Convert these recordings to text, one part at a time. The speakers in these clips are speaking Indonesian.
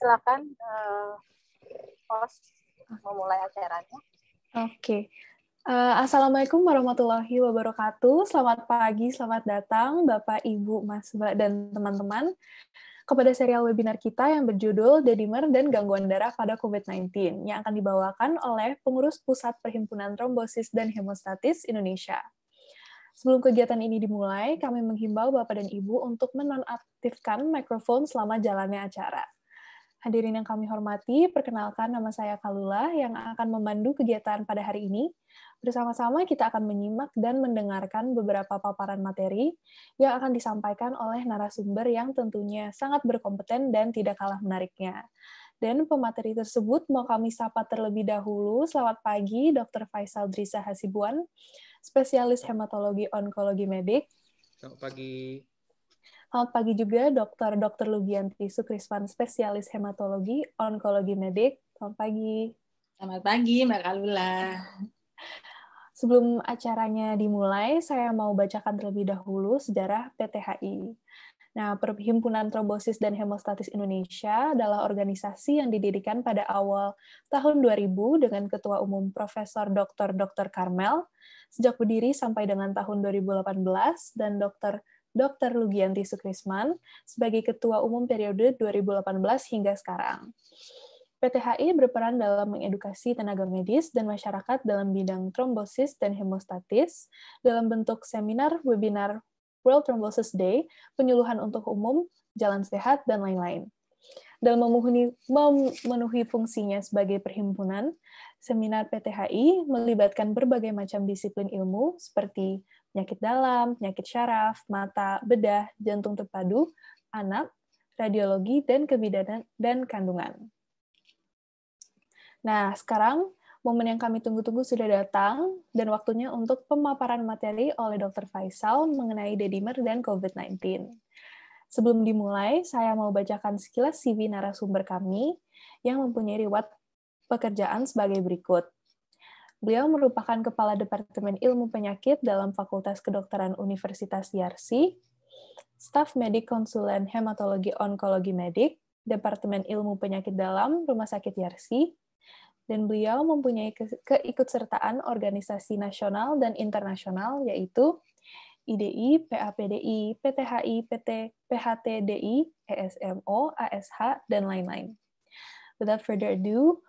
silakan uh, memulai acaranya. Oke. Okay. Uh, eh, Assalamualaikum warahmatullahi wabarakatuh. Selamat pagi, selamat datang Bapak, Ibu, Mas, Mbak, dan teman-teman kepada serial webinar kita yang berjudul Dedimer dan Gangguan Darah pada COVID-19 yang akan dibawakan oleh pengurus Pusat Perhimpunan Trombosis dan Hemostatis Indonesia. Sebelum kegiatan ini dimulai, kami menghimbau Bapak dan Ibu untuk menonaktifkan mikrofon selama jalannya acara. Hadirin yang kami hormati, perkenalkan nama saya Kalula yang akan memandu kegiatan pada hari ini. Bersama-sama kita akan menyimak dan mendengarkan beberapa paparan materi yang akan disampaikan oleh narasumber yang tentunya sangat berkompeten dan tidak kalah menariknya. Dan pemateri tersebut mau kami sapa terlebih dahulu. Selamat pagi, Dr. Faisal Drisa Hasibuan, spesialis hematologi onkologi medik. Selamat pagi. Selamat pagi juga Dr. Dr. Lugianti Sukrisman, spesialis hematologi, onkologi medik. Selamat pagi. Selamat pagi Mbak Kalula. Sebelum acaranya dimulai, saya mau bacakan terlebih dahulu sejarah PTHI. Nah, Perhimpunan Trombosis dan Hemostatis Indonesia adalah organisasi yang didirikan pada awal tahun 2000 dengan Ketua Umum Profesor Dr. Dr. Karmel. Sejak berdiri sampai dengan tahun 2018 dan Dr. Dr. Lugianti Sukrisman sebagai Ketua Umum periode 2018 hingga sekarang. PTHI berperan dalam mengedukasi tenaga medis dan masyarakat dalam bidang trombosis dan hemostatis dalam bentuk seminar, webinar, World Thrombosis Day, penyuluhan untuk umum, jalan sehat, dan lain-lain. Dalam memenuhi, memenuhi fungsinya sebagai perhimpunan, seminar PTHI melibatkan berbagai macam disiplin ilmu seperti penyakit dalam, penyakit syaraf, mata, bedah, jantung terpadu, anak, radiologi, dan kebidanan dan kandungan. Nah, sekarang momen yang kami tunggu-tunggu sudah datang dan waktunya untuk pemaparan materi oleh Dr. Faisal mengenai dedimer dan COVID-19. Sebelum dimulai, saya mau bacakan sekilas CV narasumber kami yang mempunyai riwayat pekerjaan sebagai berikut. Beliau merupakan Kepala Departemen Ilmu Penyakit dalam Fakultas Kedokteran Universitas Yarsi, Staf Medik Konsulen Hematologi Onkologi Medik, Departemen Ilmu Penyakit Dalam Rumah Sakit Yarsi, dan beliau mempunyai keikutsertaan organisasi nasional dan internasional, yaitu IDI, PAPDI, PTHI, PT, PHTDI, ESMO, ASH, dan lain-lain. Without further ado,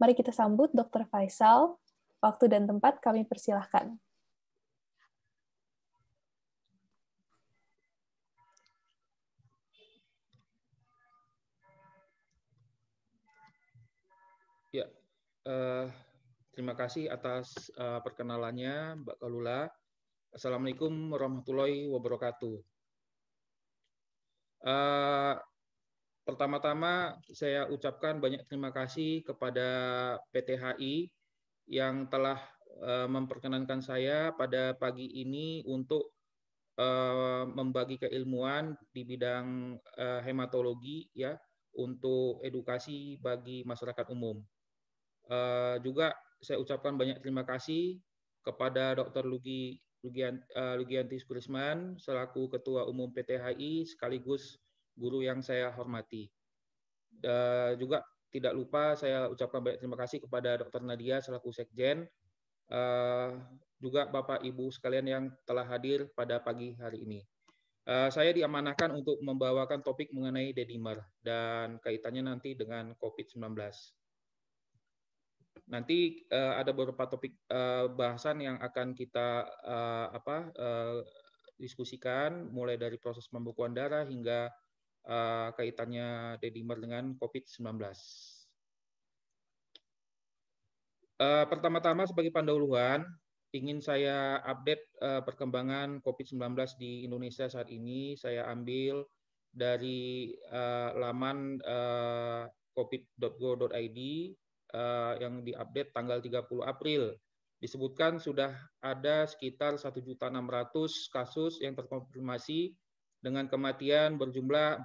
mari kita sambut Dr. Faisal Waktu dan tempat kami persilahkan. Ya, uh, terima kasih atas uh, perkenalannya, Mbak Kalula. Assalamualaikum warahmatullahi wabarakatuh. Uh, pertama-tama saya ucapkan banyak terima kasih kepada PTHI yang telah eh, memperkenankan saya pada pagi ini untuk eh, membagi keilmuan di bidang eh, hematologi ya untuk edukasi bagi masyarakat umum. Juga saya ucapkan banyak terima kasih kepada Dr. Lugi Lugianti Surisman selaku Ketua Umum PTHI sekaligus guru yang saya hormati. Juga tidak lupa saya ucapkan banyak terima kasih kepada Dr. Nadia selaku Sekjen, eh, juga Bapak Ibu sekalian yang telah hadir pada pagi hari ini. Eh, saya diamanahkan untuk membawakan topik mengenai dedimer dan kaitannya nanti dengan COVID-19. Nanti eh, ada beberapa topik bahasan yang akan kita apa diskusikan, mulai dari proses pembekuan darah hingga uh, kaitannya Deddy 5 dengan COVID-19. Uh, eh, pertama-tama sebagai pendahuluan, ingin saya update uh, perkembangan COVID-19 di Indonesia saat ini. Saya ambil dari uh, laman uh, covid.go.id uh, yang diupdate tanggal 30 April. Disebutkan sudah ada sekitar 1.600 kasus yang terkonfirmasi dengan kematian berjumlah 45.500.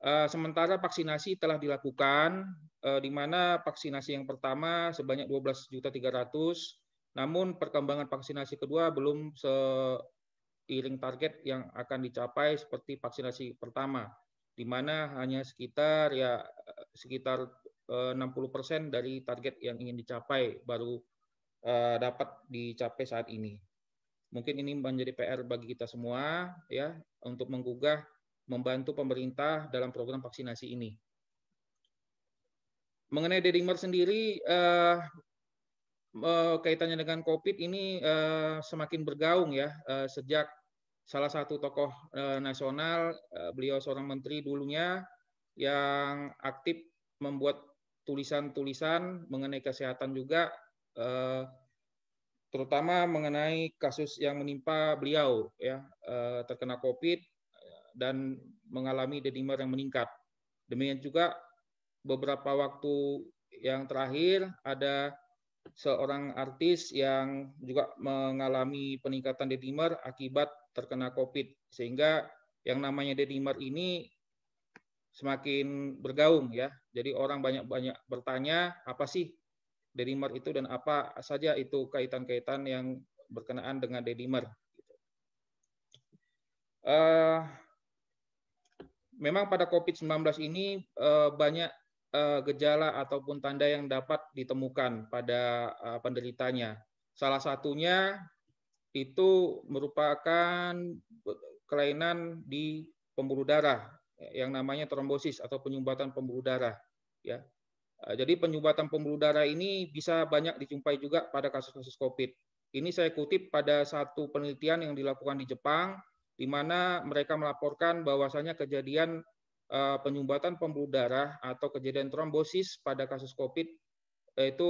Eh, sementara vaksinasi telah dilakukan, eh, di mana vaksinasi yang pertama sebanyak 12.300. namun perkembangan vaksinasi kedua belum seiring target yang akan dicapai seperti vaksinasi pertama, di mana hanya sekitar ya sekitar 60 eh, persen dari target yang ingin dicapai baru dapat dicapai saat ini mungkin ini menjadi PR bagi kita semua ya untuk menggugah membantu pemerintah dalam program vaksinasi ini. Mengenai Dedimer sendiri eh, eh, kaitannya dengan COVID ini eh, semakin bergaung ya eh, sejak salah satu tokoh eh, nasional eh, beliau seorang menteri dulunya yang aktif membuat tulisan-tulisan mengenai kesehatan juga eh, terutama mengenai kasus yang menimpa beliau ya eh, terkena COVID dan mengalami dedimer yang meningkat. Demikian juga beberapa waktu yang terakhir ada seorang artis yang juga mengalami peningkatan dedimer akibat terkena COVID sehingga yang namanya dedimer ini semakin bergaung ya. Jadi orang banyak-banyak bertanya apa sih dedimer itu dan apa saja itu kaitan-kaitan yang berkenaan dengan dedimer. Uh, memang pada COVID-19 ini uh, banyak uh, gejala ataupun tanda yang dapat ditemukan pada uh, penderitanya. Salah satunya itu merupakan kelainan di pembuluh darah yang namanya trombosis atau penyumbatan pembuluh darah ya Eh, jadi penyumbatan pembuluh darah ini bisa banyak dijumpai juga pada kasus-kasus COVID. Ini saya kutip pada satu penelitian yang dilakukan di Jepang, di mana mereka melaporkan bahwasannya kejadian eh, penyumbatan pembuluh darah atau kejadian trombosis pada kasus COVID itu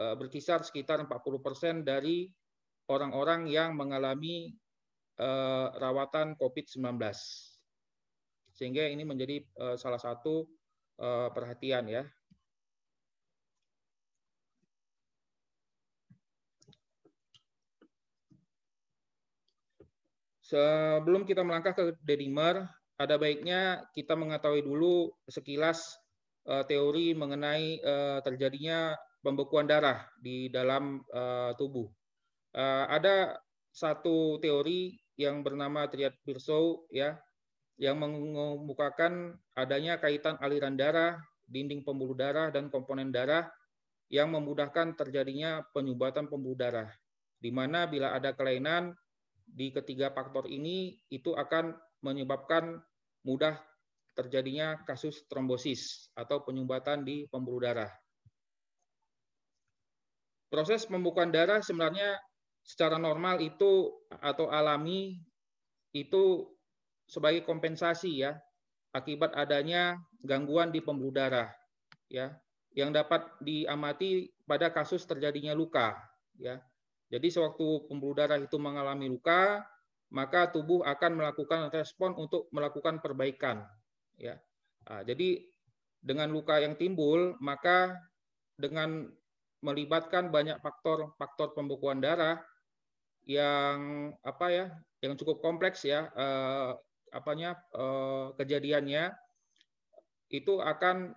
eh, berkisar sekitar 40 persen dari orang-orang yang mengalami rawatan COVID-19. Sehingga ini menjadi salah satu perhatian ya Sebelum kita melangkah ke dedimer, ada baiknya kita mengetahui dulu sekilas eh, teori mengenai eh, terjadinya pembekuan darah di dalam eh, tubuh. Ada satu teori yang bernama triad Birsow ya yang mengemukakan adanya kaitan aliran darah, dinding pembuluh darah dan komponen darah yang memudahkan terjadinya penyumbatan pembuluh darah. Di mana bila ada kelainan di ketiga faktor ini itu akan menyebabkan mudah terjadinya kasus trombosis atau penyumbatan di pembuluh darah. Proses pembukaan darah sebenarnya secara normal itu atau alami itu sebagai kompensasi ya akibat adanya gangguan di pembuluh darah ya yang dapat diamati pada kasus terjadinya luka ya jadi sewaktu pembuluh darah itu mengalami luka, maka tubuh akan melakukan respon untuk melakukan perbaikan. Ya. Nah, jadi dengan luka yang timbul, maka dengan melibatkan banyak faktor-faktor pembekuan darah yang apa ya, yang cukup kompleks ya, eh, apanya eh, kejadiannya itu akan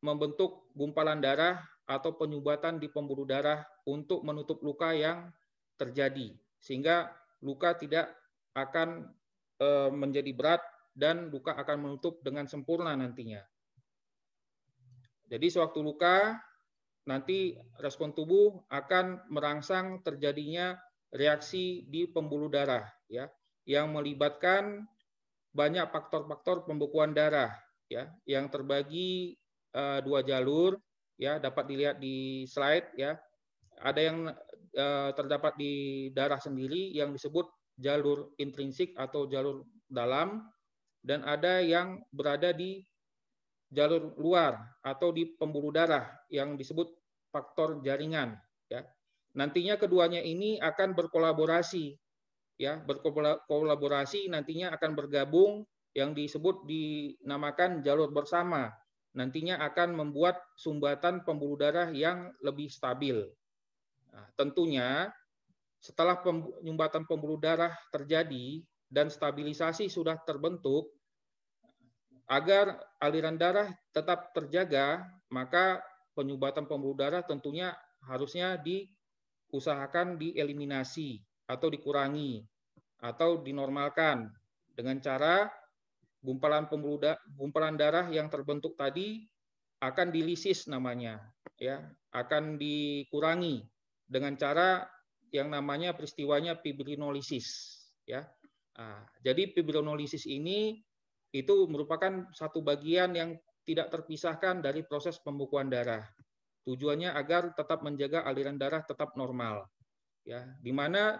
membentuk gumpalan darah atau penyumbatan di pembuluh darah untuk menutup luka yang terjadi sehingga luka tidak akan e, menjadi berat dan luka akan menutup dengan sempurna nantinya. Jadi sewaktu luka nanti respon tubuh akan merangsang terjadinya reaksi di pembuluh darah ya yang melibatkan banyak faktor-faktor pembekuan darah ya yang terbagi e, dua jalur ya dapat dilihat di slide ya ada yang uh, terdapat di darah sendiri yang disebut jalur intrinsik atau jalur dalam dan ada yang berada di jalur luar atau di pembuluh darah yang disebut faktor jaringan ya. Nantinya keduanya ini akan berkolaborasi ya, berkolaborasi nantinya akan bergabung yang disebut dinamakan jalur bersama. Nantinya akan membuat sumbatan pembuluh darah yang lebih stabil Nah, tentunya setelah penyumbatan pembuluh darah terjadi dan stabilisasi sudah terbentuk, agar aliran darah tetap terjaga, maka penyumbatan pembuluh darah tentunya harusnya diusahakan dieliminasi atau dikurangi atau dinormalkan dengan cara gumpalan pembuluh da gumpalan darah yang terbentuk tadi akan dilisis namanya ya akan dikurangi dengan cara yang namanya peristiwanya fibrinolisis ya. Nah, jadi fibrinolisis ini itu merupakan satu bagian yang tidak terpisahkan dari proses pembukuan darah. Tujuannya agar tetap menjaga aliran darah tetap normal. Ya, di mana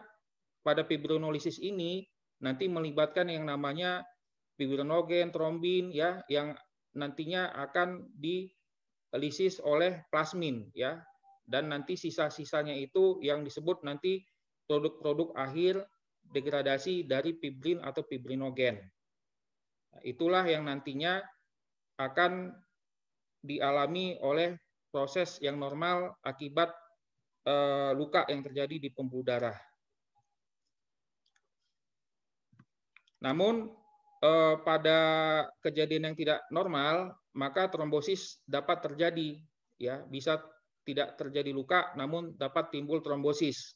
pada fibrinolisis ini nanti melibatkan yang namanya fibrinogen, trombin ya yang nantinya akan dilisis eh, oleh plasmin ya dan nanti sisa-sisanya itu yang disebut nanti produk-produk akhir degradasi dari fibrin atau fibrinogen. Nah, itulah yang nantinya akan dialami oleh proses yang normal akibat eh, luka yang terjadi di pembuluh darah. Namun eh, pada kejadian yang tidak normal, maka trombosis dapat terjadi ya, bisa tidak terjadi luka namun dapat timbul trombosis.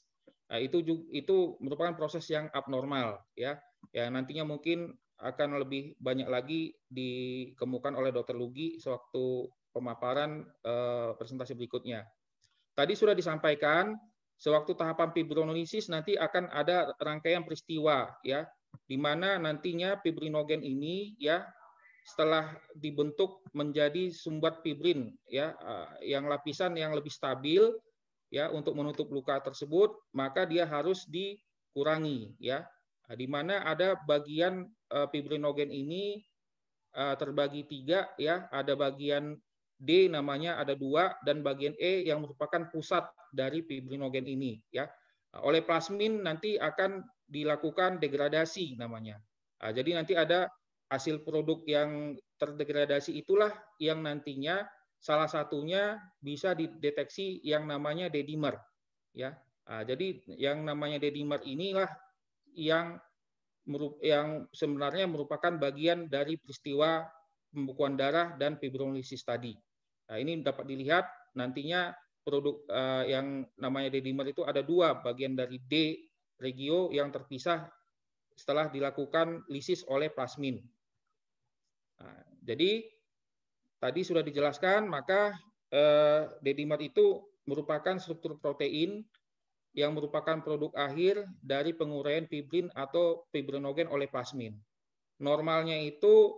Nah, itu juga, itu merupakan proses yang abnormal ya. Ya nantinya mungkin akan lebih banyak lagi dikemukakan oleh Dokter Lugi sewaktu pemaparan eh, presentasi berikutnya. Tadi sudah disampaikan sewaktu tahapan fibrinolisis nanti akan ada rangkaian peristiwa ya di mana nantinya fibrinogen ini ya setelah dibentuk menjadi sumbat fibrin ya yang lapisan yang lebih stabil ya untuk menutup luka tersebut maka dia harus dikurangi ya di mana ada bagian e, fibrinogen ini e, terbagi tiga ya ada bagian D namanya ada dua dan bagian E yang merupakan pusat dari fibrinogen ini ya oleh plasmin nanti akan dilakukan degradasi namanya jadi nanti ada hasil produk yang terdegradasi itulah yang nantinya salah satunya bisa dideteksi yang namanya dedimer ya nah, jadi yang namanya dedimer inilah yang yang sebenarnya merupakan bagian dari peristiwa pembekuan darah dan fibrolisis tadi nah, ini dapat dilihat nantinya produk uh, yang namanya dedimer itu ada dua bagian dari D regio yang terpisah setelah dilakukan lisis oleh plasmin Nah, jadi tadi sudah dijelaskan, maka eh, dedimat itu merupakan struktur protein yang merupakan produk akhir dari penguraian fibrin atau fibrinogen oleh plasmin. Normalnya itu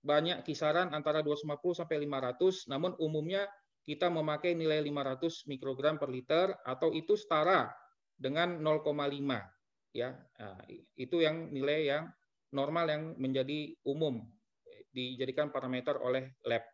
banyak kisaran antara 250 sampai 500, namun umumnya kita memakai nilai 500 mikrogram per liter atau itu setara dengan 0,5 ya. Nah, itu yang nilai yang normal yang menjadi umum dijadikan parameter oleh lab.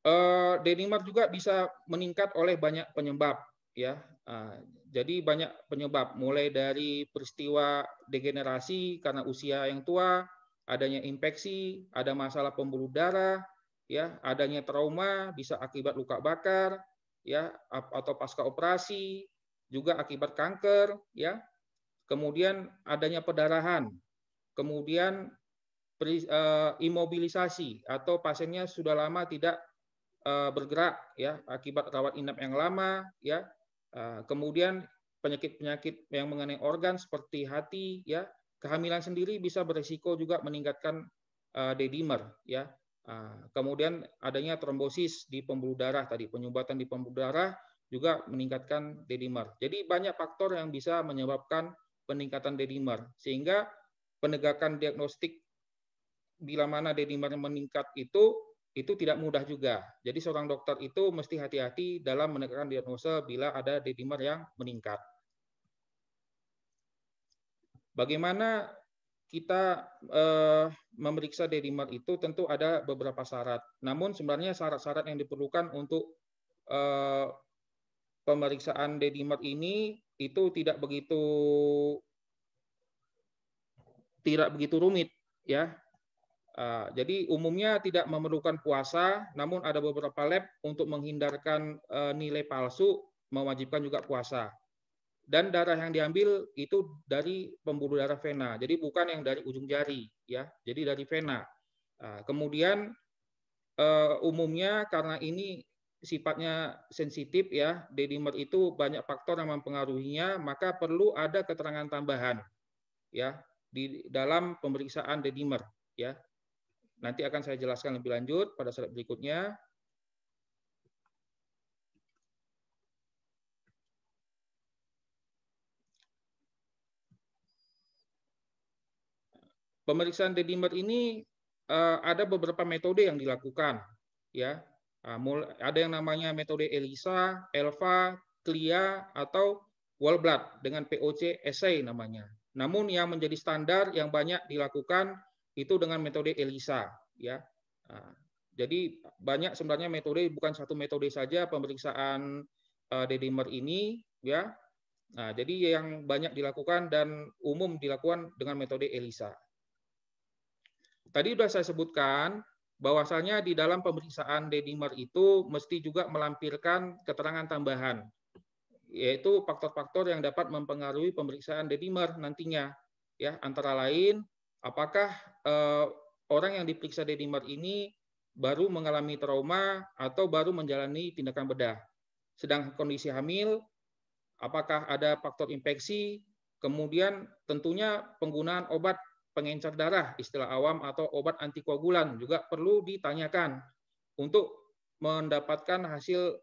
Uh, juga bisa meningkat oleh banyak penyebab ya. Ah, jadi banyak penyebab mulai dari peristiwa degenerasi karena usia yang tua, adanya infeksi, ada masalah pembuluh darah, ya, adanya trauma bisa akibat luka bakar, ya, atau pasca operasi, juga akibat kanker, ya. Kemudian adanya perdarahan, kemudian eh, imobilisasi atau pasiennya sudah lama tidak eh, bergerak ya akibat rawat inap yang lama ya eh, kemudian penyakit-penyakit yang mengenai organ seperti hati ya kehamilan sendiri bisa berisiko juga meningkatkan dedimer ya kemudian adanya trombosis di pembuluh darah tadi penyumbatan di pembuluh darah juga meningkatkan dedimer jadi banyak faktor yang bisa menyebabkan peningkatan dedimer sehingga penegakan diagnostik bila mana denimer meningkat itu itu tidak mudah juga. Jadi seorang dokter itu mesti hati-hati dalam menegakkan diagnosa bila ada dedimer yang meningkat. Bagaimana kita eh, memeriksa dedimer itu tentu ada beberapa syarat. Namun sebenarnya syarat-syarat yang diperlukan untuk eh, pemeriksaan dedimer ini itu tidak begitu tidak begitu rumit ya. Ah, jadi umumnya tidak memerlukan puasa, namun ada beberapa lab untuk menghindarkan eh, nilai palsu mewajibkan juga puasa. Dan darah yang diambil itu dari pembuluh darah vena, jadi bukan yang dari ujung jari ya, jadi dari vena. Ah, kemudian eh, umumnya karena ini sifatnya sensitif ya, dedimer itu banyak faktor yang mempengaruhinya, maka perlu ada keterangan tambahan ya di dalam pemeriksaan dedimer ya. Nanti akan saya jelaskan lebih lanjut pada slide berikutnya. Pemeriksaan dedimer ini eh, ada beberapa metode yang dilakukan ya. Ah, ada yang namanya metode ELISA, ELVA, CLIA atau Wallblood dengan POC assay namanya namun yang menjadi standar yang banyak dilakukan itu dengan metode ELISA ya. Nah, jadi banyak sebenarnya metode bukan satu metode saja pemeriksaan uh, dedimer ini ya. Nah, jadi yang banyak dilakukan dan umum dilakukan dengan metode ELISA. Tadi sudah saya sebutkan bahwasanya di dalam pemeriksaan dedimer itu mesti juga melampirkan keterangan tambahan yaitu faktor-faktor yang dapat mempengaruhi pemeriksaan dedimer nantinya ya antara lain apakah eh, orang yang diperiksa dedimer ini baru mengalami trauma atau baru menjalani tindakan bedah sedang kondisi hamil apakah ada faktor infeksi kemudian tentunya penggunaan obat pengencer darah istilah awam atau obat antikoagulan juga perlu ditanyakan untuk mendapatkan hasil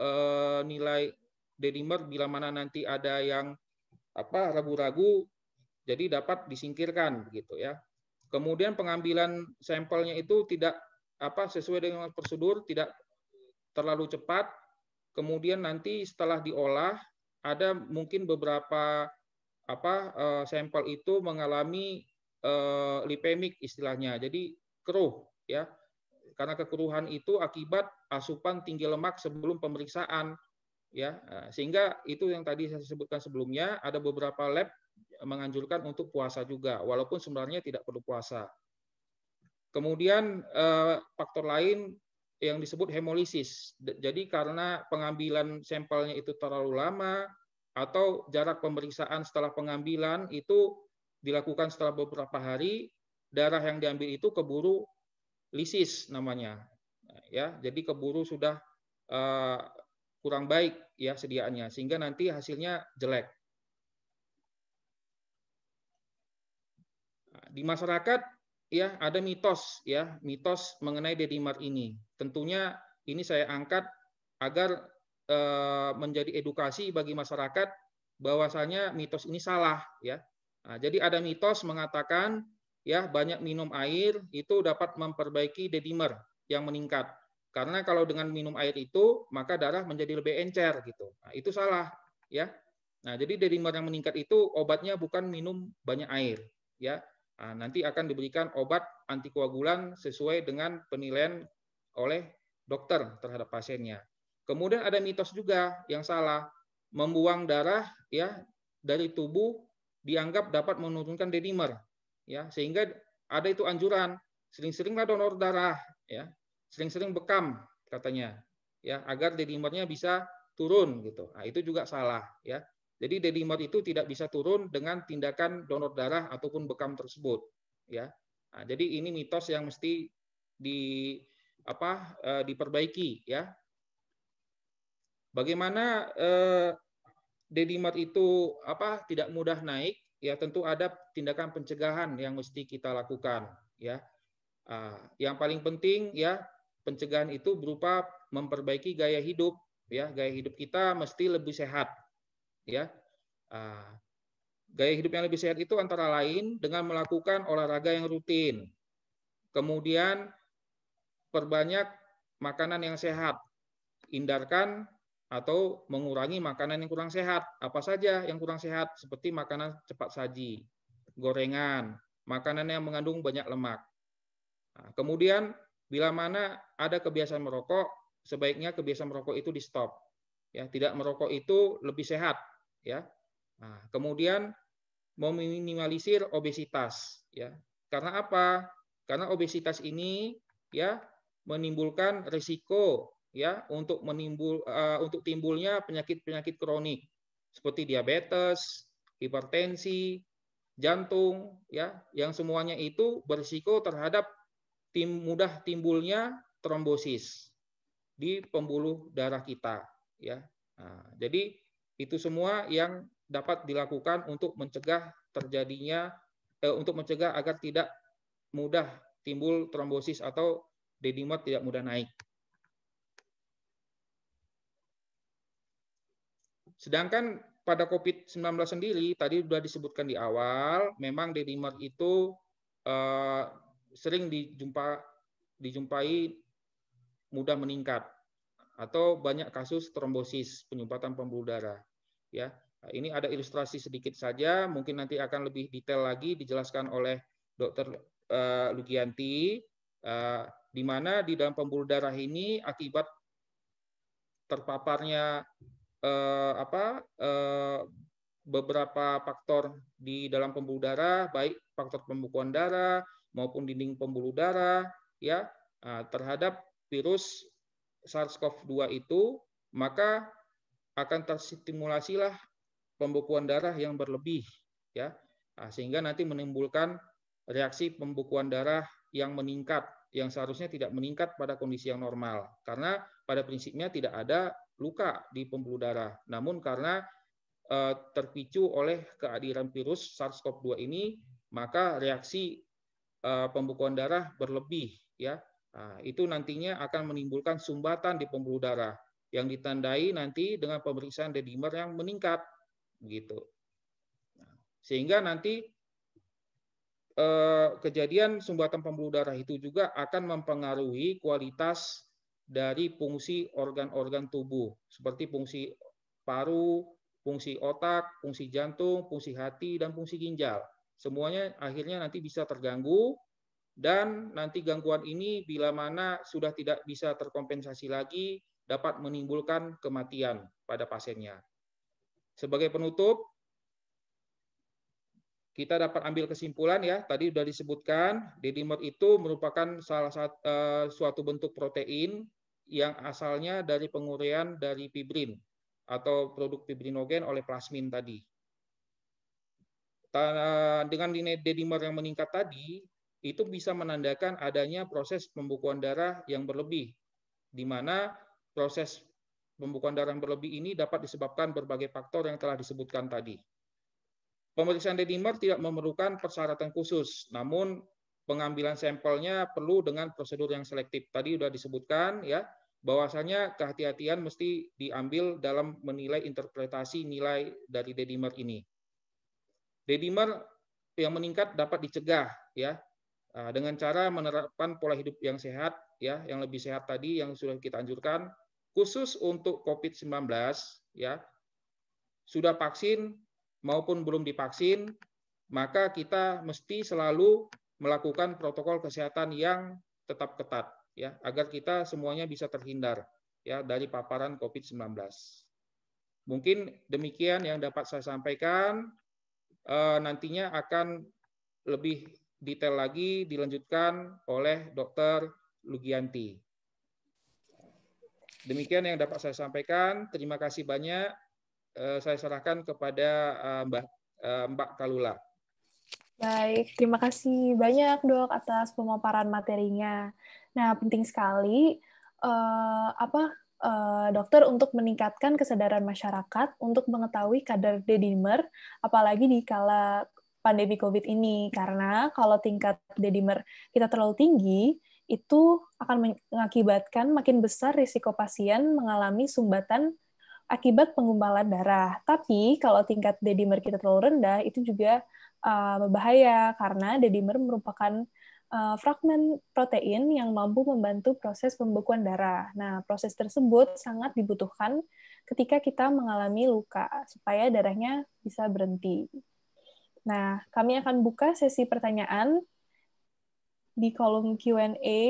eh, nilai Denimer, bila mana nanti ada yang apa ragu-ragu jadi dapat disingkirkan gitu ya. Kemudian pengambilan sampelnya itu tidak apa sesuai dengan prosedur, tidak terlalu cepat. Kemudian nanti setelah diolah ada mungkin beberapa apa eh, sampel itu mengalami e, lipemik istilahnya. Jadi keruh ya. Karena kekeruhan itu akibat asupan tinggi lemak sebelum pemeriksaan ya eh, sehingga itu yang tadi saya sebutkan sebelumnya ada beberapa lab menganjurkan untuk puasa juga walaupun sebenarnya tidak perlu puasa kemudian eh, faktor lain yang disebut hemolisis jadi karena pengambilan sampelnya itu terlalu lama atau jarak pemeriksaan setelah pengambilan itu dilakukan setelah beberapa hari darah yang diambil itu keburu lisis namanya ya jadi keburu sudah eh, kurang baik ya sediaannya sehingga nanti hasilnya jelek. Nah, di masyarakat ya ada mitos ya, mitos mengenai Dedimar ini. Tentunya ini saya angkat agar e, menjadi edukasi bagi masyarakat bahwasanya mitos ini salah ya. Nah, jadi ada mitos mengatakan ya banyak minum air itu dapat memperbaiki dedimer yang meningkat. Karena kalau dengan minum air itu maka darah menjadi lebih encer gitu. Nah, itu salah ya. Nah, jadi dedimer yang meningkat itu obatnya bukan minum banyak air ya. Nah, nanti akan diberikan obat antikoagulan sesuai dengan penilaian oleh dokter terhadap pasiennya. Kemudian ada mitos juga yang salah, membuang darah ya dari tubuh dianggap dapat menurunkan dedimer ya, sehingga ada itu anjuran sering-seringlah donor darah ya sering-sering bekam katanya ya agar dedimernya bisa turun gitu. Nah, itu juga salah ya. Jadi dedimer itu tidak bisa turun dengan tindakan donor darah ataupun bekam tersebut ya. Nah, jadi ini mitos yang mesti di apa eh, diperbaiki ya. Bagaimana eh, dedimer itu apa tidak mudah naik ya tentu ada tindakan pencegahan yang mesti kita lakukan ya. Uh, yang paling penting ya pencegahan itu berupa memperbaiki gaya hidup ya gaya hidup kita mesti lebih sehat ya ah, gaya hidup yang lebih sehat itu antara lain dengan melakukan olahraga yang rutin kemudian perbanyak makanan yang sehat hindarkan atau mengurangi makanan yang kurang sehat apa saja yang kurang sehat seperti makanan cepat saji gorengan makanan yang mengandung banyak lemak ah, kemudian bila mana ada kebiasaan merokok, sebaiknya kebiasaan merokok itu di stop. Ya, tidak merokok itu lebih sehat. Ya, nah, kemudian meminimalisir obesitas. Ya, karena apa? Karena obesitas ini ya menimbulkan risiko ya untuk menimbul uh, untuk timbulnya penyakit-penyakit kronik seperti diabetes, hipertensi, jantung ya yang semuanya itu berisiko terhadap tim mudah timbulnya trombosis di pembuluh darah kita ya. Nah, jadi itu semua yang dapat dilakukan untuk mencegah terjadinya eh, untuk mencegah agar tidak mudah timbul trombosis atau dedimer tidak mudah naik. Sedangkan pada COVID-19 sendiri tadi sudah disebutkan di awal, memang dedimer itu eh, sering dijumpa dijumpai mudah meningkat atau banyak kasus trombosis penyumbatan pembuluh darah ya ini ada ilustrasi sedikit saja mungkin nanti akan lebih detail lagi dijelaskan oleh dokter uh, eh, Lugianti uh, eh, di mana di dalam pembuluh darah ini akibat terpaparnya uh, apa uh, beberapa faktor di dalam pembuluh darah, baik faktor pembekuan darah, maupun dinding pembuluh darah ya ah, terhadap virus SARS-CoV-2 itu maka akan tersimulasilah pembekuan darah yang berlebih ya ah, sehingga nanti menimbulkan reaksi pembekuan darah yang meningkat yang seharusnya tidak meningkat pada kondisi yang normal karena pada prinsipnya tidak ada luka di pembuluh darah namun karena eh, terpicu oleh kehadiran virus SARS-CoV-2 ini maka reaksi Eh, pembekuan darah berlebih ya. Nah, itu nantinya akan menimbulkan sumbatan di pembuluh darah yang ditandai nanti dengan pemeriksaan dedimer yang meningkat begitu. Nah, sehingga nanti eh, kejadian sumbatan pembuluh darah itu juga akan mempengaruhi kualitas dari fungsi organ-organ tubuh seperti fungsi paru, fungsi otak, fungsi jantung, fungsi hati dan fungsi ginjal semuanya akhirnya nanti bisa terganggu dan nanti gangguan ini bila mana sudah tidak bisa terkompensasi lagi dapat menimbulkan kematian pada pasiennya. Sebagai penutup, kita dapat ambil kesimpulan ya, tadi sudah disebutkan, dimer itu merupakan salah satu eh, suatu bentuk protein yang asalnya dari penguraian dari fibrin atau produk fibrinogen oleh plasmin tadi. Eh, dengan D-dimer yang meningkat tadi, itu bisa menandakan adanya proses pembukuan darah yang berlebih, di mana proses pembukuan darah yang berlebih ini dapat disebabkan berbagai faktor yang telah disebutkan tadi. Pemeriksaan D-dimer tidak memerlukan persyaratan khusus, namun pengambilan sampelnya perlu dengan prosedur yang selektif. Tadi sudah disebutkan ya, bahwasanya kehati-hatian mesti diambil dalam menilai interpretasi nilai dari D-dimer ini. Dedimer yang meningkat dapat dicegah ya ah, dengan cara menerapkan pola hidup yang sehat ya, yang lebih sehat tadi yang sudah kita anjurkan khusus untuk COVID-19 ya. Sudah vaksin maupun belum divaksin, maka kita mesti selalu melakukan protokol kesehatan yang tetap ketat ya agar kita semuanya bisa terhindar ya dari paparan COVID-19. Mungkin demikian yang dapat saya sampaikan. Eh, nantinya akan lebih detail lagi dilanjutkan oleh Dr. Lugianti. Demikian yang dapat saya sampaikan. Terima kasih banyak. Eh, saya serahkan kepada eh, Mbak, Mbak Kalula. Baik, terima kasih banyak dok atas pemaparan materinya. Nah, penting sekali uh, apa Eh, dokter untuk meningkatkan kesadaran masyarakat untuk mengetahui kadar D-dimer, apalagi di kala pandemi COVID ini. Karena kalau tingkat D-dimer kita terlalu tinggi, itu akan mengakibatkan makin besar risiko pasien mengalami sumbatan akibat penggumpalan darah. Tapi kalau tingkat D-dimer kita terlalu rendah, itu juga eh, berbahaya karena D-dimer merupakan uh, fragmen protein yang mampu membantu proses pembekuan darah. Nah, proses tersebut sangat dibutuhkan ketika kita mengalami luka supaya darahnya bisa berhenti. Nah, kami akan buka sesi pertanyaan di kolom Q&A.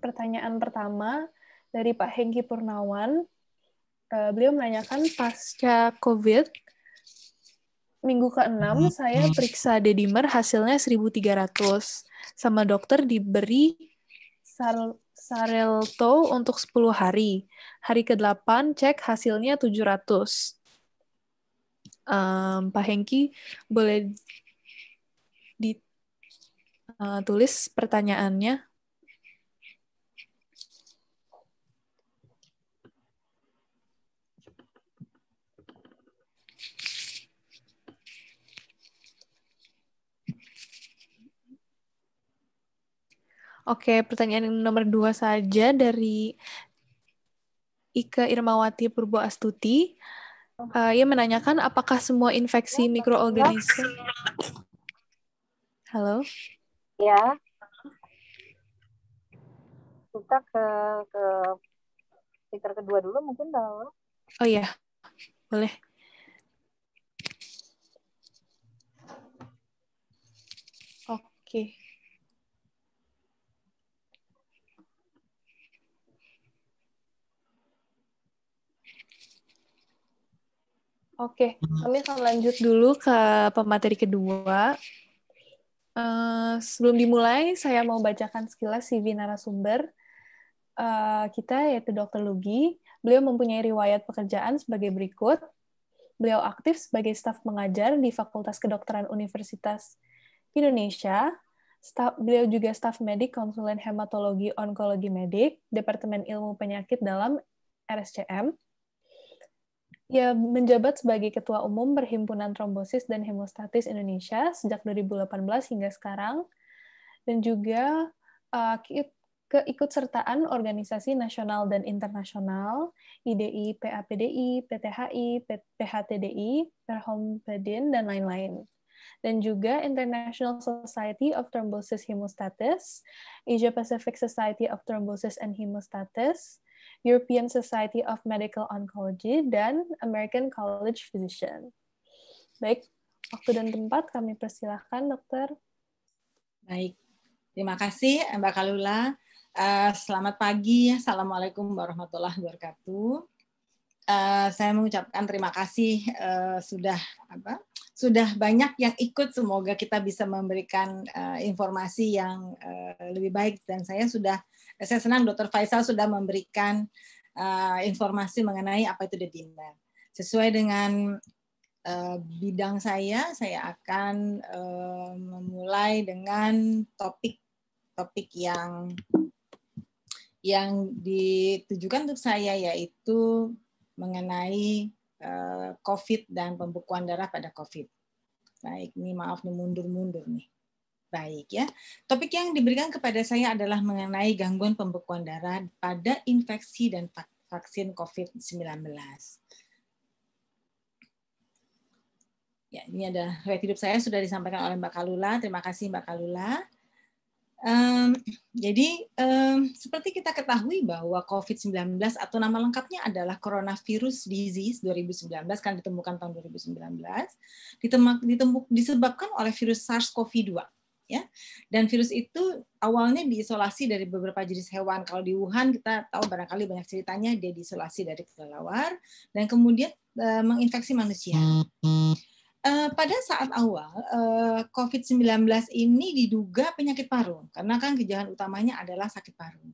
Pertanyaan pertama dari Pak Hengki Purnawan. Uh, beliau menanyakan pasca COVID minggu ke-6 hmm. saya periksa dedimer hasilnya 1300 sama dokter diberi Sarelto untuk 10 hari. Hari ke-8 cek hasilnya 700. Um, Pak Hengki boleh ditulis eh, pertanyaannya Oke, pertanyaan nomor dua saja dari Ika Irmawati Purbo Astuti. Uh, eh, ia menanyakan apakah semua infeksi mikroorganisme... Halo? Ya. Kita ke, ke stiker kedua dulu mungkin, dong. Oh iya, boleh. Oke. Okay. Oke, kami akan lanjut dulu ke pemateri kedua. Uh, sebelum dimulai, saya mau bacakan sekilas CV narasumber uh, kita, yaitu Dr. Lugi. Beliau mempunyai riwayat pekerjaan sebagai berikut. Beliau aktif sebagai staf mengajar di Fakultas Kedokteran Universitas Indonesia. Staf, beliau juga staf medik konsulen hematologi onkologi medik, Departemen Ilmu Penyakit Dalam RSCM Ya, menjabat sebagai Ketua Umum Perhimpunan Trombosis dan Hemostatis Indonesia sejak 2018 hingga sekarang, dan juga uh, keikutsertaan organisasi nasional dan internasional, IDI, PAPDI, PTHI, PHTDI, Perhompedin, dan lain-lain. Dan juga International Society of Thrombosis Hemostatis, Asia Pacific Society of Thrombosis and Hemostatis, European Society of Medical Oncology, dan American College Physician. Baik, waktu dan tempat kami persilahkan, dokter. Baik, terima kasih Mbak Kalula. Uh, selamat pagi, Assalamualaikum warahmatullahi wabarakatuh. Uh, saya mengucapkan terima kasih uh, sudah apa sudah banyak yang ikut semoga kita bisa memberikan uh, informasi yang uh, lebih baik dan saya sudah saya senang Dr. Faisal sudah memberikan uh, informasi mengenai apa itu denda. Sesuai dengan uh, bidang saya, saya akan uh, memulai dengan topik-topik yang yang ditujukan untuk saya yaitu mengenai COVID dan pembekuan darah pada COVID. Baik, ini maaf nih mundur-mundur nih. Baik ya. Topik yang diberikan kepada saya adalah mengenai gangguan pembekuan darah pada infeksi dan vaksin COVID-19. Ya, ini ada riwayat hidup saya sudah disampaikan oleh Mbak Kalula. Terima kasih Mbak Kalula. Um, jadi um, seperti kita ketahui bahwa COVID-19 atau nama lengkapnya adalah Coronavirus Disease 2019 kan ditemukan tahun 2019 ditemuk, ditemuk disebabkan oleh virus SARS-CoV-2 ya. Dan virus itu awalnya diisolasi dari beberapa jenis hewan. Kalau di Wuhan kita tahu barangkali banyak ceritanya dia diisolasi dari kelelawar dan kemudian e, menginfeksi manusia. E, pada saat awal e, eh, COVID-19 ini diduga penyakit paru karena kan gejala utamanya adalah sakit paru.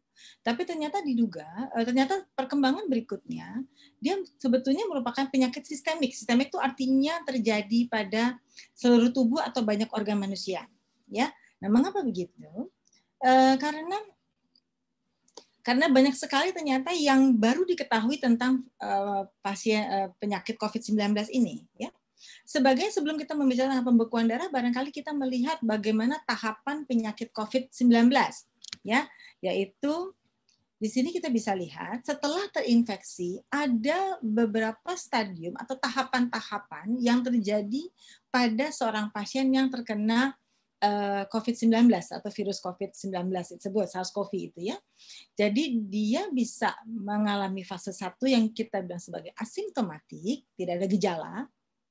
Tapi ternyata diduga ternyata perkembangan berikutnya dia sebetulnya merupakan penyakit sistemik. Sistemik itu artinya terjadi pada seluruh tubuh atau banyak organ manusia ya. Nah, mengapa begitu? E, karena karena banyak sekali ternyata yang baru diketahui tentang uh, pasien uh, penyakit COVID-19 ini ya. Sebagai sebelum kita membicarakan pembekuan darah barangkali kita melihat bagaimana tahapan penyakit COVID-19 ya, yaitu di sini kita bisa lihat setelah terinfeksi ada beberapa stadium atau tahapan-tahapan yang terjadi pada seorang pasien yang terkena Eh, COVID-19 atau virus COVID-19 disebut SARS-CoV itu ya. Jadi dia bisa mengalami fase satu yang kita bilang sebagai asimptomatik, tidak ada gejala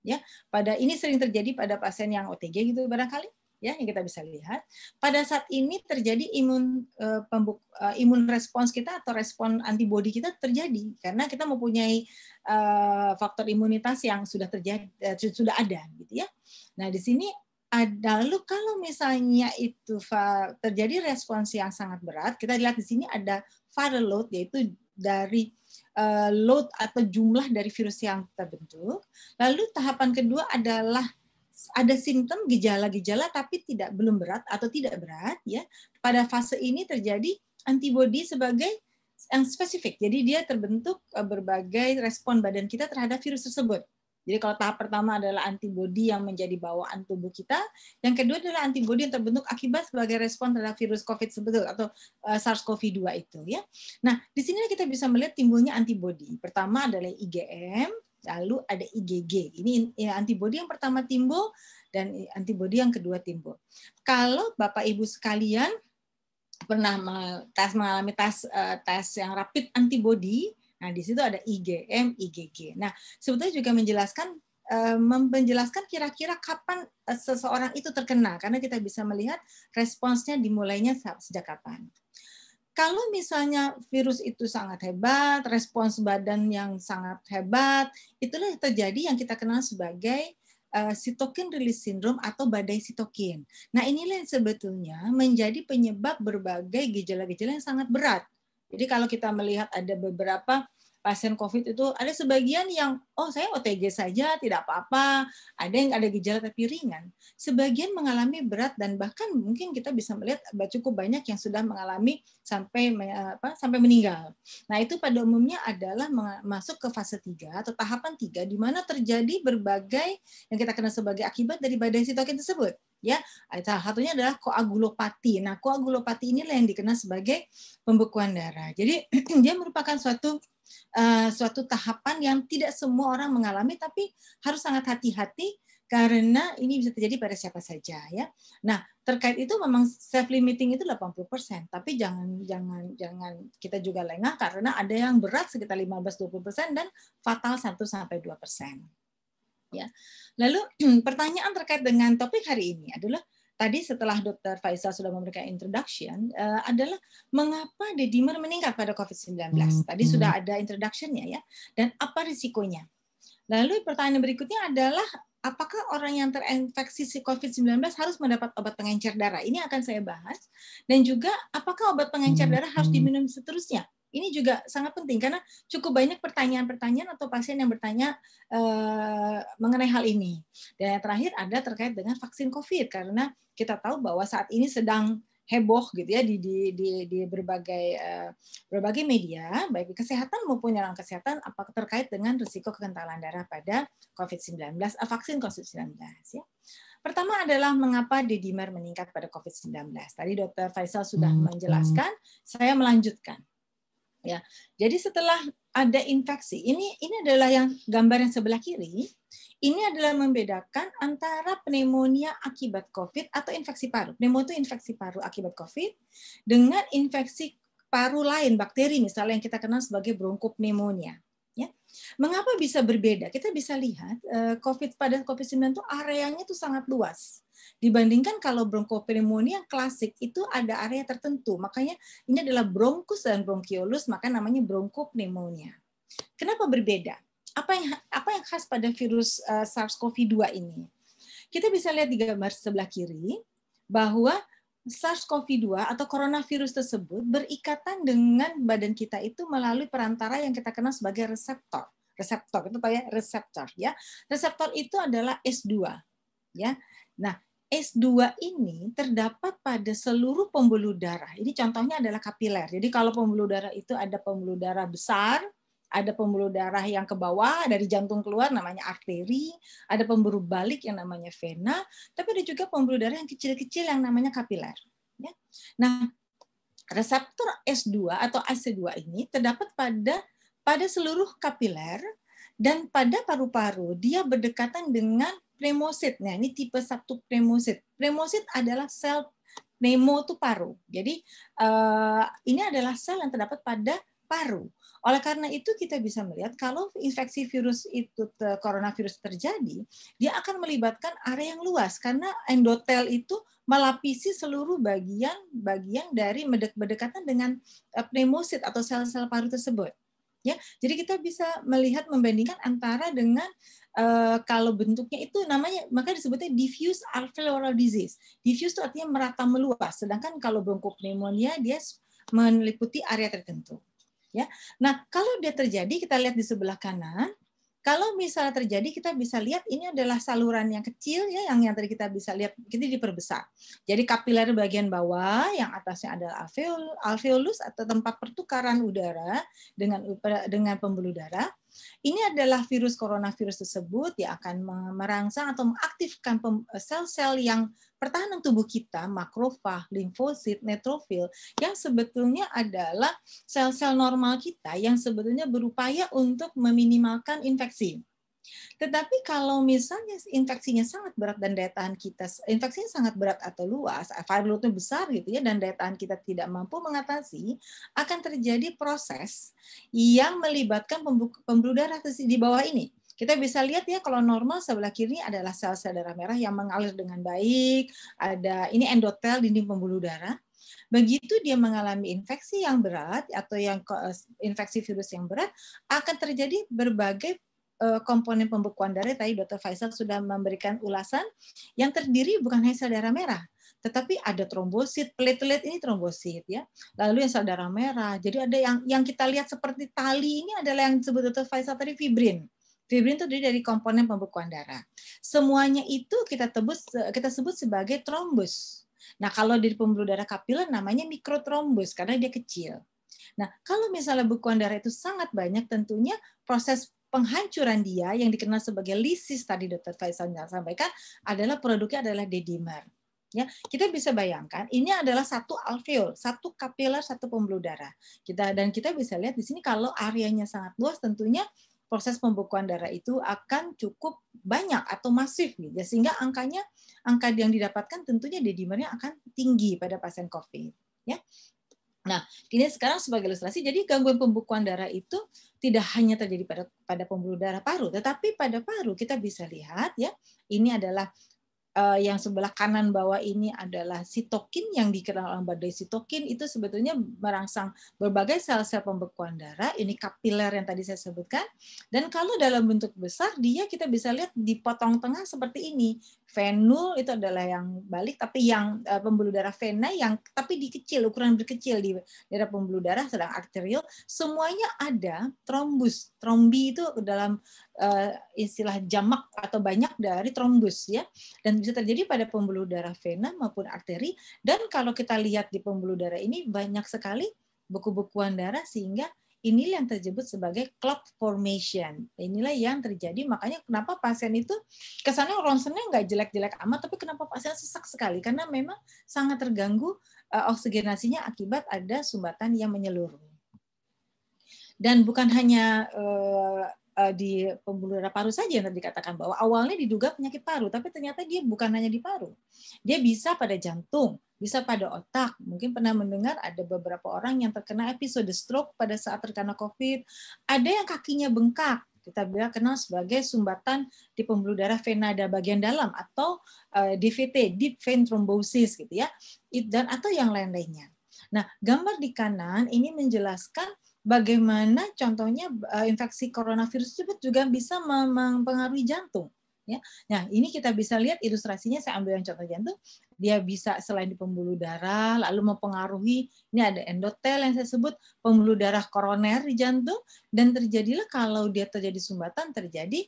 ya. Pada ini sering terjadi pada pasien yang OTG gitu barangkali ya yang kita bisa lihat. Pada saat ini terjadi imun uh, pembuk, uh, imun respons kita atau respon antibodi kita terjadi karena kita mempunyai uh, faktor imunitas yang sudah terjadi sudah ada gitu ya. Nah, di sini ada lalu kalau misalnya itu terjadi respons yang sangat berat, kita lihat di sini ada viral load yaitu dari eh, load atau jumlah dari virus yang terbentuk. Lalu tahapan kedua adalah ada simptom gejala-gejala tapi tidak belum berat atau tidak berat ya. Pada fase ini terjadi antibodi sebagai yang spesifik. Jadi dia terbentuk eh, berbagai respon badan kita terhadap virus tersebut. Jadi kalau tahap pertama adalah antibodi yang menjadi bawaan tubuh kita, yang kedua adalah antibodi yang terbentuk akibat sebagai respon terhadap virus COVID sebetul atau eh, SARS-CoV-2 itu ya. Nah, di sini kita bisa melihat timbulnya antibodi. Pertama adalah IgM, lalu ada IgG. Ini ya, antibodi yang pertama timbul dan antibodi yang kedua timbul. Kalau Bapak Ibu sekalian pernah tes mengalami tes eh, tes yang rapid antibodi Nah, di situ ada IgM, IgG. Nah, sebetulnya juga menjelaskan eh, menjelaskan kira-kira kapan eh, seseorang itu terkena karena kita bisa melihat responsnya dimulainya sejak kapan. Kalau misalnya virus itu sangat hebat, respons badan yang sangat hebat, itulah yang terjadi yang kita kenal sebagai eh, sitokin release syndrome atau badai sitokin. Nah, inilah yang sebetulnya menjadi penyebab berbagai gejala-gejala yang sangat berat jadi kalau kita melihat ada beberapa pasien COVID itu ada sebagian yang oh saya OTG saja tidak apa-apa, ada yang ada gejala tapi ringan. Sebagian mengalami berat dan bahkan mungkin kita bisa melihat cukup banyak yang sudah mengalami sampai apa sampai meninggal. Nah, itu pada umumnya adalah masuk ke fase 3 atau tahapan 3 di mana terjadi berbagai yang kita kenal sebagai akibat dari badai sitokin tersebut ya nah, salah satunya adalah koagulopati. Nah, koagulopati inilah yang dikenal sebagai pembekuan darah. Jadi dia merupakan suatu Eh, suatu tahapan yang tidak semua orang mengalami tapi harus sangat hati-hati karena ini bisa terjadi pada siapa saja ya. Nah, terkait itu memang self limiting itu 80%, tapi jangan jangan jangan kita juga lengah karena ada yang berat sekitar 15-20% dan fatal 1 sampai 2%. Ya. Lalu pertanyaan terkait dengan topik hari ini adalah tadi setelah Dr. Faisal sudah memberikan introduction uh, adalah mengapa dedimer meningkat pada COVID-19. Hmm. Tadi hmm. sudah ada introductionnya ya dan apa risikonya. Lalu pertanyaan berikutnya adalah apakah orang yang terinfeksi COVID-19 harus mendapat obat pengencer darah? Ini akan saya bahas. Dan juga apakah obat pengencer hmm, darah harus hmm. diminum seterusnya? Ini juga sangat penting karena cukup banyak pertanyaan-pertanyaan atau pasien yang bertanya eh, mengenai hal ini. Dan yang terakhir ada terkait dengan vaksin COVID karena kita tahu bahwa saat ini sedang heboh gitu ya di di di, di berbagai eh, berbagai media baik di kesehatan maupun dalam kesehatan apa terkait dengan risiko kekentalan darah pada COVID-19 uh, eh, vaksin COVID-19 ya. Pertama adalah mengapa D-dimer meningkat pada COVID-19. Tadi Dr. Faisal sudah hmm, hmm. menjelaskan, saya melanjutkan ya. Jadi setelah ada infeksi, ini ini adalah yang gambar yang sebelah kiri, ini adalah membedakan antara pneumonia akibat COVID atau infeksi paru. Pneumonia itu infeksi paru akibat COVID dengan infeksi paru lain bakteri misalnya yang kita kenal sebagai bronkopneumonia. Mengapa bisa berbeda? Kita bisa lihat eh, COVID pada COVID-19 itu areanya itu sangat luas. Dibandingkan kalau bronkopneumonia yang klasik itu ada area tertentu. Makanya ini adalah bronkus dan bronkiolus, maka namanya bronkopneumonia. Kenapa berbeda? Apa yang apa yang khas pada virus eh, SARS-CoV-2 ini? Kita bisa lihat di gambar sebelah kiri bahwa SARS-CoV-2 atau coronavirus tersebut berikatan dengan badan kita itu melalui perantara yang kita kenal sebagai reseptor. Reseptor itu tahu ya, reseptor ya. Reseptor itu adalah S2 ya. Nah, S2 ini terdapat pada seluruh pembuluh darah. Ini contohnya adalah kapiler. Jadi kalau pembuluh darah itu ada pembuluh darah besar, ada pembuluh darah yang ke bawah dari jantung keluar namanya arteri, ada pembuluh balik yang namanya vena, tapi ada juga pembuluh darah yang kecil-kecil yang namanya kapiler. Ya. Nah, reseptor S2 atau AC2 ini terdapat pada pada seluruh kapiler dan pada paru-paru dia berdekatan dengan pneumosit. Nah, ini tipe satu pneumosit. Pneumosit adalah sel pneumo itu paru. Jadi uh, ini adalah sel yang terdapat pada paru. Oleh karena itu kita bisa melihat kalau infeksi virus itu eh, coronavirus terjadi, dia akan melibatkan area yang luas karena endotel itu melapisi seluruh bagian-bagian dari berdekatan dengan eh, pneumosit atau sel-sel paru tersebut. Ya, jadi kita bisa melihat membandingkan antara dengan Uh, kalau bentuknya itu namanya maka disebutnya diffuse alveolar disease. Diffuse itu artinya merata meluas, sedangkan kalau pneumonia dia meliputi area tertentu ya. Nah, kalau dia terjadi kita lihat di sebelah kanan, kalau misalnya terjadi kita bisa lihat ini adalah saluran yang kecil ya yang yang tadi kita bisa lihat kita diperbesar. Jadi kapiler bagian bawah yang atasnya adalah alveolus atau tempat pertukaran udara dengan dengan pembuluh darah. Ini adalah virus coronavirus tersebut yang akan merangsang atau mengaktifkan eh, sel-sel yang pertahanan tubuh kita, makrofag, limfosit, netrofil, yang sebetulnya adalah sel-sel normal kita yang sebetulnya berupaya untuk meminimalkan infeksi. Tetapi kalau misalnya infeksinya sangat berat dan daya tahan kita infeksinya sangat berat atau luas, viral loadnya besar gitu ya dan daya tahan kita tidak mampu mengatasi, akan terjadi proses yang melibatkan pembuluh darah di bawah ini. Kita bisa lihat ya kalau normal sebelah kiri adalah sel-sel darah merah yang mengalir dengan baik, ada ini endotel dinding pembuluh darah. Begitu dia mengalami infeksi yang berat atau yang eh, infeksi virus yang berat, akan terjadi berbagai Eh, komponen pembekuan darah tadi Dr. Faisal sudah memberikan ulasan yang terdiri bukan hanya sel darah merah tetapi ada trombosit platelet ini trombosit ya lalu yang sel darah merah jadi ada yang yang kita lihat seperti tali ini adalah yang disebut Dr. Faisal tadi fibrin Fibrin itu terdiri dari komponen pembekuan darah. Semuanya itu kita tebus kita sebut sebagai trombus. Nah, kalau di pembuluh darah kapiler namanya mikrotrombus karena dia kecil. Nah, kalau misalnya bekuan darah itu sangat banyak, tentunya proses penghancuran dia yang dikenal sebagai lisis tadi dokter Faisal sampaikan adalah produknya adalah dedimer. Ya, kita bisa bayangkan ini adalah satu alveol, satu kapiler, satu pembuluh darah. Kita dan kita bisa lihat di sini kalau areanya sangat luas tentunya proses pembekuan darah itu akan cukup banyak atau masif gitu sehingga angkanya angka yang didapatkan tentunya dedimernya akan tinggi pada pasien COVID ya. Nah, ini sekarang sebagai ilustrasi jadi gangguan pembekuan darah itu tidak hanya terjadi pada pada pembuluh darah paru, tetapi pada paru kita bisa lihat ya, ini adalah uh, yang sebelah kanan bawah ini adalah sitokin yang dikenal oleh badai sitokin itu sebetulnya merangsang berbagai sel-sel pembekuan darah ini kapiler yang tadi saya sebutkan dan kalau dalam bentuk besar dia kita bisa lihat dipotong tengah seperti ini venul itu adalah yang balik tapi yang uh, pembuluh darah vena yang tapi kecil ukuran berkecil di daerah pembuluh darah sedang arteriol semuanya ada trombus trombi itu dalam Eh, istilah jamak atau banyak dari trombus ya dan bisa terjadi pada pembuluh darah vena maupun arteri dan kalau kita lihat di pembuluh darah ini banyak sekali beku-bekuan darah sehingga inilah yang terjebut sebagai clot formation. Inilah yang terjadi, makanya kenapa pasien itu kesannya ronsennya nggak jelek-jelek amat, tapi kenapa pasien sesak sekali? Karena memang sangat terganggu eh, oksigenasinya akibat ada sumbatan yang menyeluruh. Dan bukan hanya eh, Eh, di pembuluh darah paru saja yang tadi dikatakan bahwa awalnya diduga penyakit paru, tapi ternyata dia bukan hanya di paru. Dia bisa pada jantung, bisa pada otak. Mungkin pernah mendengar ada beberapa orang yang terkena episode stroke pada saat terkena COVID. Ada yang kakinya bengkak, kita bilang kenal sebagai sumbatan di pembuluh darah vena da bagian dalam atau uh, eh, DVT, deep vein thrombosis gitu ya, dan atau yang lain-lainnya. Nah, gambar di kanan ini menjelaskan bagaimana contohnya eh, infeksi coronavirus tersebut juga bisa mempengaruhi jantung ya. Nah, ini kita bisa lihat ilustrasinya saya ambil yang contoh jantung, dia bisa selain di pembuluh darah lalu mempengaruhi ini ada endotel yang saya sebut pembuluh darah koroner di jantung dan terjadilah kalau dia terjadi sumbatan terjadi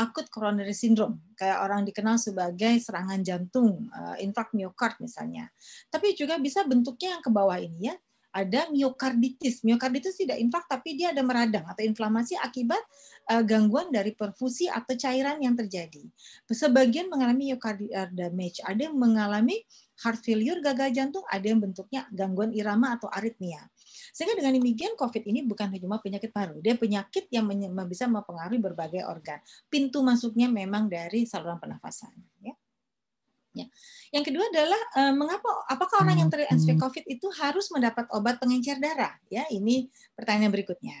akut koroner syndrome kayak orang dikenal sebagai serangan jantung, eh, infark miokard misalnya. Tapi juga bisa bentuknya yang ke bawah ini ya, ada miokarditis. Miokarditis tidak infak tapi dia ada meradang atau inflamasi akibat uh, gangguan dari perfusi atau cairan yang terjadi. Sebagian mengalami myocardial eh, damage, ada yang mengalami heart failure, gagal jantung, ada yang bentuknya gangguan irama atau aritmia. Sehingga dengan demikian COVID ini bukan cuma penyakit paru, dia penyakit yang bisa mempengaruhi berbagai organ. Pintu masuknya memang dari saluran pernafasan. Ya. Ya. Yang kedua adalah uh, mengapa apakah orang yang terinfeksi hmm, hmm. COVID itu harus mendapat obat pengencer darah? Ya, ini pertanyaan berikutnya.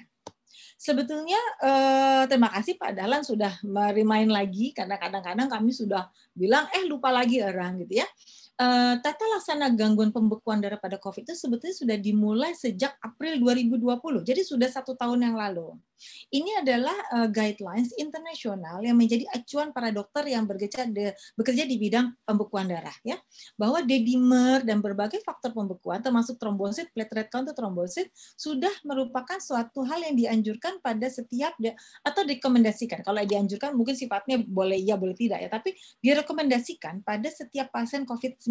Sebetulnya eh, terima kasih Pak Dalan sudah merimain lagi karena kadang-kadang kami sudah bilang eh lupa lagi orang gitu ya. Eh, tata laksana gangguan pembekuan darah pada COVID itu sebetulnya sudah dimulai sejak April 2020, jadi sudah satu tahun yang lalu. Ini adalah uh, guidelines internasional yang menjadi acuan para dokter yang bekerja de, bekerja di bidang pembekuan darah, ya, bahwa dedimer dan berbagai faktor pembekuan, termasuk trombosit, platelet count, trombosit, sudah merupakan suatu hal yang dianjurkan pada setiap atau direkomendasikan. Kalau dianjurkan mungkin sifatnya boleh iya boleh tidak ya, tapi direkomendasikan pada setiap pasien COVID-19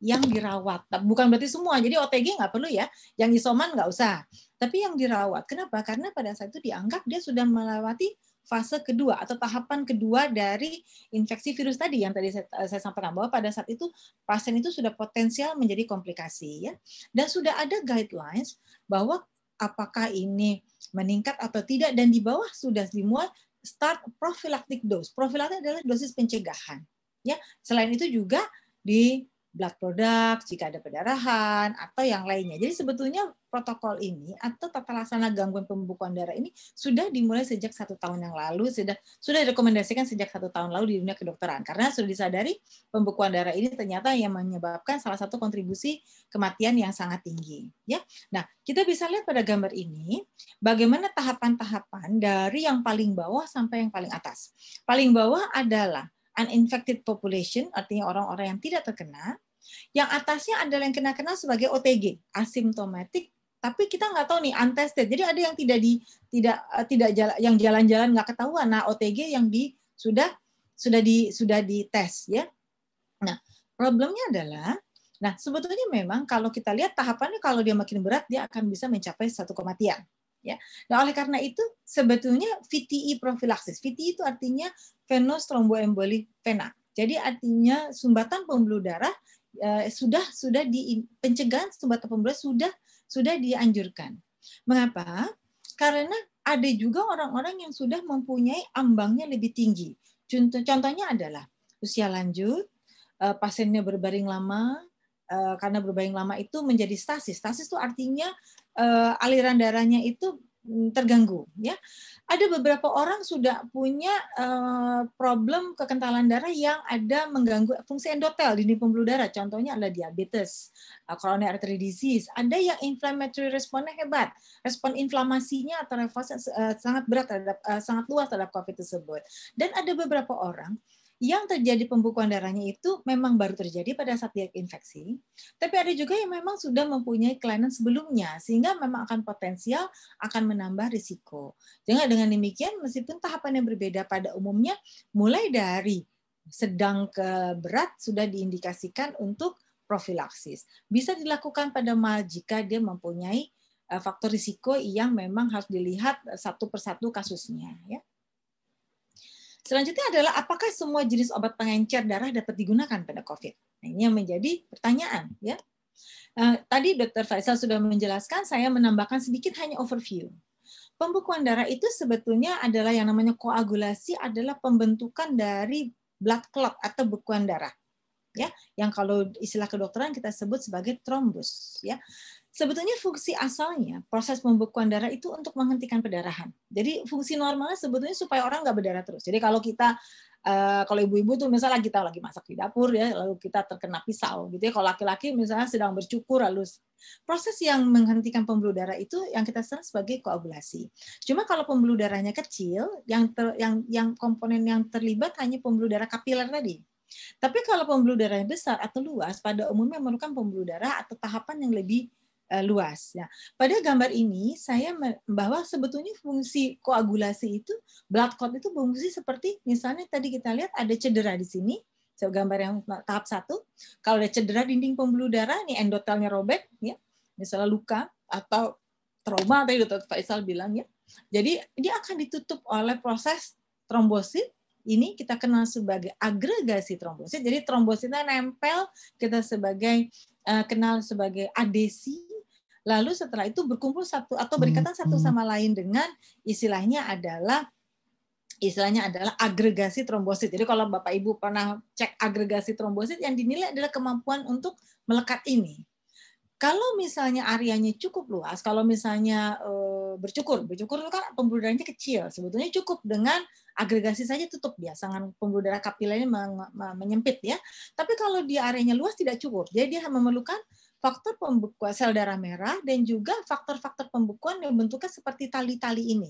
yang dirawat. Bukan berarti semua, jadi OTG nggak perlu ya, yang isoman nggak usah. Tapi yang dirawat, kenapa? Karena pada saat itu dianggap dia sudah melewati fase kedua atau tahapan kedua dari infeksi virus tadi yang tadi saya, eh, saya sampaikan bahwa pada saat itu pasien itu sudah potensial menjadi komplikasi ya dan sudah ada guidelines bahwa apakah ini meningkat atau tidak dan di bawah sudah dimuat start prophylactic dose. Profilaktik adalah dosis pencegahan. Ya, selain itu juga di blood product jika ada pendarahan atau yang lainnya. Jadi sebetulnya protokol ini atau tata laksana gangguan pembekuan darah ini sudah dimulai sejak satu tahun yang lalu sudah sudah direkomendasikan sejak satu tahun lalu di dunia kedokteran karena sudah disadari pembekuan darah ini ternyata yang menyebabkan salah satu kontribusi kematian yang sangat tinggi ya. Nah kita bisa lihat pada gambar ini bagaimana tahapan-tahapan dari yang paling bawah sampai yang paling atas. Paling bawah adalah uninfected population, artinya orang-orang yang tidak terkena. Yang atasnya adalah yang kena-kena sebagai OTG, asymptomatic, tapi kita nggak tahu nih untested. Jadi ada yang tidak di tidak eh, tidak jalan, yang jalan-jalan nggak ketahuan. Nah OTG yang di sudah sudah di sudah dites ya. Nah problemnya adalah Nah, sebetulnya memang kalau kita lihat tahapannya kalau dia makin berat dia akan bisa mencapai satu kematian ya. Nah, oleh karena itu sebetulnya VTE profilaksis. VTE itu artinya venous thromboemboli vena. Jadi artinya sumbatan pembuluh darah eh, sudah sudah di pencegahan sumbatan pembuluh darah sudah sudah dianjurkan. Mengapa? Karena ada juga orang-orang yang sudah mempunyai ambangnya lebih tinggi. Contoh, contohnya adalah usia lanjut, eh, pasiennya berbaring lama, eh, karena berbaring lama itu menjadi stasis. Stasis itu artinya uh, aliran darahnya itu mm, terganggu ya ada beberapa orang sudah punya uh, problem kekentalan darah yang ada mengganggu fungsi endotel di pembuluh darah. Contohnya adalah diabetes, uh, eh, coronary artery disease. Ada yang inflammatory responnya hebat, respon inflamasinya atau refleksnya uh, sangat berat terhadap uh, sangat luas terhadap COVID tersebut. Dan ada beberapa orang yang terjadi pembukuan darahnya itu memang baru terjadi pada saat dia infeksi, tapi ada juga yang memang sudah mempunyai kelainan sebelumnya, sehingga memang akan potensial akan menambah risiko. Jangan dengan demikian, meskipun tahapan yang berbeda pada umumnya, mulai dari sedang ke berat sudah diindikasikan untuk profilaksis. Bisa dilakukan pada mal jika dia mempunyai eh, faktor risiko yang memang harus dilihat eh, satu persatu kasusnya. Ya. Selanjutnya adalah apakah semua jenis obat pengencer darah dapat digunakan pada COVID? Nah, ini yang menjadi pertanyaan ya. Nah, tadi Dr. Faisal sudah menjelaskan, saya menambahkan sedikit hanya overview. Pembekuan darah itu sebetulnya adalah yang namanya koagulasi adalah pembentukan dari blood clot atau bekuan darah. Ya, yang kalau istilah kedokteran kita sebut sebagai trombus ya. Sebetulnya fungsi asalnya proses pembekuan darah itu untuk menghentikan pendarahan. Jadi fungsi normalnya sebetulnya supaya orang nggak berdarah terus. Jadi kalau kita Uh, kalau ibu-ibu tuh misalnya kita lagi masak di dapur ya lalu kita terkena pisau gitu ya kalau laki-laki misalnya sedang bercukur lalu proses yang menghentikan pembuluh darah itu yang kita sebut sebagai koagulasi cuma kalau pembuluh darahnya kecil yang ter, yang yang komponen yang terlibat hanya pembuluh darah kapiler tadi tapi kalau pembuluh darahnya besar atau luas pada umumnya memerlukan pembuluh darah atau tahapan yang lebih Eh, luas. ya pada gambar ini saya bahwa sebetulnya fungsi koagulasi itu blood clot itu fungsi seperti misalnya tadi kita lihat ada cedera di sini. so, gambar yang tahap satu. Kalau ada cedera dinding pembuluh darah, ini endotelnya robek, ya, misalnya luka atau trauma tadi Dr. Faisal bilang ya. Jadi dia akan ditutup oleh proses trombosit ini kita kenal sebagai agregasi trombosit. Jadi trombositnya nempel kita sebagai eh, kenal sebagai adesi Lalu setelah itu berkumpul satu atau hmm, berikatan satu hmm. sama lain dengan istilahnya adalah istilahnya adalah agregasi trombosit. Jadi kalau Bapak Ibu pernah cek agregasi trombosit yang dinilai adalah kemampuan untuk melekat ini. Kalau misalnya areanya cukup luas, kalau misalnya e, bercukur, bercukur itu kan pembuluh darahnya kecil. Sebetulnya cukup dengan agregasi saja tutup dia, sangat pembuluh darah kapiler ini menyempit ya. Tapi kalau di areanya luas tidak cukup. Jadi dia memerlukan faktor pembekuan sel darah merah dan juga faktor-faktor pembekuan yang bentuknya seperti tali-tali ini.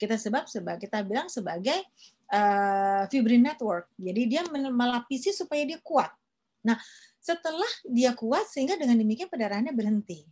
Kita sebab sebab kita bilang sebagai uh, fibrin network. Jadi dia melapisi supaya dia kuat. Nah, setelah dia kuat sehingga dengan demikian pendarahannya berhenti.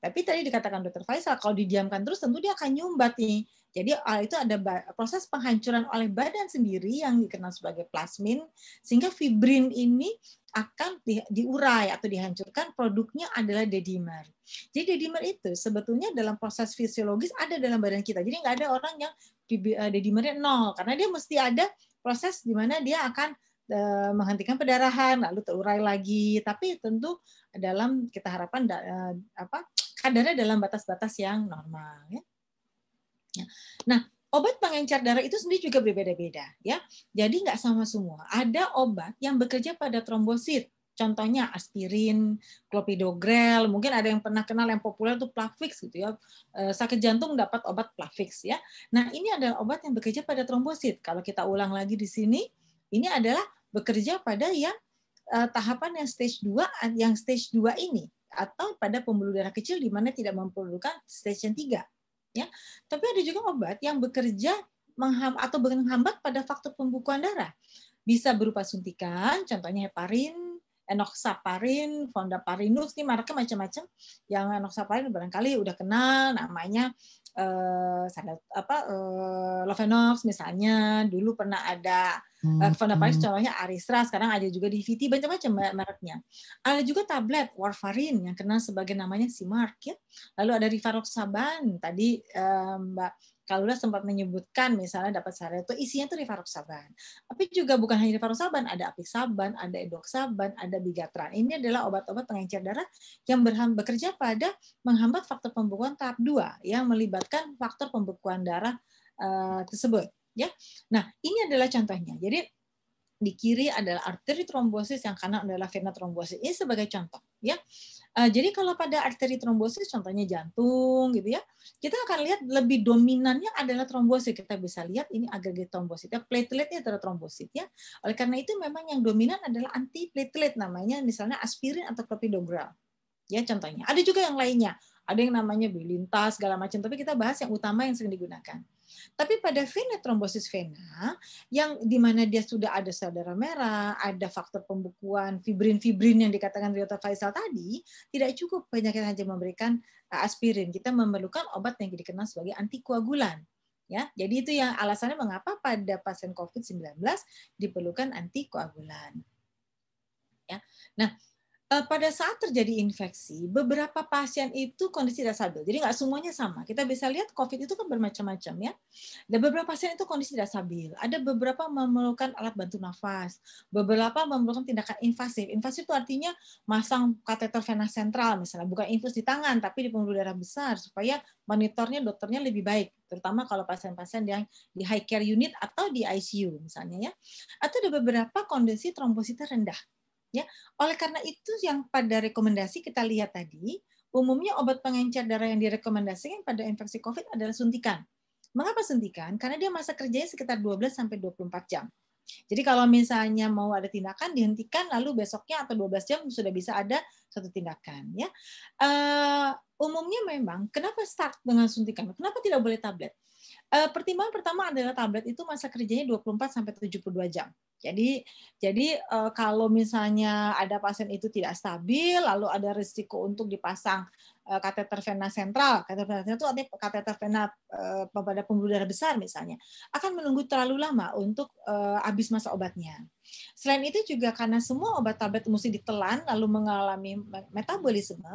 Tapi tadi dikatakan Dr. Faisal kalau didiamkan terus tentu dia akan nyumbat nih jadi ah, itu ada proses penghancuran oleh badan sendiri yang dikenal sebagai plasmin sehingga fibrin ini akan di, diurai atau dihancurkan produknya adalah dedimer. Jadi dedimer itu sebetulnya dalam proses fisiologis ada dalam badan kita. Jadi nggak ada orang yang eh, dedimernya nol karena dia mesti ada proses di mana dia akan eh, menghentikan pendarahan lalu terurai lagi tapi tentu dalam kita harapkan eh, apa kadarnya dalam batas-batas yang normal ya. Ya. Nah, obat pengencer darah itu sendiri juga berbeda-beda ya. Jadi nggak sama semua. Ada obat yang bekerja pada trombosit. Contohnya aspirin, clopidogrel. mungkin ada yang pernah kenal yang populer itu Plavix gitu ya. E, sakit jantung dapat obat Plavix ya. Nah, ini adalah obat yang bekerja pada trombosit. Kalau kita ulang lagi di sini, ini adalah bekerja pada yang eh, tahapan yang stage 2 yang stage 2 ini atau pada pembuluh darah kecil di mana tidak memerlukan stage yang 3 ya. Tapi ada juga obat yang bekerja mengham atau menghambat pada faktor pembukuan darah. Bisa berupa suntikan, contohnya heparin, enoxaparin, fondaparinux nih mereknya macam-macam. Yang enoxaparin barangkali udah kenal namanya eh, apa uh, Lovenox misalnya dulu pernah ada eh, Fonda hmm, hmm. contohnya Aristra sekarang ada juga di VT macam-macam mereknya ada juga tablet Warfarin yang kenal sebagai namanya Simark ya lalu ada Rivaroxaban tadi uh, Mbak Kalula sempat menyebutkan misalnya dapat sehari itu isinya tuh rivaroxaban. Tapi juga bukan hanya rivaroxaban, ada apixaban, ada edoxaban, ada bigatran. Ini adalah obat-obat pengencer darah yang bekerja pada menghambat faktor pembekuan tahap 2 yang melibatkan faktor pembekuan darah uh, tersebut ya. Nah, ini adalah contohnya. Jadi di kiri adalah arteri trombosis yang kanan adalah vena trombosis. Ini sebagai contoh ya. Eh, jadi kalau pada arteri trombosis contohnya jantung gitu ya, kita akan lihat lebih dominannya adalah trombosit. Kita bisa lihat ini agak agregat ya, plateletnya trombosit ya. Oleh karena itu memang yang dominan adalah antiplatelet namanya misalnya aspirin atau clopidogrel. Ya contohnya. Ada juga yang lainnya, ada yang namanya bilintas segala macam, tapi kita bahas yang utama yang sering digunakan. Tapi pada vena trombosis vena yang di mana dia sudah ada sel darah merah, ada faktor pembukuan fibrin-fibrin yang dikatakan Riota Faisal tadi, tidak cukup penyakit hanya memberikan eh, aspirin. Kita memerlukan obat yang dikenal sebagai antikoagulan. Ya, jadi itu yang alasannya mengapa pada pasien COVID-19 diperlukan antikoagulan. Ya. Nah, Eh, pada saat terjadi infeksi, beberapa pasien itu kondisi tidak stabil. Jadi nggak semuanya sama. Kita bisa lihat COVID itu kan bermacam-macam ya. Ada beberapa pasien itu kondisi tidak stabil. Ada beberapa memerlukan alat bantu nafas. Beberapa memerlukan tindakan invasif. Invasif itu artinya masang kateter vena sentral misalnya. Bukan infus di tangan, tapi di pembuluh darah besar. Supaya monitornya dokternya lebih baik terutama kalau pasien-pasien yang di high care unit atau di ICU misalnya ya. Atau ada beberapa kondisi trombositnya rendah Ya, oleh karena itu yang pada rekomendasi kita lihat tadi, umumnya obat pengencer darah yang direkomendasikan pada infeksi COVID adalah suntikan. Mengapa suntikan? Karena dia masa kerjanya sekitar 12 sampai 24 jam. Jadi kalau misalnya mau ada tindakan dihentikan lalu besoknya atau 12 jam sudah bisa ada satu tindakan ya. Uh, umumnya memang kenapa start dengan suntikan? Kenapa tidak boleh tablet? Eh, pertimbangan pertama adalah tablet itu masa kerjanya 24 sampai 72 jam. Jadi jadi eh, kalau misalnya ada pasien itu tidak stabil lalu ada risiko untuk dipasang eh, kateter vena sentral, kateter vena sentral itu artinya kateter vena pada pembuluh darah besar misalnya, akan menunggu terlalu lama untuk habis masa obatnya. Selain itu juga karena semua obat-obat mesti ditelan lalu mengalami metabolisme,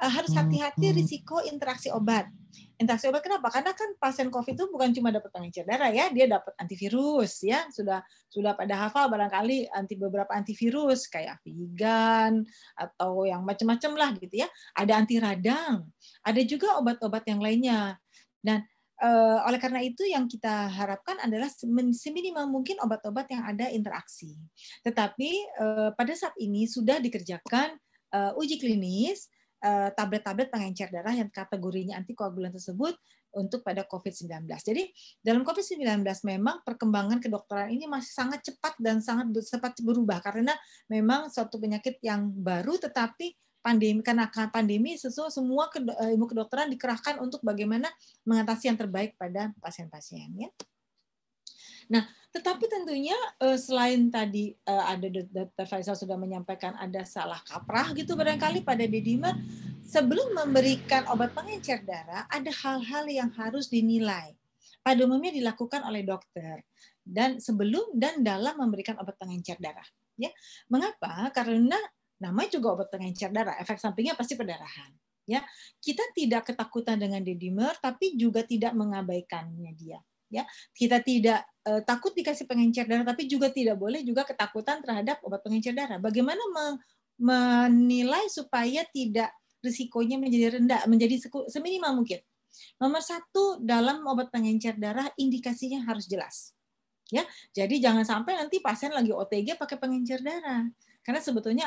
uh, harus hmm, hati-hati hmm. risiko interaksi obat. Interaksi obat kenapa? Karena kan pasien COVID itu bukan cuma dapat pengencer darah ya, dia dapat antivirus ya, sudah sudah pada hafal barangkali anti beberapa antivirus kayak vegan atau yang macam-macam lah gitu ya. Ada anti radang, ada juga obat-obat yang lainnya. Dan Uh, oleh karena itu yang kita harapkan adalah seminimal mungkin obat-obat yang ada interaksi. Tetapi uh, pada saat ini sudah dikerjakan uh, uji klinis tablet-tablet pengencer darah yang kategorinya antikoagulan tersebut untuk pada COVID-19. Jadi dalam COVID-19 memang perkembangan kedokteran ini masih sangat cepat dan sangat cepat berubah karena memang suatu penyakit yang baru tetapi pandemi karena pandemi sesuatu semua eh, ilmu kedokteran dikerahkan untuk bagaimana mengatasi yang terbaik pada pasien-pasien ya. Nah, tetapi tentunya eh, selain tadi eh, ada Dr. Faisal sudah menyampaikan ada salah kaprah gitu barangkali pada Dedima, sebelum memberikan obat pengencer darah ada hal-hal yang harus dinilai. Pada umumnya dilakukan oleh dokter dan sebelum dan dalam memberikan obat pengencer darah. Ya, mengapa? Karena namanya juga obat pengencer darah, efek sampingnya pasti pendarahan. Ya, kita tidak ketakutan dengan dedimer, tapi juga tidak mengabaikannya dia. Ya, kita tidak uh, takut dikasih pengencer darah, tapi juga tidak boleh juga ketakutan terhadap obat pengencer darah. Bagaimana menilai supaya tidak risikonya menjadi rendah, menjadi seminimal mungkin. Nomor satu dalam obat pengencer darah indikasinya harus jelas. Ya, jadi jangan sampai nanti pasien lagi OTG pakai pengencer darah. Karena sebetulnya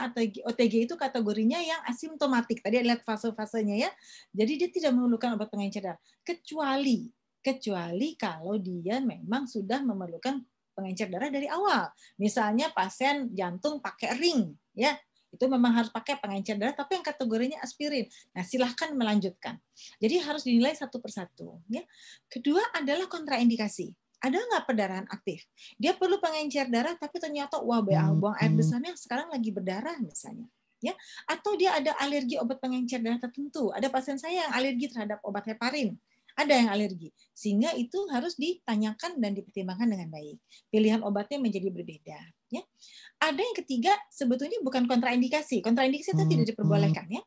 OTG, itu kategorinya yang asimptomatik. Tadi lihat fase-fasenya ya. Jadi dia tidak memerlukan obat pengencer darah kecuali kecuali kalau dia memang sudah memerlukan pengencer darah dari awal. Misalnya pasien jantung pakai ring ya. Itu memang harus pakai pengencer darah, tapi yang kategorinya aspirin. Nah, silahkan melanjutkan. Jadi harus dinilai satu persatu. Ya. Kedua adalah kontraindikasi ada nggak pendarahan aktif? Dia perlu pengencer darah, tapi ternyata wah hmm, buang air hmm. besarnya sekarang lagi berdarah misalnya, ya. Atau dia ada alergi obat pengencer darah tertentu. Ada pasien saya yang alergi terhadap obat heparin, ada yang alergi, sehingga itu harus ditanyakan dan dipertimbangkan dengan baik. Pilihan obatnya menjadi berbeda, ya. Ada yang ketiga sebetulnya bukan kontraindikasi, kontraindikasi itu tidak hmm, diperbolehkan, ya.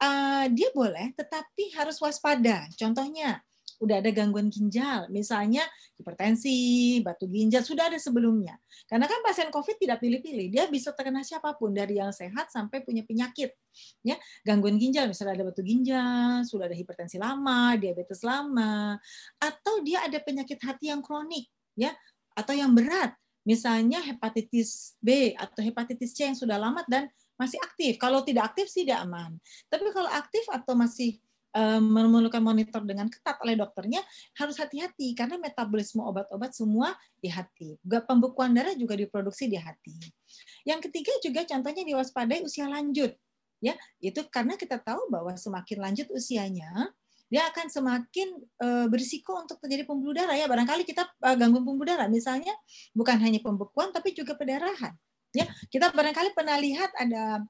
Uh, dia boleh, tetapi harus waspada. Contohnya udah ada gangguan ginjal, misalnya hipertensi, batu ginjal, sudah ada sebelumnya. Karena kan pasien COVID tidak pilih-pilih, dia bisa terkena siapapun dari yang sehat sampai punya penyakit, ya gangguan ginjal, misalnya ada batu ginjal, sudah ada hipertensi lama, diabetes lama, atau dia ada penyakit hati yang kronik, ya atau yang berat, misalnya hepatitis B atau hepatitis C yang sudah lama dan masih aktif. Kalau tidak aktif sih tidak aman. Tapi kalau aktif atau masih Eh, memerlukan monitor dengan ketat oleh dokternya harus hati-hati karena metabolisme obat-obat semua di hati. Pembekuan darah juga diproduksi di hati. Yang ketiga juga contohnya diwaspadai usia lanjut. Ya, itu karena kita tahu bahwa semakin lanjut usianya, dia akan semakin eh, berisiko untuk terjadi pembuluh darah ya. Barangkali kita eh, gangguan pembuluh darah misalnya bukan hanya pembekuan tapi juga pendarahan. Ya, kita barangkali pernah lihat ada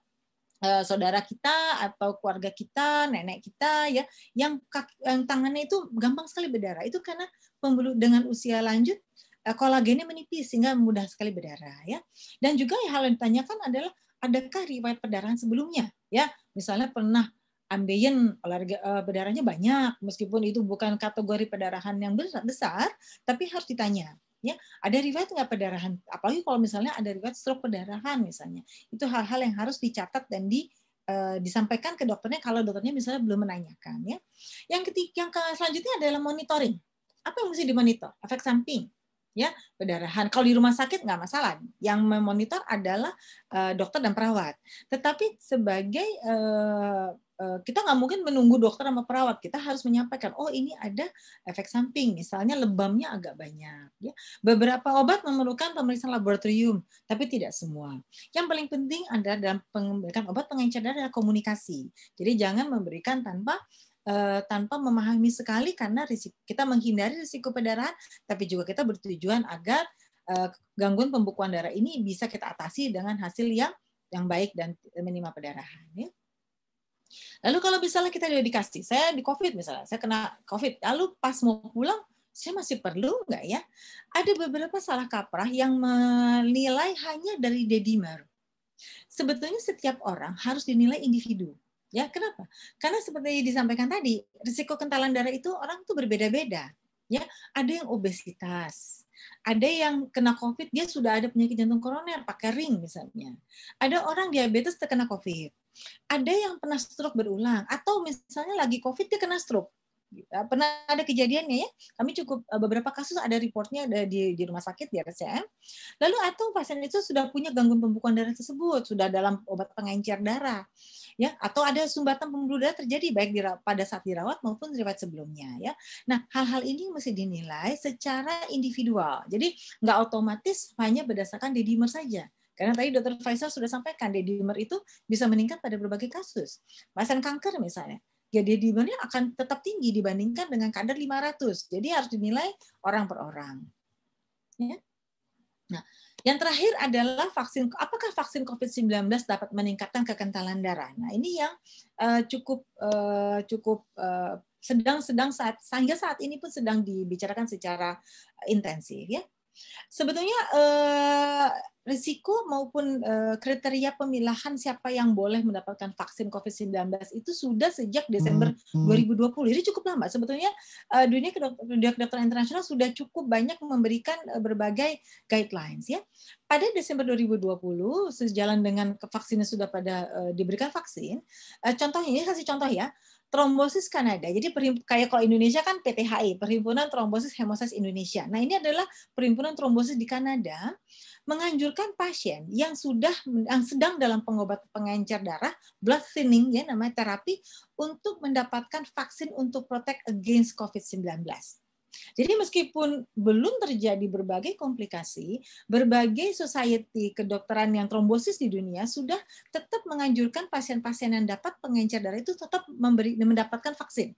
Eh, saudara kita atau keluarga kita, nenek kita ya, yang, kaki, yang tangannya itu gampang sekali berdarah. Itu karena pembuluh dengan usia lanjut eh, kolagennya menipis sehingga mudah sekali berdarah ya. Dan juga ya, hal yang ditanyakan adalah adakah riwayat perdarahan sebelumnya ya? Misalnya pernah ambeien olahraga eh, berdarahnya banyak meskipun itu bukan kategori perdarahan yang besar, besar tapi harus ditanya ya ada riwayat nggak pendarahan apalagi kalau misalnya ada riwayat stroke pendarahan misalnya itu hal-hal yang harus dicatat dan di eh, disampaikan ke dokternya kalau dokternya misalnya belum menanyakan ya yang ketiga yang selanjutnya adalah monitoring apa yang mesti dimonitor efek samping ya pendarahan kalau di rumah sakit nggak masalah yang memonitor adalah eh, dokter dan perawat tetapi sebagai eh, Eh, kita nggak mungkin menunggu dokter sama perawat kita harus menyampaikan oh ini ada efek samping misalnya lebamnya agak banyak ya beberapa obat memerlukan pemeriksaan laboratorium tapi tidak semua yang paling penting adalah dalam pengembalian obat pengencer adalah komunikasi jadi jangan memberikan tanpa eh, tanpa memahami sekali karena risiko, kita menghindari risiko pendarahan tapi juga kita bertujuan agar eh, gangguan pembekuan darah ini bisa kita atasi dengan hasil yang yang baik dan minimal pendarahan ya. Lalu kalau misalnya kita udah dikasih, saya di COVID misalnya, saya kena COVID, lalu pas mau pulang, saya masih perlu nggak ya? Ada beberapa salah kaprah yang menilai hanya dari dedimer. Sebetulnya setiap orang harus dinilai individu. Ya, kenapa? Karena seperti disampaikan tadi, risiko kentalan darah itu orang tuh berbeda-beda. Ya, ada yang obesitas, ada yang kena COVID, dia sudah ada penyakit jantung koroner, pakai ring misalnya. Ada orang diabetes terkena COVID. Ada yang pernah stroke berulang. Atau misalnya lagi COVID, dia kena stroke eh, pernah ada kejadiannya ya kami cukup eh, beberapa kasus ada reportnya ada di, di rumah sakit di RSCM lalu atau pasien itu sudah punya gangguan pembukuan darah tersebut sudah dalam obat pengencer darah ya atau ada sumbatan pembuluh darah terjadi baik di, pada saat dirawat maupun riwayat sebelumnya ya. Nah, hal-hal ini mesti dinilai secara individual. Jadi nggak otomatis hanya berdasarkan dedimer saja. Karena tadi Dokter Faisal sudah sampaikan dedimer itu bisa meningkat pada berbagai kasus. Pasien kanker misalnya, ya dedimernya akan tetap tinggi dibandingkan dengan kadar 500. Jadi harus dinilai orang per orang. Ya. Nah, yang terakhir adalah vaksin apakah vaksin COVID-19 dapat meningkatkan kekentalan darah. Nah, ini yang uh, cukup uh, cukup sedang eh, sedang-sedang saat sehingga saat ini pun sedang dibicarakan secara intensif ya. Sebetulnya uh, risiko maupun eh, kriteria pemilahan siapa yang boleh mendapatkan vaksin COVID-19 itu sudah sejak hmm, Desember 2020. Hmm. Jadi cukup lama. Sebetulnya eh, dunia kedokteran internasional sudah cukup banyak memberikan eh, berbagai guidelines ya. Pada Desember 2020 sejalan dengan vaksinnya sudah pada diberikan vaksin. contoh contohnya ini kasih contoh ya trombosis Kanada. Jadi kayak kalau Indonesia kan PTHI, e, Perhimpunan Trombosis Hemosis Indonesia. Nah, ini adalah perhimpunan trombosis di Kanada menganjurkan pasien yang sudah yang sedang dalam pengobatan pengencer darah blood thinning ya namanya terapi untuk mendapatkan vaksin untuk protect against COVID-19. Jadi meskipun belum terjadi berbagai komplikasi, berbagai society kedokteran yang trombosis di dunia sudah tetap menganjurkan pasien-pasien yang dapat pengencer darah itu tetap memberi mendapatkan vaksin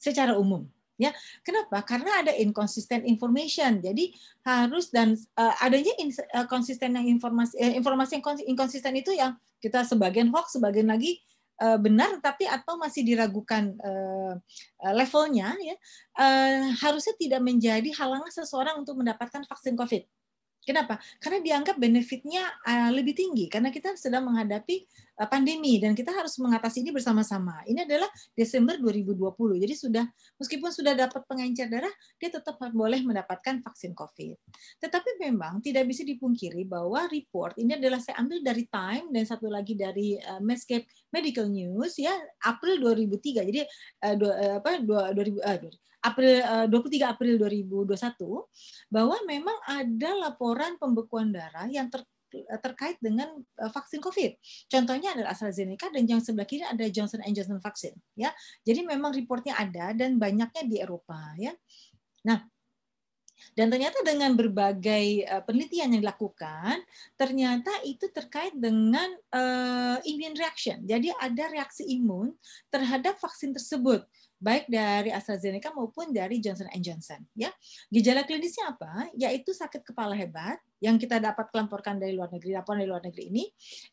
secara umum ya kenapa karena ada inconsistent information jadi harus dan uh, adanya in, uh, yang informasi uh, informasi yang inconsistent itu yang kita sebagian hoax sebagian lagi uh, benar tapi atau masih diragukan uh, levelnya ya uh, harusnya tidak menjadi halangan seseorang untuk mendapatkan vaksin covid Kenapa? Karena dianggap benefitnya eh, lebih tinggi karena kita sedang menghadapi eh, pandemi dan kita harus mengatasi ini bersama-sama. Ini adalah Desember 2020. Jadi sudah meskipun sudah dapat pengencer darah, dia tetap boleh mendapatkan vaksin COVID. Tetapi memang tidak bisa dipungkiri bahwa report ini adalah saya ambil dari Time dan satu lagi dari eh, Medscape Medical News ya April 2003. Jadi apa 2000 April 23 eh, April 2021 bahwa memang ada laporan pembekuan darah yang ter, eh, terkait dengan eh, vaksin COVID. Contohnya adalah AstraZeneca dan yang sebelah kiri ada Johnson Johnson vaksin. Ya, jadi memang reportnya ada dan banyaknya di Eropa. Ya, nah dan ternyata dengan berbagai penelitian yang dilakukan, ternyata itu terkait dengan uh, immune reaction. Jadi ada reaksi imun terhadap vaksin tersebut baik dari AstraZeneca maupun dari Johnson Johnson ya. Gejala klinisnya apa? Yaitu sakit kepala hebat yang kita dapat laporkan dari luar negeri, laporan dari luar negeri ini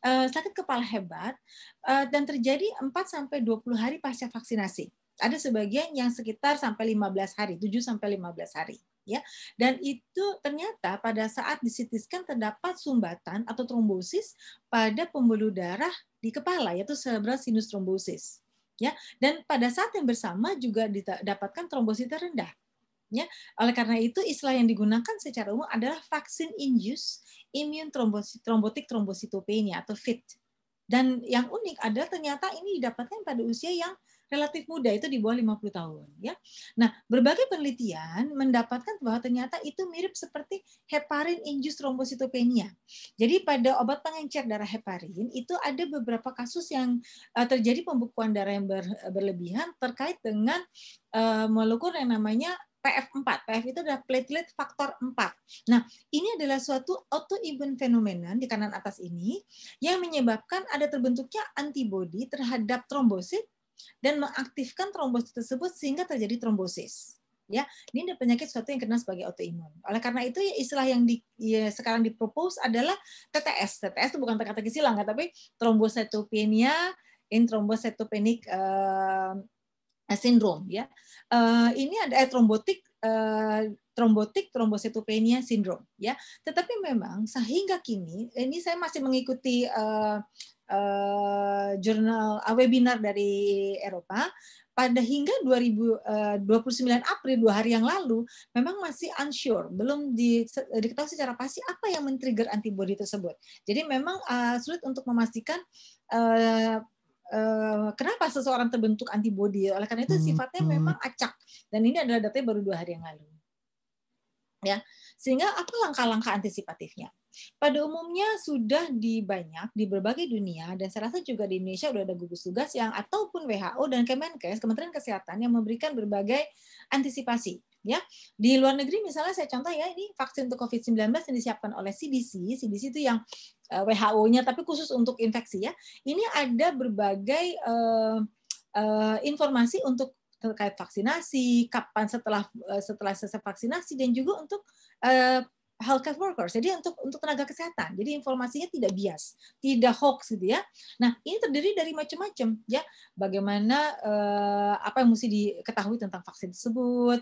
eh, sakit kepala hebat eh, dan terjadi 4 sampai 20 hari pasca vaksinasi. Ada sebagian yang sekitar sampai 15 hari, 7 sampai 15 hari ya. Dan itu ternyata pada saat disitiskan terdapat sumbatan atau trombosis pada pembuluh darah di kepala yaitu cerebral sinus trombosis ya dan pada saat yang bersama juga didapatkan trombosit rendah ya oleh karena itu istilah yang digunakan secara umum adalah vaksin induced immune trombosit trombotik trombositopenia atau FIT dan yang unik adalah ternyata ini didapatkan pada usia yang relatif muda itu di bawah 50 tahun ya. Nah, berbagai penelitian mendapatkan bahwa ternyata itu mirip seperti heparin induced thrombocytopenia. Jadi pada obat pengencer darah heparin itu ada beberapa kasus yang eh, terjadi pembekuan darah yang ber, berlebihan terkait dengan uh, eh, molekul yang namanya PF4. PF itu adalah platelet faktor 4. Nah, ini adalah suatu autoimmune fenomena di kanan atas ini yang menyebabkan ada terbentuknya antibodi terhadap trombosit dan mengaktifkan trombosit tersebut sehingga terjadi trombosis. Ya, ini ada penyakit suatu yang kenal sebagai autoimun. Oleh karena itu ya, istilah yang di, ya, sekarang dipropose adalah TTS. TTS itu bukan kata silang, ya, tapi trombositopenia in trombositopenic uh, eh, syndrome ya. Uh, ini ada eh, trombotik eh, trombotik trombositopenia sindrom ya. Tetapi memang sehingga kini ini saya masih mengikuti uh, Eh, jurnal uh, webinar dari Eropa pada hingga 2029 eh, uh, April dua hari yang lalu memang masih unsure belum di, diketahui secara pasti apa yang men-trigger antibodi tersebut jadi memang uh, sulit untuk memastikan uh, Uh, kenapa seseorang terbentuk antibodi? Oleh karena itu hmm, sifatnya hmm. memang acak dan ini adalah datanya baru dua hari yang lalu, ya. Sehingga apa langkah-langkah antisipatifnya? pada umumnya sudah di banyak di berbagai dunia dan saya rasa juga di Indonesia sudah ada gugus tugas yang ataupun WHO dan Kemenkes Kementerian Kesehatan yang memberikan berbagai antisipasi ya. Di luar negeri misalnya saya contoh ya ini vaksin untuk COVID-19 yang disiapkan oleh CDC, CDC itu yang eh, WHO-nya tapi khusus untuk infeksi ya. Ini ada berbagai uh, uh, informasi untuk terkait vaksinasi, kapan setelah setelah selesai vaksinasi dan juga untuk uh, healthcare workers. Jadi untuk untuk tenaga kesehatan. Jadi informasinya tidak bias, tidak hoax gitu ya. Nah, ini terdiri dari macam-macam ya. Bagaimana eh, apa yang mesti diketahui tentang vaksin tersebut,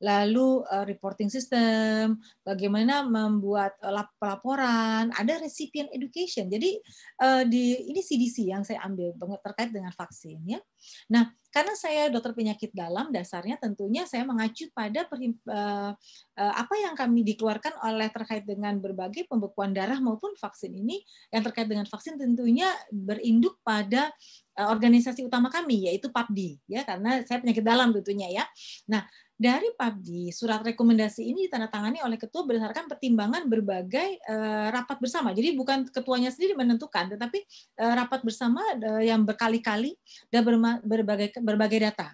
lalu eh, reporting system, bagaimana membuat eh, laporan ada recipient education. Jadi eh, di ini CDC yang saya ambil terkait dengan vaksin ya. Nah, karena saya dokter penyakit dalam dasarnya tentunya saya mengacu pada per, uh, uh, apa yang kami dikeluarkan oleh terkait dengan berbagai pembekuan darah maupun vaksin ini yang terkait dengan vaksin tentunya berinduk pada uh, organisasi utama kami yaitu PAPDI ya karena saya penyakit dalam tentunya ya. Nah, dari PABDI, surat rekomendasi ini ditandatangani oleh ketua berdasarkan pertimbangan berbagai uh, rapat bersama. Jadi bukan ketuanya sendiri menentukan, tetapi uh, rapat bersama uh, yang berkali-kali dan berbagai berbagai data.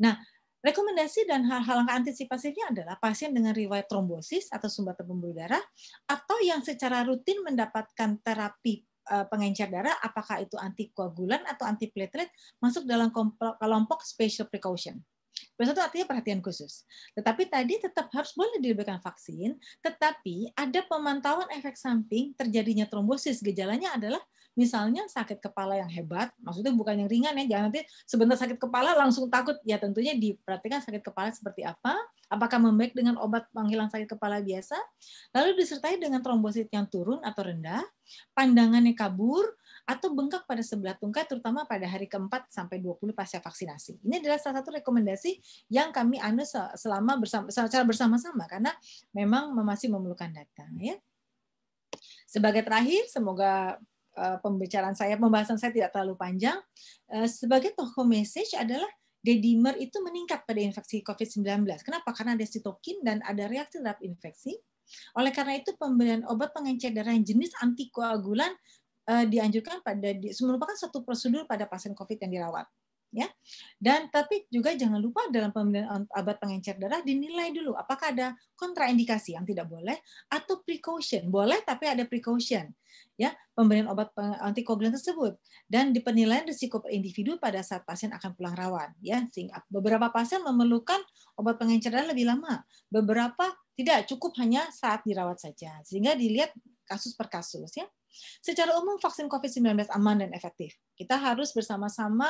Nah, Rekomendasi dan hal-hal antisipasinya adalah pasien dengan riwayat trombosis atau sumbatan pembuluh darah atau yang secara rutin mendapatkan terapi pengencer darah apakah itu antikoagulan atau antiplatelet masuk dalam kelompok special precaution. Besok itu artinya perhatian khusus. Tetapi tadi tetap harus boleh diberikan vaksin, tetapi ada pemantauan efek samping terjadinya trombosis. Gejalanya adalah misalnya sakit kepala yang hebat, maksudnya bukan yang ringan ya, jangan nanti sebentar sakit kepala langsung takut. Ya tentunya diperhatikan sakit kepala seperti apa, apakah membaik dengan obat penghilang sakit kepala biasa, lalu disertai dengan trombosit yang turun atau rendah, pandangannya kabur, atau bengkak pada sebelah tungkai terutama pada hari keempat sampai 20 pasca vaksinasi. Ini adalah salah satu rekomendasi yang kami anu selama bersama secara bersama-sama karena memang masih memerlukan data ya. Sebagai terakhir, semoga eh, pembicaraan saya, pembahasan saya tidak terlalu panjang. Eh, sebagai toko message adalah dedimer itu meningkat pada infeksi COVID-19. Kenapa? Karena ada sitokin dan ada reaksi terhadap infeksi. Oleh karena itu, pemberian obat pengencer darah yang jenis antikoagulan uh, dianjurkan pada di, merupakan satu prosedur pada pasien COVID yang dirawat ya. Dan tapi juga jangan lupa dalam pemberian obat pengencer darah dinilai dulu apakah ada kontraindikasi yang tidak boleh atau precaution. Boleh tapi ada precaution ya pemberian obat antikoagulan tersebut dan di penilaian risiko per individu pada saat pasien akan pulang rawan ya sehingga beberapa pasien memerlukan obat pengencer darah lebih lama beberapa tidak cukup hanya saat dirawat saja sehingga dilihat kasus per kasus ya. Secara umum vaksin COVID-19 aman dan efektif. Kita harus bersama-sama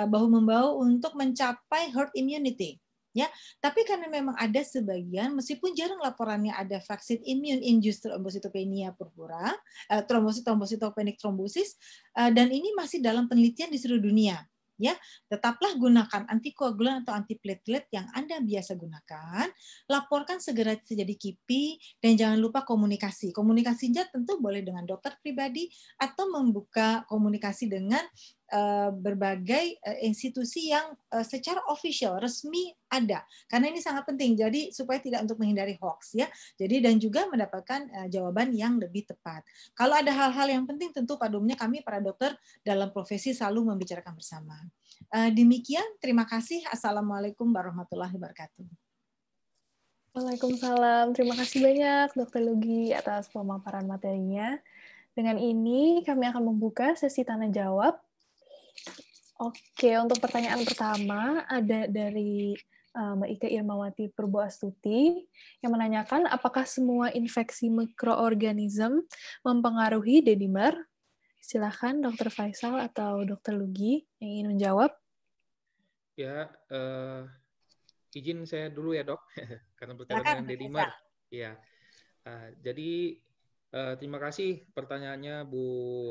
eh, bahu membahu untuk mencapai herd immunity ya. Tapi karena memang ada sebagian meskipun jarang laporannya ada vaksin immune induced trombositopenia purpura, eh, trombosit trombositopenic trombosis eh, dan ini masih dalam penelitian di seluruh dunia ya tetaplah gunakan antikoagulan atau antiplatelet yang Anda biasa gunakan, laporkan segera terjadi KIPI dan jangan lupa komunikasi. Komunikasinya tentu boleh dengan dokter pribadi atau membuka komunikasi dengan Eh, berbagai eh, institusi yang eh, secara official resmi ada karena ini sangat penting jadi supaya tidak untuk menghindari hoax ya jadi dan juga mendapatkan jawaban yang lebih tepat kalau ada hal-hal yang penting tentu pada kami para dokter dalam profesi selalu membicarakan bersama demikian terima kasih assalamualaikum warahmatullahi wabarakatuh Waalaikumsalam. Terima kasih banyak Dokter Lugi atas pemaparan materinya. Dengan ini kami akan membuka sesi tanya jawab Oke, untuk pertanyaan pertama ada dari eh, Mbak Ika Irmawati Perbu Astuti yang menanyakan apakah semua infeksi mikroorganisme mempengaruhi dedimer? Silahkan Dokter Faisal atau Dokter Lugi yang ingin menjawab. Ya, uh, izin saya dulu ya dok, karena berkaitan dengan dedimer. Ya, uh, eh, jadi uh, terima kasih pertanyaannya Bu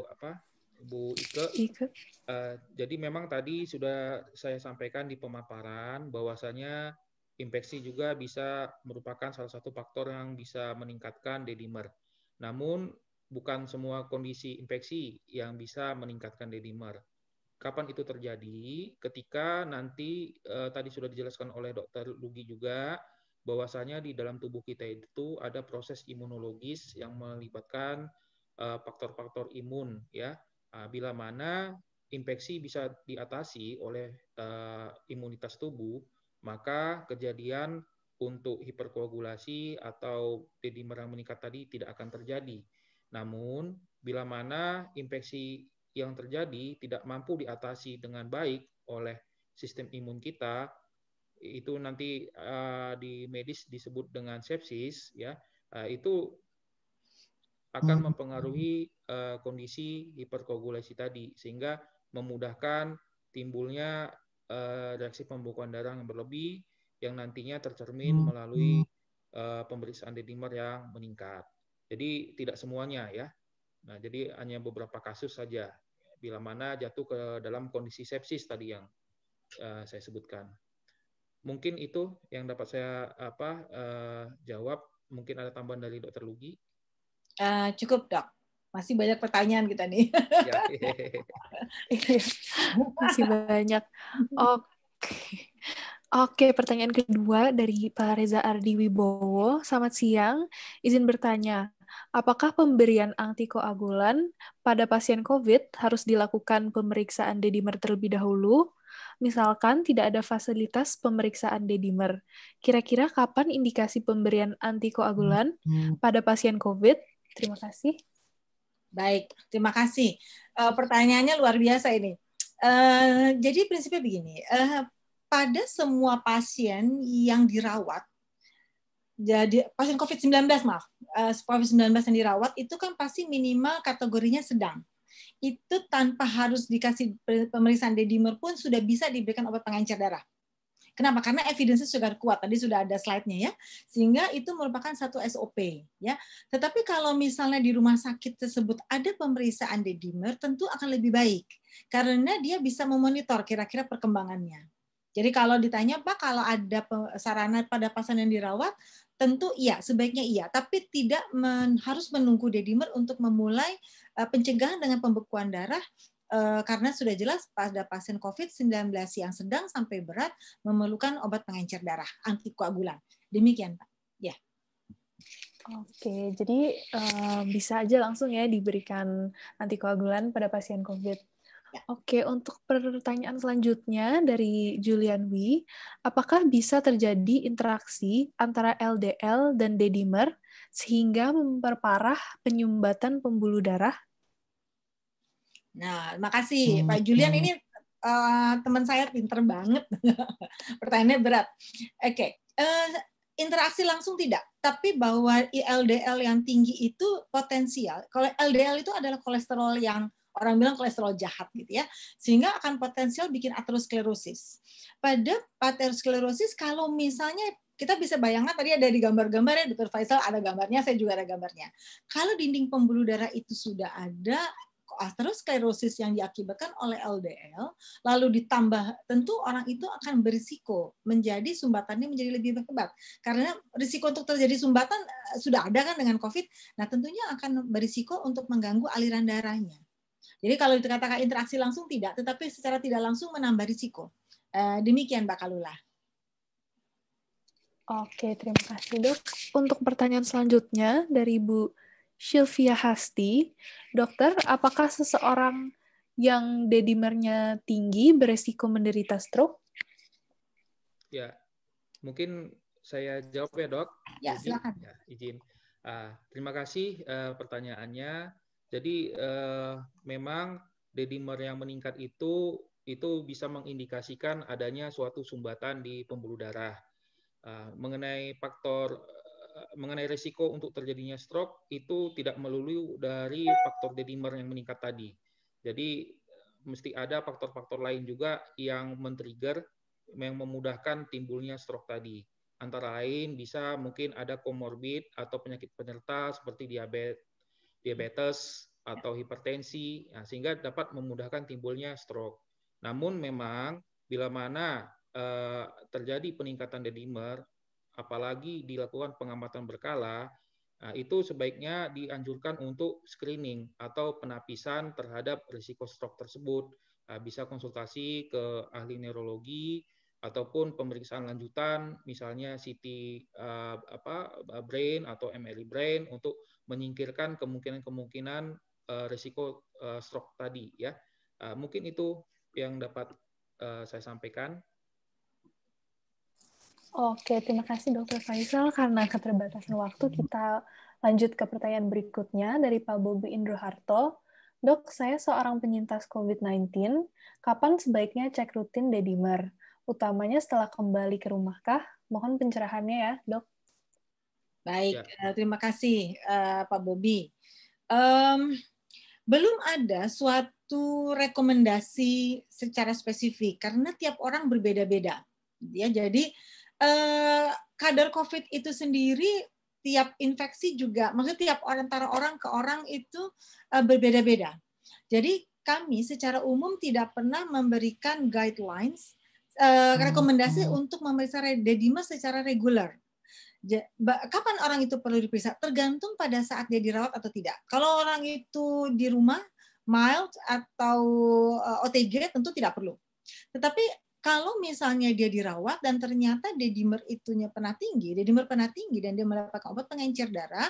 apa Bu Ike. Ike. Uh, jadi memang tadi sudah saya sampaikan di pemaparan bahwasanya infeksi juga bisa merupakan salah satu faktor yang bisa meningkatkan dedimer. Namun bukan semua kondisi infeksi yang bisa meningkatkan dedimer. Kapan itu terjadi? Ketika nanti eh, tadi sudah dijelaskan oleh Dokter Lugi juga bahwasanya di dalam tubuh kita itu ada proses imunologis yang melibatkan eh, faktor-faktor eh, imun ya Ah, bila mana infeksi bisa diatasi oleh eh, imunitas tubuh, maka kejadian untuk hiperkoagulasi atau jadi merang meningkat tadi tidak akan terjadi. Namun, bila mana infeksi yang terjadi tidak mampu diatasi dengan baik oleh sistem imun kita, itu nanti uh, di medis disebut dengan sepsis, ya. Uh, itu akan hmm. mempengaruhi uh, kondisi hiperkoagulasi tadi sehingga memudahkan timbulnya uh, reaksi pembekuan darah yang berlebih yang nantinya tercermin hmm. melalui uh, pemeriksaan dimer yang meningkat. Jadi tidak semuanya ya. Nah, jadi hanya beberapa kasus saja bila mana jatuh ke dalam kondisi sepsis tadi yang uh, saya sebutkan. Mungkin itu yang dapat saya apa uh, jawab. Mungkin ada tambahan dari Dokter Lugi. Eh, cukup dok. Masih banyak pertanyaan kita nih. Ya. Masih banyak. Oke. Oke, pertanyaan kedua dari Pak Reza Ardi Wibowo. Selamat siang. Izin bertanya, apakah pemberian antikoagulan pada pasien COVID harus dilakukan pemeriksaan dedimer terlebih dahulu? Misalkan tidak ada fasilitas pemeriksaan dedimer. Kira-kira kapan indikasi pemberian antikoagulan hmm. pada pasien COVID Terima kasih. Baik, terima kasih. Uh, pertanyaannya luar biasa ini. Uh, jadi prinsipnya begini, uh, pada semua pasien yang dirawat, jadi pasien COVID-19 maaf, uh, COVID-19 yang dirawat itu kan pasti minimal kategorinya sedang. Itu tanpa harus dikasih pemeriksaan dedimer pun sudah bisa diberikan obat pengencer darah. Kenapa? Karena evidence sudah kuat. Tadi sudah ada slide-nya ya. Sehingga itu merupakan satu SOP ya. Tetapi kalau misalnya di rumah sakit tersebut ada pemeriksaan dedimer tentu akan lebih baik karena dia bisa memonitor kira-kira perkembangannya. Jadi kalau ditanya Pak kalau ada sarana pada pasien yang dirawat tentu iya sebaiknya iya tapi tidak men, harus menunggu dedimer untuk memulai eh, pencegahan dengan pembekuan darah Eh, karena sudah jelas pada pasien COVID-19 yang sedang sampai berat memerlukan obat pengencer darah antikoagulan. Demikian, Pak. Ya. Oke, jadi eh, bisa aja langsung ya diberikan antikoagulan pada pasien COVID. Ya. Oke, untuk pertanyaan selanjutnya dari Julian Wi, apakah bisa terjadi interaksi antara LDL dan D-dimer sehingga memperparah penyumbatan pembuluh darah Nah, makasih hmm. Pak Julian ini uh, teman saya pinter banget. Pertanyaannya berat. Oke, okay. uh, eh, interaksi langsung tidak, tapi bahwa LDL yang tinggi itu potensial. Kalau LDL itu adalah kolesterol yang orang bilang kolesterol jahat gitu ya, sehingga akan potensial bikin aterosklerosis. Pada aterosklerosis kalau misalnya kita bisa bayangkan tadi ada di gambar-gambar ya, Dr. Faisal ada gambarnya, saya juga ada gambarnya. Kalau dinding pembuluh darah itu sudah ada, aterosklerosis ah, yang diakibatkan oleh LDL, lalu ditambah tentu orang itu akan berisiko menjadi sumbatannya menjadi lebih hebat. Karena risiko untuk terjadi sumbatan eh, sudah ada kan dengan COVID, nah tentunya akan berisiko untuk mengganggu aliran darahnya. Jadi kalau dikatakan interaksi langsung tidak, tetapi secara tidak langsung menambah risiko. Eh, demikian Mbak Kalula. Oke, terima kasih dok. Untuk pertanyaan selanjutnya dari Bu Sylvia Hasti. Dokter, apakah seseorang yang dedimernya tinggi beresiko menderita stroke? Ya, mungkin saya jawab ya dok. Ya, silakan. Ya, izin. Uh, terima kasih uh, pertanyaannya. Jadi uh, memang dedimer yang meningkat itu itu bisa mengindikasikan adanya suatu sumbatan di pembuluh darah. Uh, mengenai faktor Eh, mengenai risiko untuk terjadinya stroke itu tidak melulu dari faktor dedimer yang meningkat tadi. Jadi eh, mesti ada faktor-faktor lain juga yang men-trigger yang memudahkan timbulnya stroke tadi. Antara lain bisa mungkin ada komorbid atau penyakit penyerta seperti diabetes, diabetes atau hipertensi, ya, sehingga dapat memudahkan timbulnya stroke. Namun memang bila mana eh, terjadi peningkatan dedimer, apalagi dilakukan pengamatan berkala, nah, itu sebaiknya dianjurkan untuk screening atau penapisan terhadap risiko stroke tersebut. Nah, bisa konsultasi ke ahli neurologi ataupun pemeriksaan lanjutan, misalnya CT eh, apa brain atau MRI e brain untuk menyingkirkan kemungkinan-kemungkinan eh, risiko eh, stroke tadi ya. Nah, mungkin itu yang dapat saya sampaikan. Oke, terima kasih Dokter Faisal. Karena keterbatasan waktu, kita lanjut ke pertanyaan berikutnya dari Pak Bobi Indroharto. Dok, saya seorang penyintas COVID-19. Kapan sebaiknya cek rutin dedimer? Utamanya setelah kembali ke rumah Mohon pencerahannya ya, dok. Baik, ya. Eh, terima kasih eh, Pak Bobi. Um, belum ada suatu rekomendasi secara spesifik karena tiap orang berbeda-beda. Ya, jadi eh, kadar COVID itu sendiri tiap infeksi juga, maksudnya tiap orang antara orang ke orang itu eh, berbeda-beda. Jadi kami secara umum tidak pernah memberikan guidelines eh, hmm, rekomendasi hmm. untuk memeriksa dedimas secara reguler kapan orang itu perlu diperiksa tergantung pada saat dia dirawat atau tidak. Kalau orang itu di rumah mild atau eh, OTG tentu tidak perlu. Tetapi kalau misalnya dia dirawat dan ternyata dedimer itunya pernah tinggi, dedimer pernah tinggi dan dia mendapatkan obat pengencer darah,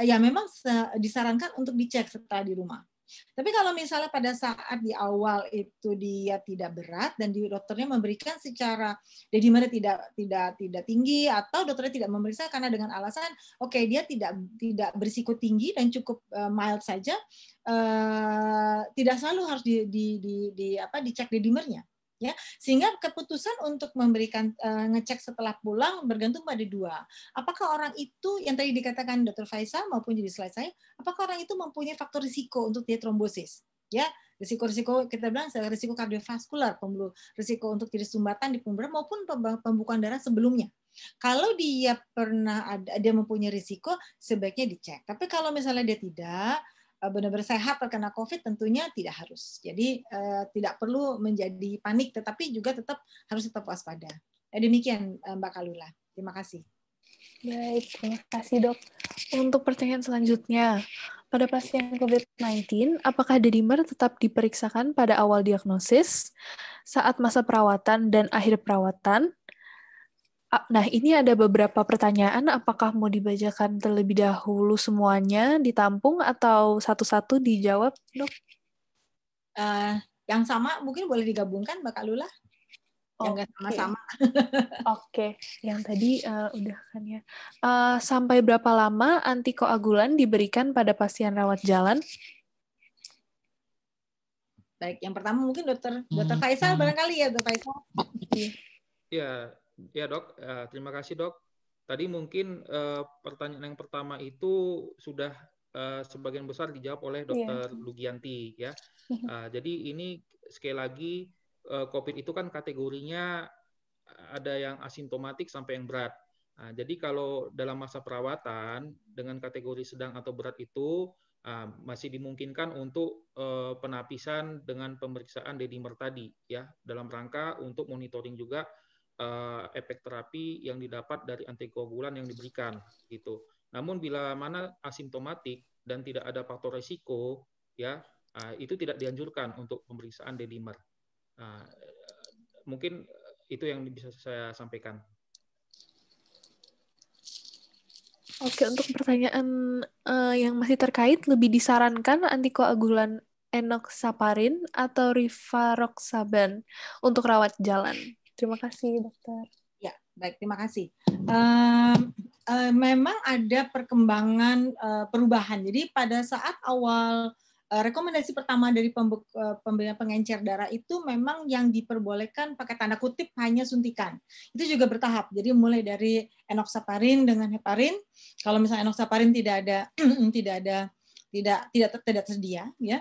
eh, ya memang disarankan untuk dicek setelah di rumah. Tapi kalau misalnya pada saat di awal itu dia tidak berat dan di dokternya memberikan secara mana tidak tidak tidak tinggi atau dokternya tidak memeriksa karena dengan alasan oke okay, dia tidak tidak berisiko tinggi dan cukup eh, mild saja uh, tidak selalu harus di, di, di, di apa dicek dedimernya ya sehingga keputusan untuk memberikan uh, ngecek setelah pulang bergantung pada dua apakah orang itu yang tadi dikatakan dokter Faisal maupun jadi slide saya apakah orang itu mempunyai faktor risiko untuk dia trombosis ya risiko-risiko kita bilang risiko kardiovaskular pembuluh risiko untuk jadi sumbatan di pembuluh maupun pembukaan darah sebelumnya kalau dia pernah ada dia mempunyai risiko sebaiknya dicek tapi kalau misalnya dia tidak Eh, benar-benar sehat terkena COVID tentunya tidak harus. Jadi uh, tidak perlu menjadi panik, tetapi juga tetap harus tetap waspada. Eh, demikian eh, Mbak Kalula. Terima kasih. Baik, terima kasih dok. Untuk pertanyaan selanjutnya, pada pasien COVID-19, apakah dedimer tetap diperiksakan pada awal diagnosis, saat masa perawatan dan akhir perawatan, Nah, ini ada beberapa pertanyaan. Apakah mau dibacakan terlebih dahulu semuanya ditampung atau satu-satu dijawab, dok? Uh, yang sama mungkin boleh digabungkan, Mbak Lula. Okay. sama-sama. Oke, okay. yang tadi uh, udah kan ya. Uh, sampai berapa lama antikoagulan diberikan pada pasien rawat jalan? Baik, yang pertama mungkin dokter dokter hmm, Faisal hmm. barangkali ya, dokter Faisal. Iya. Ya dok, ya, terima kasih dok. Tadi mungkin eh, pertanyaan yang pertama itu sudah eh, sebagian besar dijawab oleh iya. dokter yeah. Lugianti ya. Iya. Eh, jadi ini sekali lagi COVID itu kan kategorinya ada yang asimptomatik sampai yang berat. Nah, jadi kalau dalam masa perawatan dengan kategori sedang atau berat itu uh, masih dimungkinkan untuk uh, penapisan dengan pemeriksaan dedimer tadi ya dalam rangka untuk monitoring juga uh, efek terapi yang didapat dari antikoagulan yang diberikan gitu. Namun bila mana asimptomatik dan tidak ada faktor resiko ya uh, itu tidak dianjurkan untuk pemeriksaan d Uh, ah, mungkin itu yang bisa saya sampaikan. Oke, untuk pertanyaan uh, yang masih terkait, lebih disarankan antikoagulan enoxaparin atau rivaroxaban untuk rawat jalan? Terima kasih, dokter. Ya, baik. Terima kasih. Uh, uh, memang ada perkembangan uh, perubahan. Jadi pada saat awal eh, rekomendasi pertama dari pembelian pengencer darah itu memang yang diperbolehkan pakai tanda kutip hanya suntikan. Itu juga bertahap. Jadi mulai dari enoxaparin dengan heparin. Kalau misalnya enoxaparin tidak ada tidak ada tidak tidak tidak tersedia ya.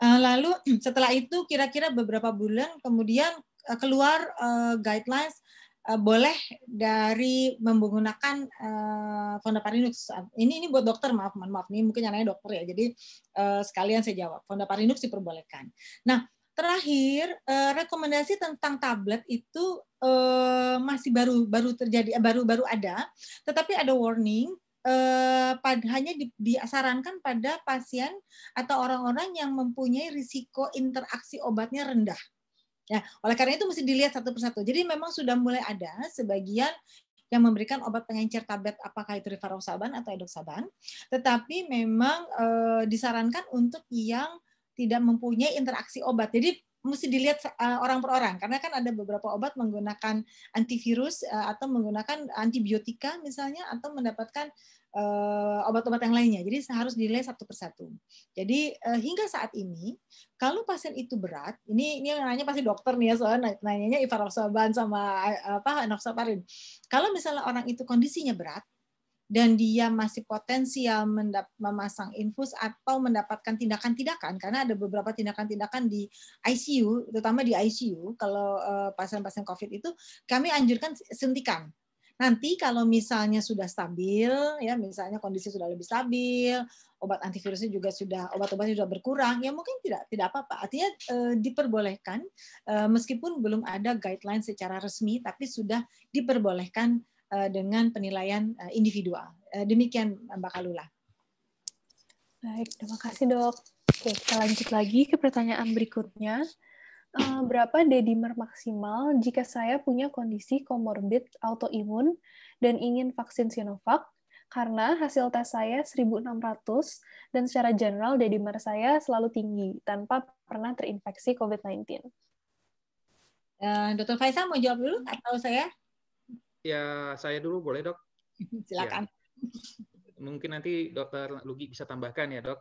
Lalu setelah itu kira-kira beberapa bulan kemudian Eh, keluar uh, guidelines uh, boleh dari menggunakan uh, Fondapan Linux. Ini ini buat dokter maaf maaf, maaf nih mungkin anaknya dokter ya. Jadi uh, sekalian saya jawab Fonda Linux diperbolehkan. Nah terakhir uh, rekomendasi tentang tablet itu uh, masih baru baru terjadi baru baru ada tetapi ada warning eh, pad, hanya di, disarankan pada pasien atau orang-orang yang mempunyai risiko interaksi obatnya rendah ya oleh karena itu mesti dilihat satu persatu. Jadi memang sudah mulai ada sebagian yang memberikan obat pengencer tablet apakah itu rivaroxaban atau edoxaban, tetapi memang e, disarankan untuk yang tidak mempunyai interaksi obat. Jadi mesti dilihat eh, orang per orang karena kan ada beberapa obat menggunakan antivirus eh, atau menggunakan antibiotika misalnya atau mendapatkan eh, obat-obat yang lainnya. Jadi harus dinilai satu persatu. Jadi hingga saat ini kalau pasien itu berat, ini ini yang nanya pasti dokter nih ya soalnya nanyanya sama apa enoksaparin. Kalau misalnya orang itu kondisinya berat, dan dia masih potensial memasang infus atau mendapatkan tindakan-tindakan karena ada beberapa tindakan-tindakan di ICU terutama di ICU kalau eh, pasien-pasien COVID itu kami anjurkan suntikan nanti kalau misalnya sudah stabil ya misalnya kondisi sudah lebih stabil obat antivirusnya juga sudah obat-obatnya sudah berkurang ya mungkin tidak tidak apa-apa artinya eh, diperbolehkan eh, meskipun belum ada guideline secara resmi tapi sudah diperbolehkan Eh, dengan penilaian eh, individual. Eh, demikian Mbak Kalula. Baik, terima kasih dok. Oke, kita lanjut lagi ke pertanyaan berikutnya. Berapa dedimer maksimal jika saya punya kondisi komorbid autoimun dan ingin vaksin Sinovac karena hasil tes saya 1600 dan secara general dedimer saya selalu tinggi tanpa pernah terinfeksi COVID-19. Uh, Dr. Faisal mau jawab dulu atau saya? Ya, saya dulu boleh, Dok? Silakan. Ya. Mungkin nanti Dokter Lugi bisa tambahkan ya, Dok,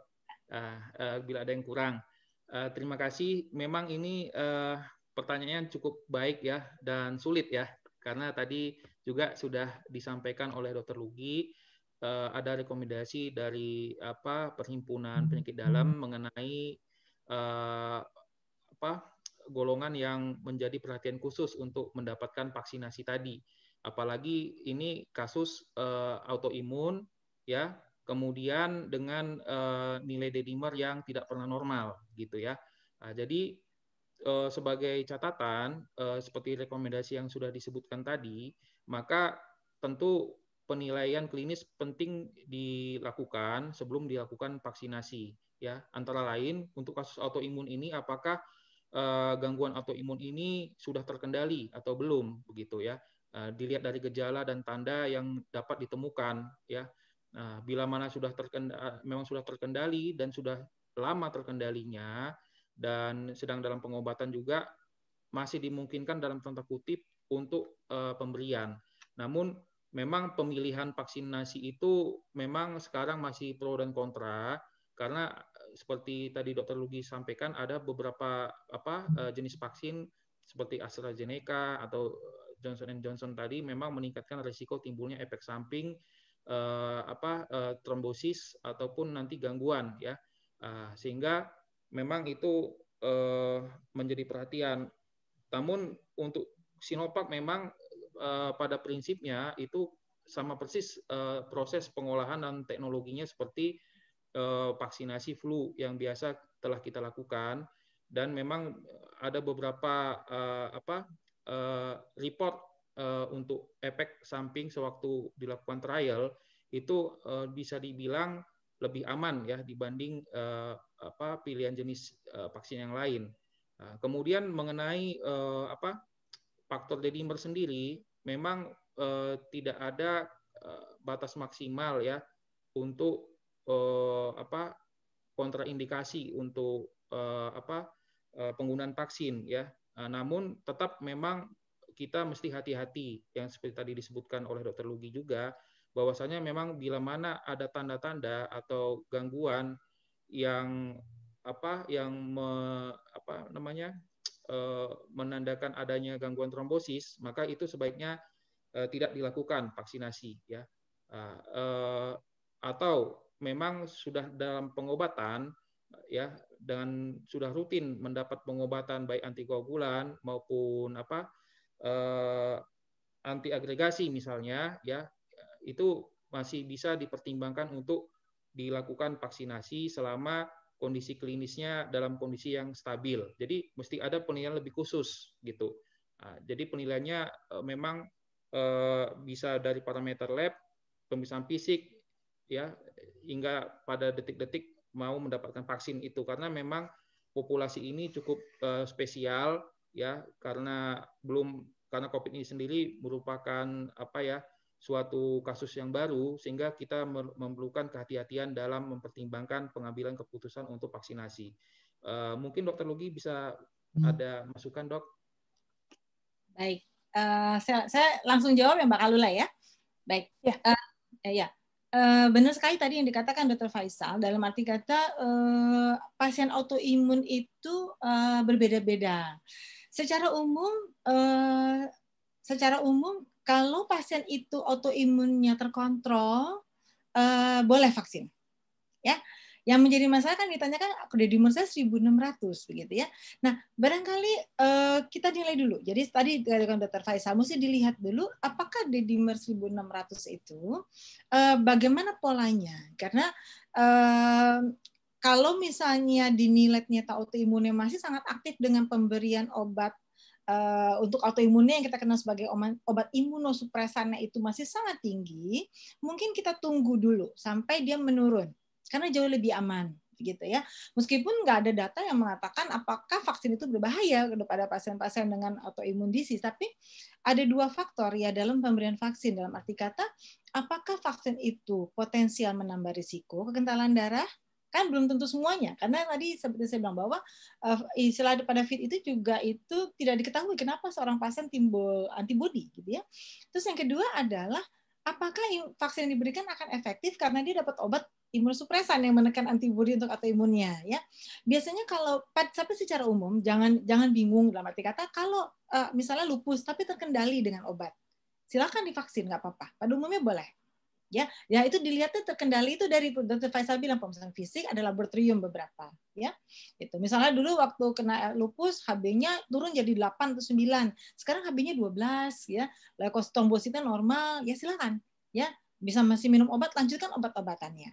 uh, uh, bila ada yang kurang. Uh, terima kasih. Memang ini uh, pertanyaannya cukup baik ya dan sulit ya, karena tadi juga sudah disampaikan oleh Dokter Lugi uh, ada rekomendasi dari apa perhimpunan penyakit dalam hmm. mengenai uh, apa golongan yang menjadi perhatian khusus untuk mendapatkan vaksinasi tadi apalagi ini kasus uh, autoimun ya kemudian dengan uh, nilai dedimer yang tidak pernah normal gitu ya nah, jadi uh, sebagai catatan uh, seperti rekomendasi yang sudah disebutkan tadi maka tentu penilaian klinis penting dilakukan sebelum dilakukan vaksinasi ya antara lain untuk kasus autoimun ini apakah gangguan autoimun ini sudah terkendali atau belum begitu ya Eh, dilihat dari gejala dan tanda yang dapat ditemukan ya nah, bila mana sudah terkendali, eh, memang sudah terkendali dan sudah lama terkendalinya dan sedang dalam pengobatan juga masih dimungkinkan dalam tanda kutip untuk uh, pemberian namun memang pemilihan vaksinasi itu memang sekarang masih pro dan kontra karena seperti tadi dokter Lugi sampaikan ada beberapa apa jenis vaksin seperti AstraZeneca atau Johnson Johnson tadi memang meningkatkan risiko timbulnya efek samping uh, apa uh, trombosis ataupun nanti gangguan ya uh, sehingga memang itu uh, menjadi perhatian. Namun untuk Sinovac memang uh, pada prinsipnya itu sama persis uh, proses pengolahan dan teknologinya seperti uh, vaksinasi flu yang biasa telah kita lakukan dan memang ada beberapa uh, apa Eh, report eh, untuk efek samping sewaktu dilakukan trial itu eh, bisa dibilang lebih aman ya dibanding apa pilihan jenis vaksin yang lain. Nah, kemudian mengenai apa faktor dedimer sendiri memang tidak ada batas maksimal ya untuk apa kontraindikasi untuk apa penggunaan vaksin ya Eh, namun tetap memang kita mesti hati-hati yang seperti tadi disebutkan oleh dokter Lugi juga bahwasanya memang bila mana ada tanda-tanda atau gangguan yang apa yang me, apa namanya e, menandakan adanya gangguan trombosis maka itu sebaiknya e, tidak dilakukan vaksinasi ya e, atau memang sudah dalam pengobatan ya dengan sudah rutin mendapat pengobatan baik antikoagulan maupun apa eh, anti agregasi misalnya ya itu masih bisa dipertimbangkan untuk dilakukan vaksinasi selama kondisi klinisnya dalam kondisi yang stabil. Jadi mesti ada penilaian lebih khusus gitu. Nah, jadi penilaiannya eh, memang eh, bisa dari parameter lab, pemeriksaan fisik, ya hingga pada detik-detik mau mendapatkan vaksin itu karena memang populasi ini cukup uh, spesial ya karena belum karena Covid ini sendiri merupakan apa ya suatu kasus yang baru sehingga kita memerlukan kehati-hatian dalam mempertimbangkan pengambilan keputusan untuk vaksinasi. Uh, mungkin dokter Lugi bisa hmm. ada masukan dok? Baik, uh, saya, saya langsung jawab ya Mbak Kalula ya. Baik, ya. Uh, ya. ya. Eh, benar sekali tadi yang dikatakan Dr. Faisal dalam arti kata eh, pasien autoimun itu eh, berbeda-beda. Secara umum secara umum kalau pasien itu autoimunnya terkontrol boleh vaksin. Ya. Yang menjadi masalah kan ditanyakan kredit umur saya 1.600 begitu ya. Nah barangkali uh, kita nilai dulu. Jadi tadi katakan Dr. Faisal mesti dilihat dulu apakah dedimer 1.600 itu uh, bagaimana polanya karena uh, kalau misalnya dinilai ternyata autoimunnya masih sangat aktif dengan pemberian obat uh, untuk autoimunnya yang kita kenal sebagai obat imunosupresannya itu masih sangat tinggi, mungkin kita tunggu dulu sampai dia menurun karena jauh lebih aman gitu ya. Meskipun nggak ada data yang mengatakan apakah vaksin itu berbahaya kepada pasien-pasien dengan autoimun disease, tapi ada dua faktor ya dalam pemberian vaksin. Dalam arti kata, apakah vaksin itu potensial menambah risiko kekentalan darah? Kan belum tentu semuanya, karena tadi seperti saya bilang bahwa uh, istilah pada fit itu juga itu tidak diketahui kenapa seorang pasien timbul antibodi gitu ya. Terus yang kedua adalah apakah vaksin yang diberikan akan efektif karena dia dapat obat imunosupresan yang menekan antibodi untuk imunnya? ya. Biasanya kalau tapi secara umum jangan jangan bingung dalam arti kata kalau eh, misalnya lupus tapi terkendali dengan obat. Silakan divaksin nggak apa-apa. Pada umumnya boleh ya ya itu dilihatnya terkendali itu dari dokter Faisal bilang pemeriksaan fisik ada laboratorium beberapa ya itu misalnya dulu waktu kena lupus HB-nya turun jadi 8 atau 9 sekarang HB-nya 12 ya leukostrombositnya normal ya silakan ya bisa masih minum obat lanjutkan obat-obatannya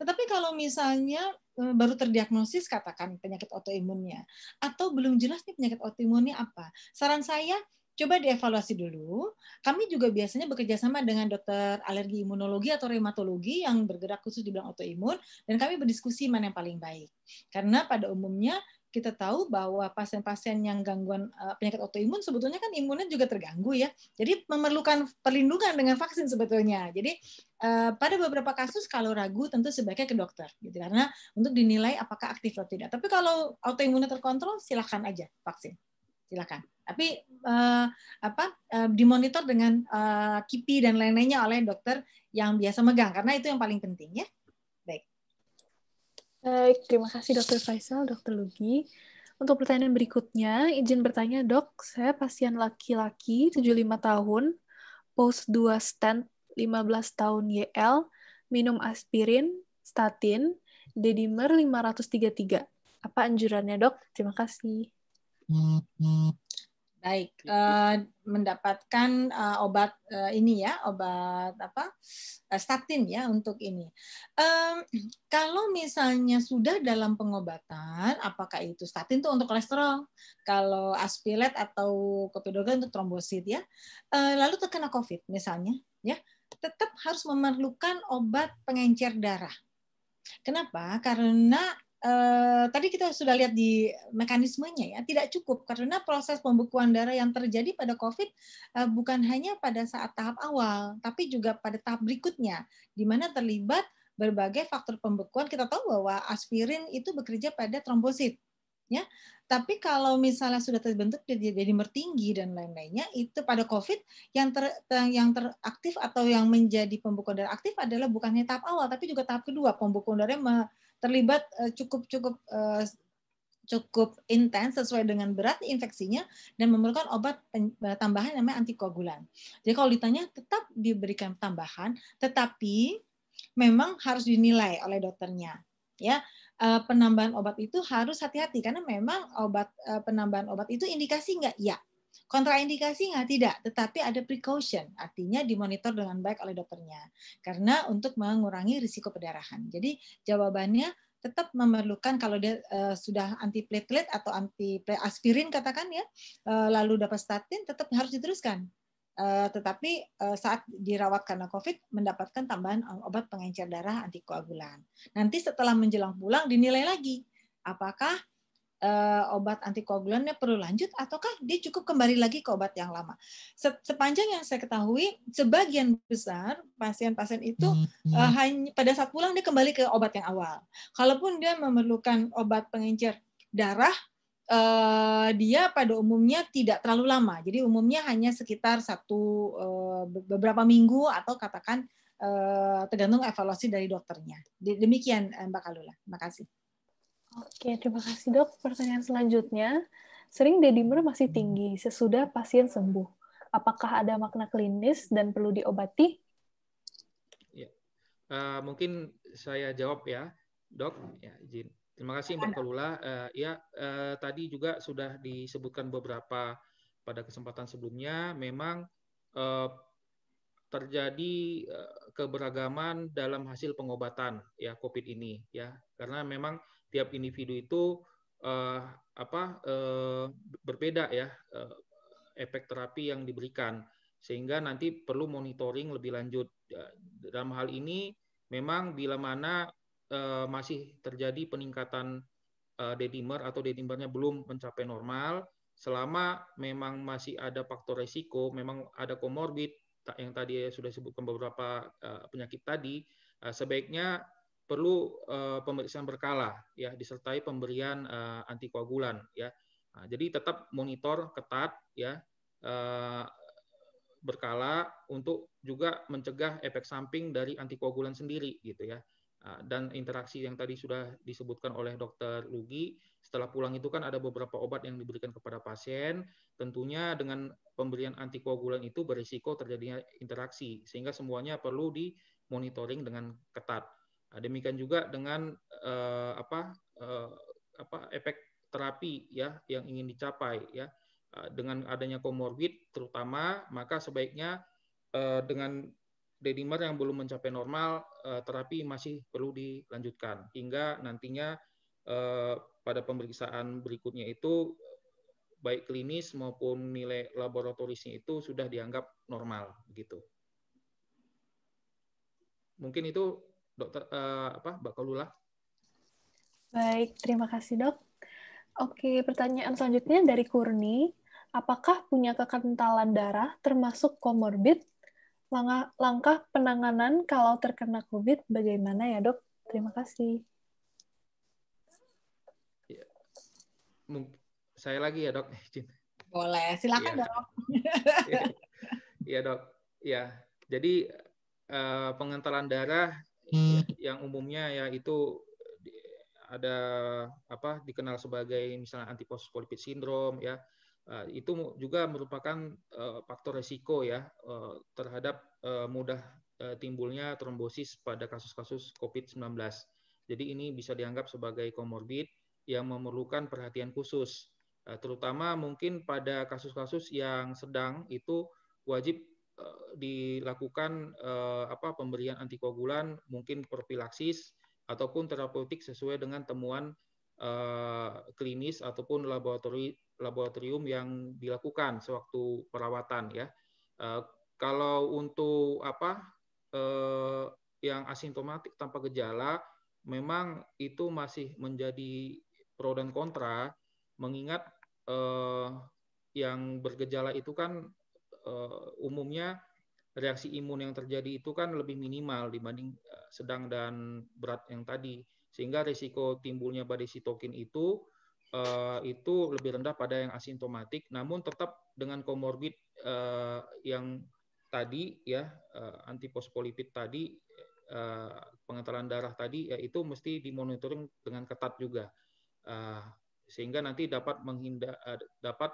tetapi kalau misalnya e, baru terdiagnosis katakan penyakit autoimunnya atau belum jelas nih penyakit autoimunnya apa saran saya coba dievaluasi dulu. Kami juga biasanya bekerja sama dengan dokter alergi imunologi atau reumatologi yang bergerak khusus di bidang autoimun dan kami berdiskusi mana yang paling baik. Karena pada umumnya kita tahu bahwa pasien-pasien yang gangguan eh, penyakit autoimun sebetulnya kan imunnya juga terganggu ya. Jadi memerlukan perlindungan dengan vaksin sebetulnya. Jadi eh, pada beberapa kasus kalau ragu tentu sebaiknya ke dokter gitu karena untuk dinilai apakah aktif atau tidak. Tapi kalau autoimunnya terkontrol silahkan aja vaksin silakan. Tapi uh, apa uh, dimonitor dengan uh, KIPI dan lain-lainnya oleh dokter yang biasa megang karena itu yang paling penting ya. Baik. Baik, terima kasih Dokter Faisal, Dokter Lugi. Untuk pertanyaan berikutnya, izin bertanya dok, saya pasien laki-laki 75 tahun, post 2 stent 15 tahun YL, minum aspirin, statin, dedimer 533. Apa anjurannya dok? Terima kasih. Baik, uh, mendapatkan uh, obat uh, ini ya, obat apa? Uh, statin ya untuk ini. Um, kalau misalnya sudah dalam pengobatan, apakah itu statin itu untuk kolesterol? Kalau aspilet atau kopidogan untuk trombosit ya. Uh, lalu terkena COVID misalnya, ya, tetap harus memerlukan obat pengencer darah. Kenapa? Karena Eh, tadi kita sudah lihat di mekanismenya ya, tidak cukup karena proses pembekuan darah yang terjadi pada COVID eh, bukan hanya pada saat tahap awal, tapi juga pada tahap berikutnya, di mana terlibat berbagai faktor pembekuan. Kita tahu bahwa aspirin itu bekerja pada trombosit, ya. Tapi kalau misalnya sudah terbentuk jadi mertinggi dan lain-lainnya, itu pada COVID yang ter, yang teraktif atau yang menjadi pembekuan darah aktif adalah bukannya tahap awal, tapi juga tahap kedua pembekuan darah terlibat cukup-cukup eh, eh, cukup intens sesuai dengan berat infeksinya dan memerlukan obat eh, tambahan yang namanya antikoagulan. Jadi kalau ditanya tetap diberikan tambahan, tetapi memang harus dinilai oleh dokternya. Ya, penambahan obat itu harus hati-hati karena memang obat penambahan obat itu indikasi enggak? Ya, Kontraindikasi nggak? Tidak, tetapi ada precaution, artinya dimonitor dengan baik oleh dokternya. Karena untuk mengurangi risiko perdarahan. Jadi jawabannya tetap memerlukan kalau dia uh, sudah antiplatelet atau anti aspirin katakan ya, uh, lalu dapat statin tetap harus diteruskan. Uh, tetapi uh, saat dirawat karena COVID mendapatkan tambahan obat pengencer darah antikoagulan. Nanti setelah menjelang pulang dinilai lagi apakah uh, obat antikoagulannya perlu lanjut ataukah dia cukup kembali lagi ke obat yang lama. sepanjang yang saya ketahui, sebagian besar pasien-pasien itu hmm. uh, hmm. eh, hanya pada saat pulang dia kembali ke obat yang awal. Kalaupun dia memerlukan obat pengencer darah uh, dia pada umumnya tidak terlalu lama. Jadi umumnya hanya sekitar satu uh, beberapa minggu atau katakan uh, tergantung evaluasi dari dokternya. Demikian Mbak Kalula. Terima kasih. Oke, terima kasih dok. Pertanyaan selanjutnya, sering dedimer masih tinggi sesudah pasien sembuh. Apakah ada makna klinis dan perlu diobati? Ya. Uh, mungkin saya jawab ya, dok. Ya, izin. Terima kasih Mbak Kalula. Uh, ya, uh, tadi juga sudah disebutkan beberapa pada kesempatan sebelumnya. Memang uh, terjadi keberagaman dalam hasil pengobatan ya COVID ini ya, karena memang tiap individu itu uh, apa uh, berbeda ya uh, efek terapi yang diberikan sehingga nanti perlu monitoring lebih lanjut ya, dalam hal ini memang bila mana uh, masih terjadi peningkatan uh, dedimer atau dedimernya belum mencapai normal selama memang masih ada faktor resiko memang ada komorbid yang tadi sudah disebutkan beberapa uh, penyakit tadi sebaiknya perlu uh, pemeriksaan berkala ya disertai pemberian uh, antikoagulan ya nah, jadi tetap monitor ketat ya uh, berkala untuk juga mencegah efek samping dari antikoagulan sendiri gitu ya nah, dan interaksi yang tadi sudah disebutkan oleh dokter Lugi setelah pulang itu kan ada beberapa obat yang diberikan kepada pasien tentunya dengan pemberian antikoagulan itu berisiko terjadinya interaksi sehingga semuanya perlu dimonitoring dengan ketat demikian juga dengan uh, apa uh, apa efek terapi ya yang ingin dicapai ya eh, dengan adanya komorbid terutama maka sebaiknya uh, dengan dedimer yang belum mencapai normal uh, terapi masih perlu dilanjutkan hingga nantinya uh, pada pemeriksaan berikutnya itu baik klinis maupun nilai laboratorisnya itu sudah dianggap normal begitu mungkin itu Dokter uh, apa Mbak Kolula? Baik, terima kasih dok. Oke, pertanyaan selanjutnya dari Kurni. Apakah punya kekentalan darah termasuk komorbid? Langkah, langkah penanganan kalau terkena COVID bagaimana ya dok? Terima kasih. Ya. Saya lagi ya dok. Eh, Boleh, silakan ya. dok. Iya dok. Ya, jadi eh, pengentalan darah Iya. Iya, yang umumnya ya itu ada apa dikenal sebagai misalnya antiposfolipid sindrom syndrome ya uh, itu juga merupakan uh, faktor resiko ya uh, terhadap uh, mudah timbulnya trombosis pada kasus-kasus COVID-19. Jadi ini bisa dianggap sebagai komorbid yang memerlukan perhatian khusus, terutama mungkin pada kasus-kasus yang sedang itu wajib Eh, dilakukan eh, apa pemberian antikoagulan mungkin profilaksis ataupun terapeutik sesuai dengan temuan eh, klinis ataupun laboratori laboratorium yang dilakukan sewaktu perawatan ya. Kalau untuk apa yang asintomatik tanpa gejala memang itu masih menjadi pro dan kontra mengingat yang bergejala itu kan Eh, umumnya reaksi imun yang terjadi itu kan lebih minimal dibanding eh, sedang dan berat yang tadi, sehingga risiko timbulnya badai sitokin itu eh, itu lebih rendah pada yang asintomatik namun tetap dengan komorbid yang tadi ya antipospolipid tadi pengentalan darah tadi ya itu mesti dimonitoring dengan ketat juga sehingga nanti dapat menghindar dapat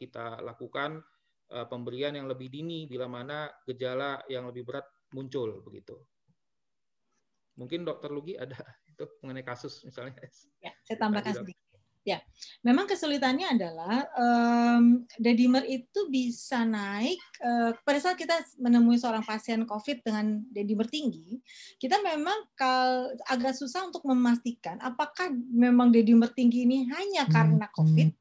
kita lakukan Eh, pemberian yang lebih dini bila mana gejala yang lebih berat muncul begitu. Mungkin Dokter Lugi ada itu mengenai kasus misalnya. Ya, saya tambahkan sedikit. Ya, memang kesulitannya adalah um, dedimer itu bisa naik uh, pada saat kita menemui seorang pasien COVID dengan dedimer tinggi, kita memang kal agak susah untuk memastikan apakah memang dedimer tinggi ini hanya hmm, karena COVID hmm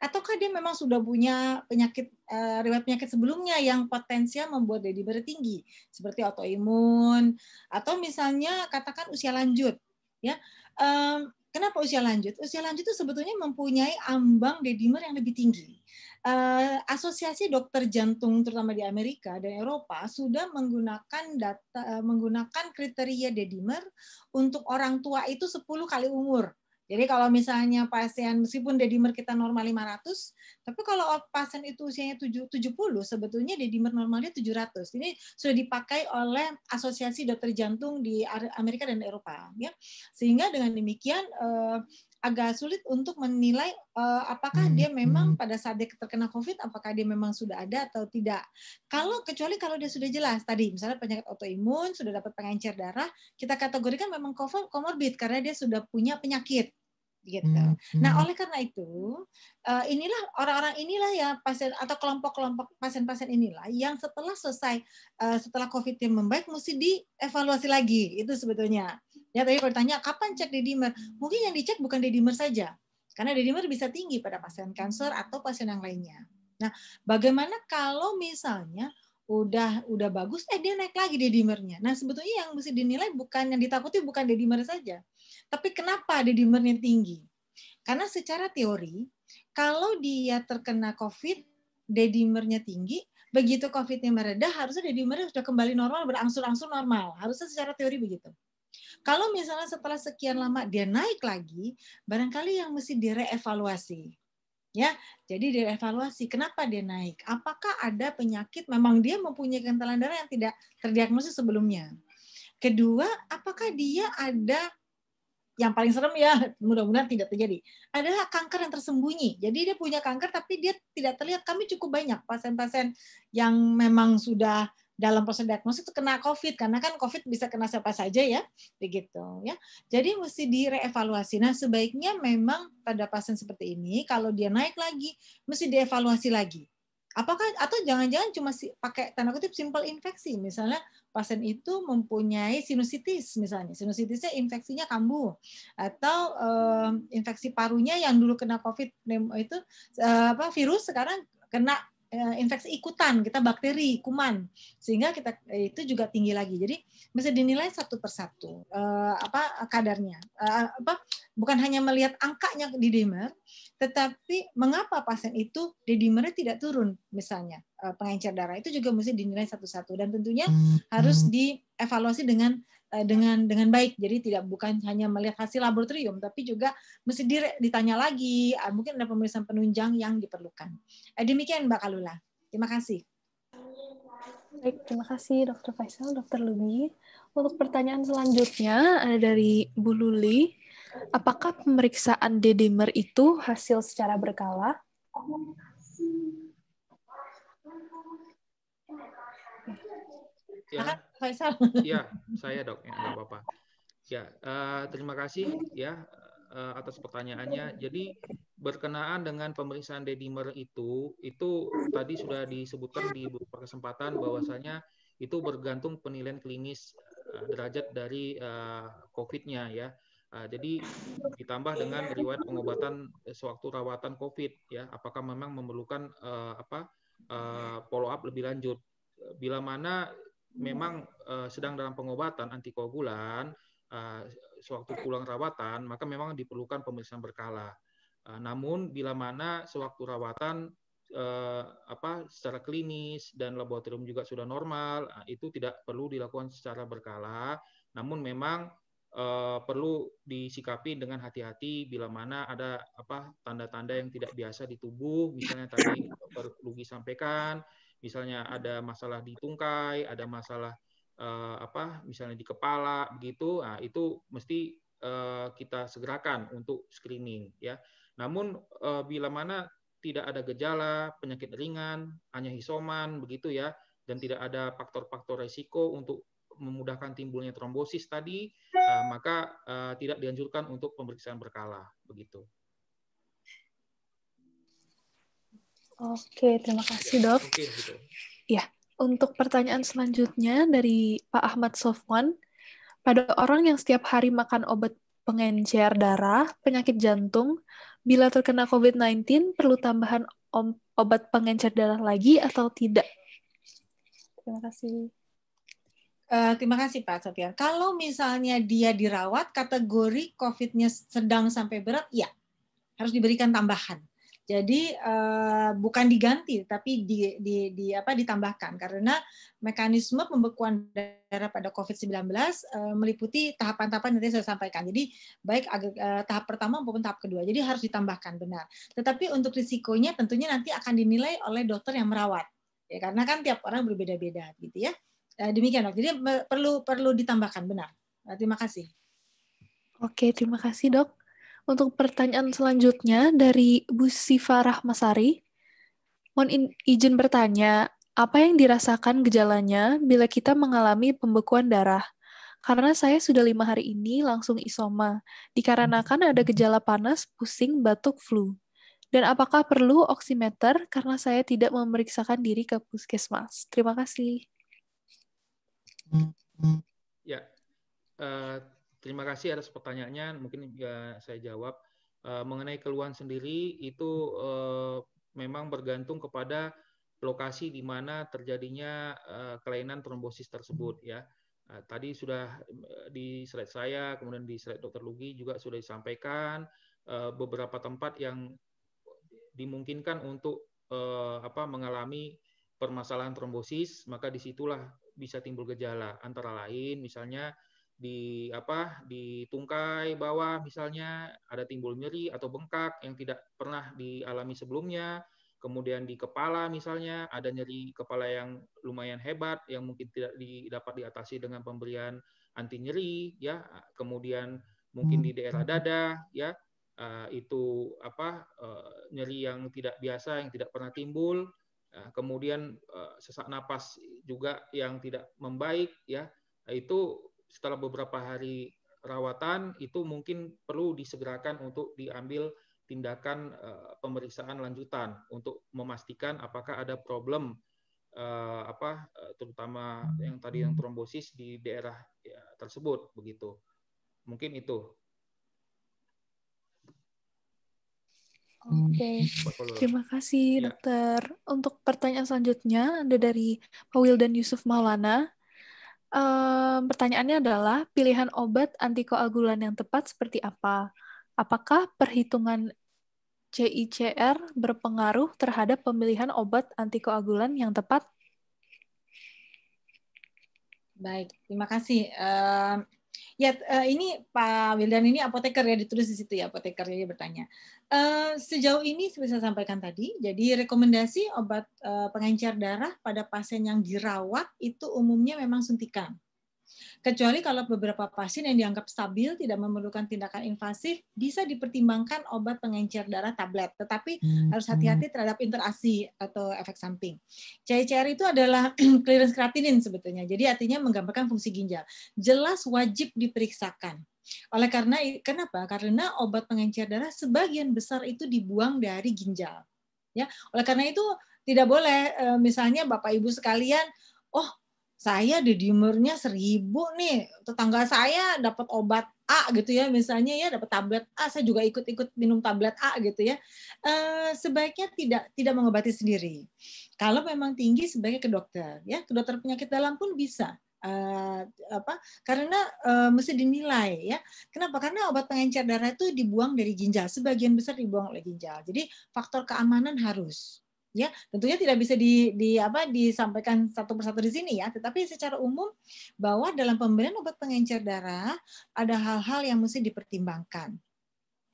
ataukah dia memang sudah punya penyakit uh, riwayat penyakit sebelumnya yang potensial membuat dia tinggi, seperti autoimun atau misalnya katakan usia lanjut ya um, kenapa usia lanjut usia lanjut itu sebetulnya mempunyai ambang dedimer yang lebih tinggi eh, asosiasi dokter jantung terutama di Amerika dan Eropa sudah menggunakan data eh, menggunakan kriteria dedimer untuk orang tua itu 10 kali umur jadi kalau misalnya pasien meskipun dedimer kita normal 500, tapi kalau pasien itu usianya 7, 70, sebetulnya dedimer normalnya 700. Ini sudah dipakai oleh Asosiasi Dokter Jantung di Amerika dan Eropa, ya. Sehingga dengan demikian eh, agak sulit untuk menilai eh, apakah hmm. dia hmm. memang pada saat dia terkena COVID, apakah dia memang sudah ada atau tidak. Kalau kecuali kalau dia sudah jelas tadi, misalnya penyakit autoimun sudah dapat pengencer darah, kita kategorikan memang comorbid karena dia sudah punya penyakit gitu. Hmm, hmm. Nah, oleh karena itu, eh, inilah orang-orang inilah ya pasien atau kelompok-kelompok pasien-pasien inilah yang setelah selesai eh, setelah COVID yang membaik mesti dievaluasi lagi. Itu sebetulnya. Ya tadi bertanya kapan cek D-dimer, mungkin yang dicek bukan D-dimer saja. Karena D-dimer bisa tinggi pada pasien kanker atau pasien yang lainnya. Nah, bagaimana kalau misalnya udah udah bagus eh dia naik lagi D-dimernya. Nah, sebetulnya yang mesti dinilai bukan yang ditakuti bukan D-dimer saja tapi kenapa ada dedimernya tinggi? Karena secara teori, kalau dia terkena COVID, dedimernya tinggi, begitu COVID-nya meredah, harusnya dedimernya sudah kembali normal, berangsur-angsur normal. Harusnya secara teori begitu. Kalau misalnya setelah sekian lama dia naik lagi, barangkali yang mesti direvaluasi, Ya, jadi direvaluasi kenapa dia naik? Apakah ada penyakit memang dia mempunyai kentalan darah yang tidak terdiagnosis sebelumnya? Kedua, apakah dia ada yang paling serem ya mudah-mudahan tidak terjadi adalah kanker yang tersembunyi. Jadi dia punya kanker tapi dia tidak terlihat. Kami cukup banyak pasien-pasien yang memang sudah dalam proses diagnosis itu kena COVID karena kan COVID bisa kena siapa saja ya begitu ya jadi mesti direevaluasi nah sebaiknya memang pada pasien seperti ini kalau dia naik lagi mesti dievaluasi lagi apakah atau jangan-jangan cuma si, pakai tanda kutip simple infeksi misalnya pasien itu mempunyai sinusitis misalnya sinusitisnya infeksinya kambuh atau um, infeksi parunya yang dulu kena covid itu eh, apa virus sekarang kena uh, infeksi ikutan kita bakteri kuman sehingga kita itu juga tinggi lagi jadi bisa dinilai satu persatu uh, apa kadarnya uh, apa bukan hanya melihat angkanya di dimer tetapi mengapa pasien itu dedimernya tidak turun misalnya e, pengencer darah itu juga mesti dinilai satu-satu dan tentunya hmm. harus dievaluasi dengan e, dengan dengan baik. Jadi tidak bukan hanya melihat hasil laboratorium, tapi juga mesti ditanya lagi. E, mungkin ada pemeriksaan penunjang yang diperlukan. Demikian Mbak Kalula. Terima kasih. Baik, terima kasih Dokter Faisal, Dokter Lumi. Untuk pertanyaan selanjutnya ada dari Bu Luli. Apakah pemeriksaan D-dimer itu hasil secara berkala? Ya, Ya, saya dok, ya, apa-apa. Ya, uh, terima kasih ya uh, atas pertanyaannya. Jadi berkenaan dengan pemeriksaan D-dimer itu, itu tadi sudah disebutkan di beberapa kesempatan bahwasanya itu bergantung penilaian klinis eh, derajat dari uh, COVID-nya ya. Nah, jadi ditambah dengan riwayat pengobatan eh, sewaktu rawatan COVID ya, apakah memang memerlukan uh, apa uh, eh, follow up lebih lanjut? Bila mana memang uh, sedang dalam pengobatan antikoagulan uh, sewaktu pulang rawatan, maka memang diperlukan pemeriksaan berkala. Uh, namun bila mana sewaktu rawatan uh, apa secara klinis dan laboratorium juga sudah normal, itu tidak perlu dilakukan secara berkala. Namun memang uh, perlu disikapi dengan hati-hati bila mana ada apa tanda-tanda yang tidak biasa di tubuh, misalnya tadi perlu Lugi sampaikan, misalnya ada masalah di tungkai, ada masalah uh, apa misalnya di kepala begitu, nah, itu mesti uh, kita segerakan untuk screening ya. Namun uh, bila mana tidak ada gejala, penyakit ringan, hanya hisoman begitu ya, dan tidak ada faktor-faktor risiko untuk memudahkan timbulnya trombosis tadi, Eh, maka uh, tidak dianjurkan untuk pemeriksaan berkala begitu. Oke, terima kasih ya, dok. Gitu. Ya, untuk pertanyaan selanjutnya dari Pak Ahmad Sofwan, pada orang yang setiap hari makan obat pengencer darah, penyakit jantung, bila terkena COVID-19 perlu tambahan obat pengencer darah lagi atau tidak? Terima kasih. Uh, terima kasih Pak Sofian. Kalau misalnya dia dirawat kategori COVID-nya sedang sampai berat, ya harus diberikan tambahan. Jadi uh, bukan diganti, tapi di, di, di apa ditambahkan karena mekanisme pembekuan darah pada COVID-19 uh, eh, meliputi tahapan-tahapan yang saya sampaikan. Jadi baik uh, tahap pertama maupun tahap kedua. Jadi harus ditambahkan benar. Tetapi untuk risikonya tentunya nanti akan dinilai oleh dokter yang merawat, ya karena kan tiap orang berbeda-beda gitu ya. Eh, demikian dok. Jadi perlu perlu ditambahkan benar. Eh, terima kasih. Oke, terima kasih dok. Untuk pertanyaan selanjutnya dari Bu Siva Rahmasari, mohon izin bertanya, apa yang dirasakan gejalanya bila kita mengalami pembekuan darah? Karena saya sudah lima hari ini langsung isoma, dikarenakan ada gejala panas, pusing, batuk, flu. Dan apakah perlu oximeter karena saya tidak memeriksakan diri ke puskesmas? Terima kasih. Ya, uh, terima kasih atas pertanyaannya. Mungkin ya saya jawab uh, mengenai keluhan sendiri itu uh, memang bergantung kepada lokasi di mana terjadinya uh, kelainan trombosis tersebut ya. Uh, tadi sudah di slide saya, kemudian di slide Dokter Lugi juga sudah disampaikan uh, beberapa tempat yang dimungkinkan untuk uh, apa mengalami permasalahan trombosis, maka disitulah bisa timbul gejala antara lain misalnya di apa di tungkai bawah misalnya ada timbul nyeri atau bengkak yang tidak pernah dialami sebelumnya kemudian di kepala misalnya ada nyeri kepala yang lumayan hebat yang mungkin tidak dapat diatasi dengan pemberian anti nyeri ya kemudian mungkin di daerah hmm. dada ya eh, itu apa eh, nyeri yang tidak biasa yang tidak pernah timbul Nah, kemudian eh, sesak napas juga yang tidak membaik ya itu setelah beberapa hari rawatan itu mungkin perlu disegerakan untuk diambil tindakan eh, pemeriksaan lanjutan untuk memastikan apakah ada problem eh, apa terutama yang tadi yang trombosis di daerah ya, tersebut begitu mungkin itu Oke, okay. Mmm, terima kasih ya. dokter. Untuk pertanyaan selanjutnya ada dari Pak dan Yusuf Maulana. Um, pertanyaannya adalah pilihan obat antikoagulan yang tepat seperti apa? Apakah perhitungan CICR berpengaruh terhadap pemilihan obat antikoagulan yang tepat? Baik, terima kasih. Um, Ya uh, ini Pak Wildan ini apoteker ya ditulis di situ ya apoteker ya bertanya. Uh, sejauh ini bisa saya sampaikan tadi, jadi rekomendasi obat uh, pengencer darah pada pasien yang dirawat itu umumnya memang suntikan Kecuali kalau beberapa pasien yang dianggap stabil tidak memerlukan tindakan invasif, bisa dipertimbangkan obat pengencer darah tablet. Tetapi hmm. harus hati-hati terhadap interaksi atau efek samping. CCR itu adalah clearance kreatinin sebetulnya. Jadi artinya menggambarkan fungsi ginjal. Jelas wajib diperiksakan. Oleh karena kenapa? Karena obat pengencer darah sebagian besar itu dibuang dari ginjal. Ya, oleh karena itu tidak boleh eh, misalnya Bapak Ibu sekalian, oh saya di dimernya seribu nih tetangga saya dapat obat A gitu ya misalnya ya dapat tablet A saya juga ikut-ikut minum tablet A gitu ya e, sebaiknya tidak tidak mengobati sendiri kalau memang tinggi sebaiknya ke dokter ya ke dokter penyakit dalam pun bisa e, apa karena e, mesti dinilai ya kenapa karena obat pengencer darah itu dibuang dari ginjal sebagian besar dibuang oleh ginjal jadi faktor keamanan harus ya tentunya tidak bisa di, di apa disampaikan satu persatu di sini ya tetapi secara umum bahwa dalam pemberian obat pengencer darah ada hal-hal yang mesti dipertimbangkan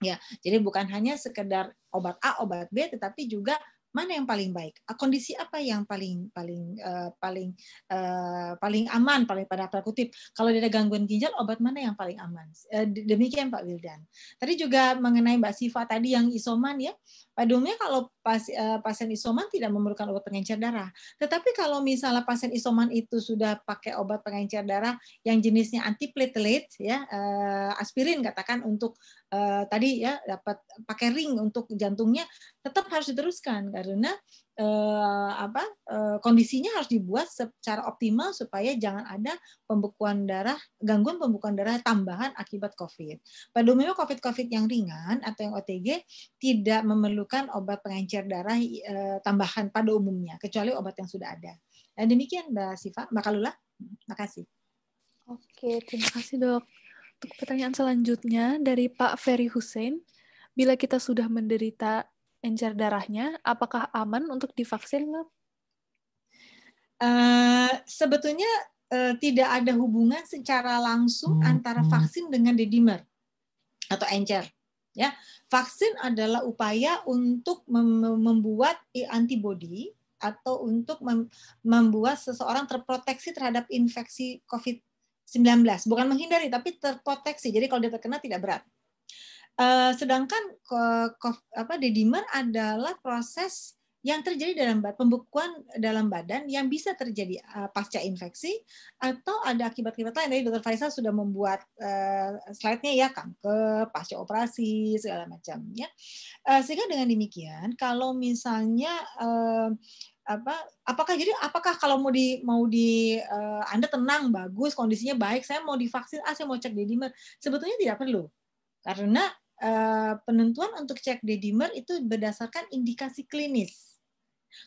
ya jadi bukan hanya sekedar obat A obat B tetapi juga mana yang paling baik ah, kondisi apa yang paling paling uh, paling uh, paling aman paling pada kutip kalau ada gangguan ginjal obat mana yang paling aman uh, demikian Pak Wildan tadi juga mengenai Mbak Siva tadi yang isoman ya pada umumnya kalau pas, uh, pasien isoman tidak memerlukan obat pengencer darah tetapi kalau misalnya pasien isoman itu sudah pakai obat pengencer darah yang jenisnya antiplatelet ya uh, aspirin katakan untuk uh, tadi ya dapat pakai ring untuk jantungnya tetap harus diteruskan karena uh, apa uh, kondisinya harus dibuat secara optimal supaya jangan ada pembekuan darah gangguan pembekuan darah tambahan akibat COVID. Pada umumnya COVID-COVID yang ringan atau yang OTG tidak memerlukan obat pengencer darah uh, tambahan pada umumnya kecuali obat yang sudah ada. Dan demikian Mbak Siva, Mbak Kalula. Makasih. Oke, terima kasih dok. Pertanyaan selanjutnya dari Pak Ferry Hussein. Bila kita sudah menderita encer darahnya, apakah aman untuk divaksin, Uh, sebetulnya uh, tidak ada hubungan secara langsung hmm, antara hmm. vaksin dengan dedimer atau encer. Ya, vaksin adalah upaya untuk membuat antibodi atau untuk membuat seseorang terproteksi terhadap infeksi COVID 19 19. Bukan menghindari, tapi terproteksi. Jadi kalau dia terkena tidak berat. Uh, sedangkan uh, apa, dedimer adalah proses yang terjadi dalam pembekuan dalam badan yang bisa terjadi uh, pasca infeksi atau ada akibat-akibat lain. Tadi Dokter Faisal sudah membuat uh, slide-nya ya kanker, pasca operasi segala macamnya. Uh, sehingga dengan demikian kalau misalnya uh, apa apakah jadi apakah kalau mau di mau di uh, Anda tenang bagus kondisinya baik saya mau divaksin ah saya mau cek dedimer sebetulnya tidak perlu karena uh, penentuan untuk cek dedimer itu berdasarkan indikasi klinis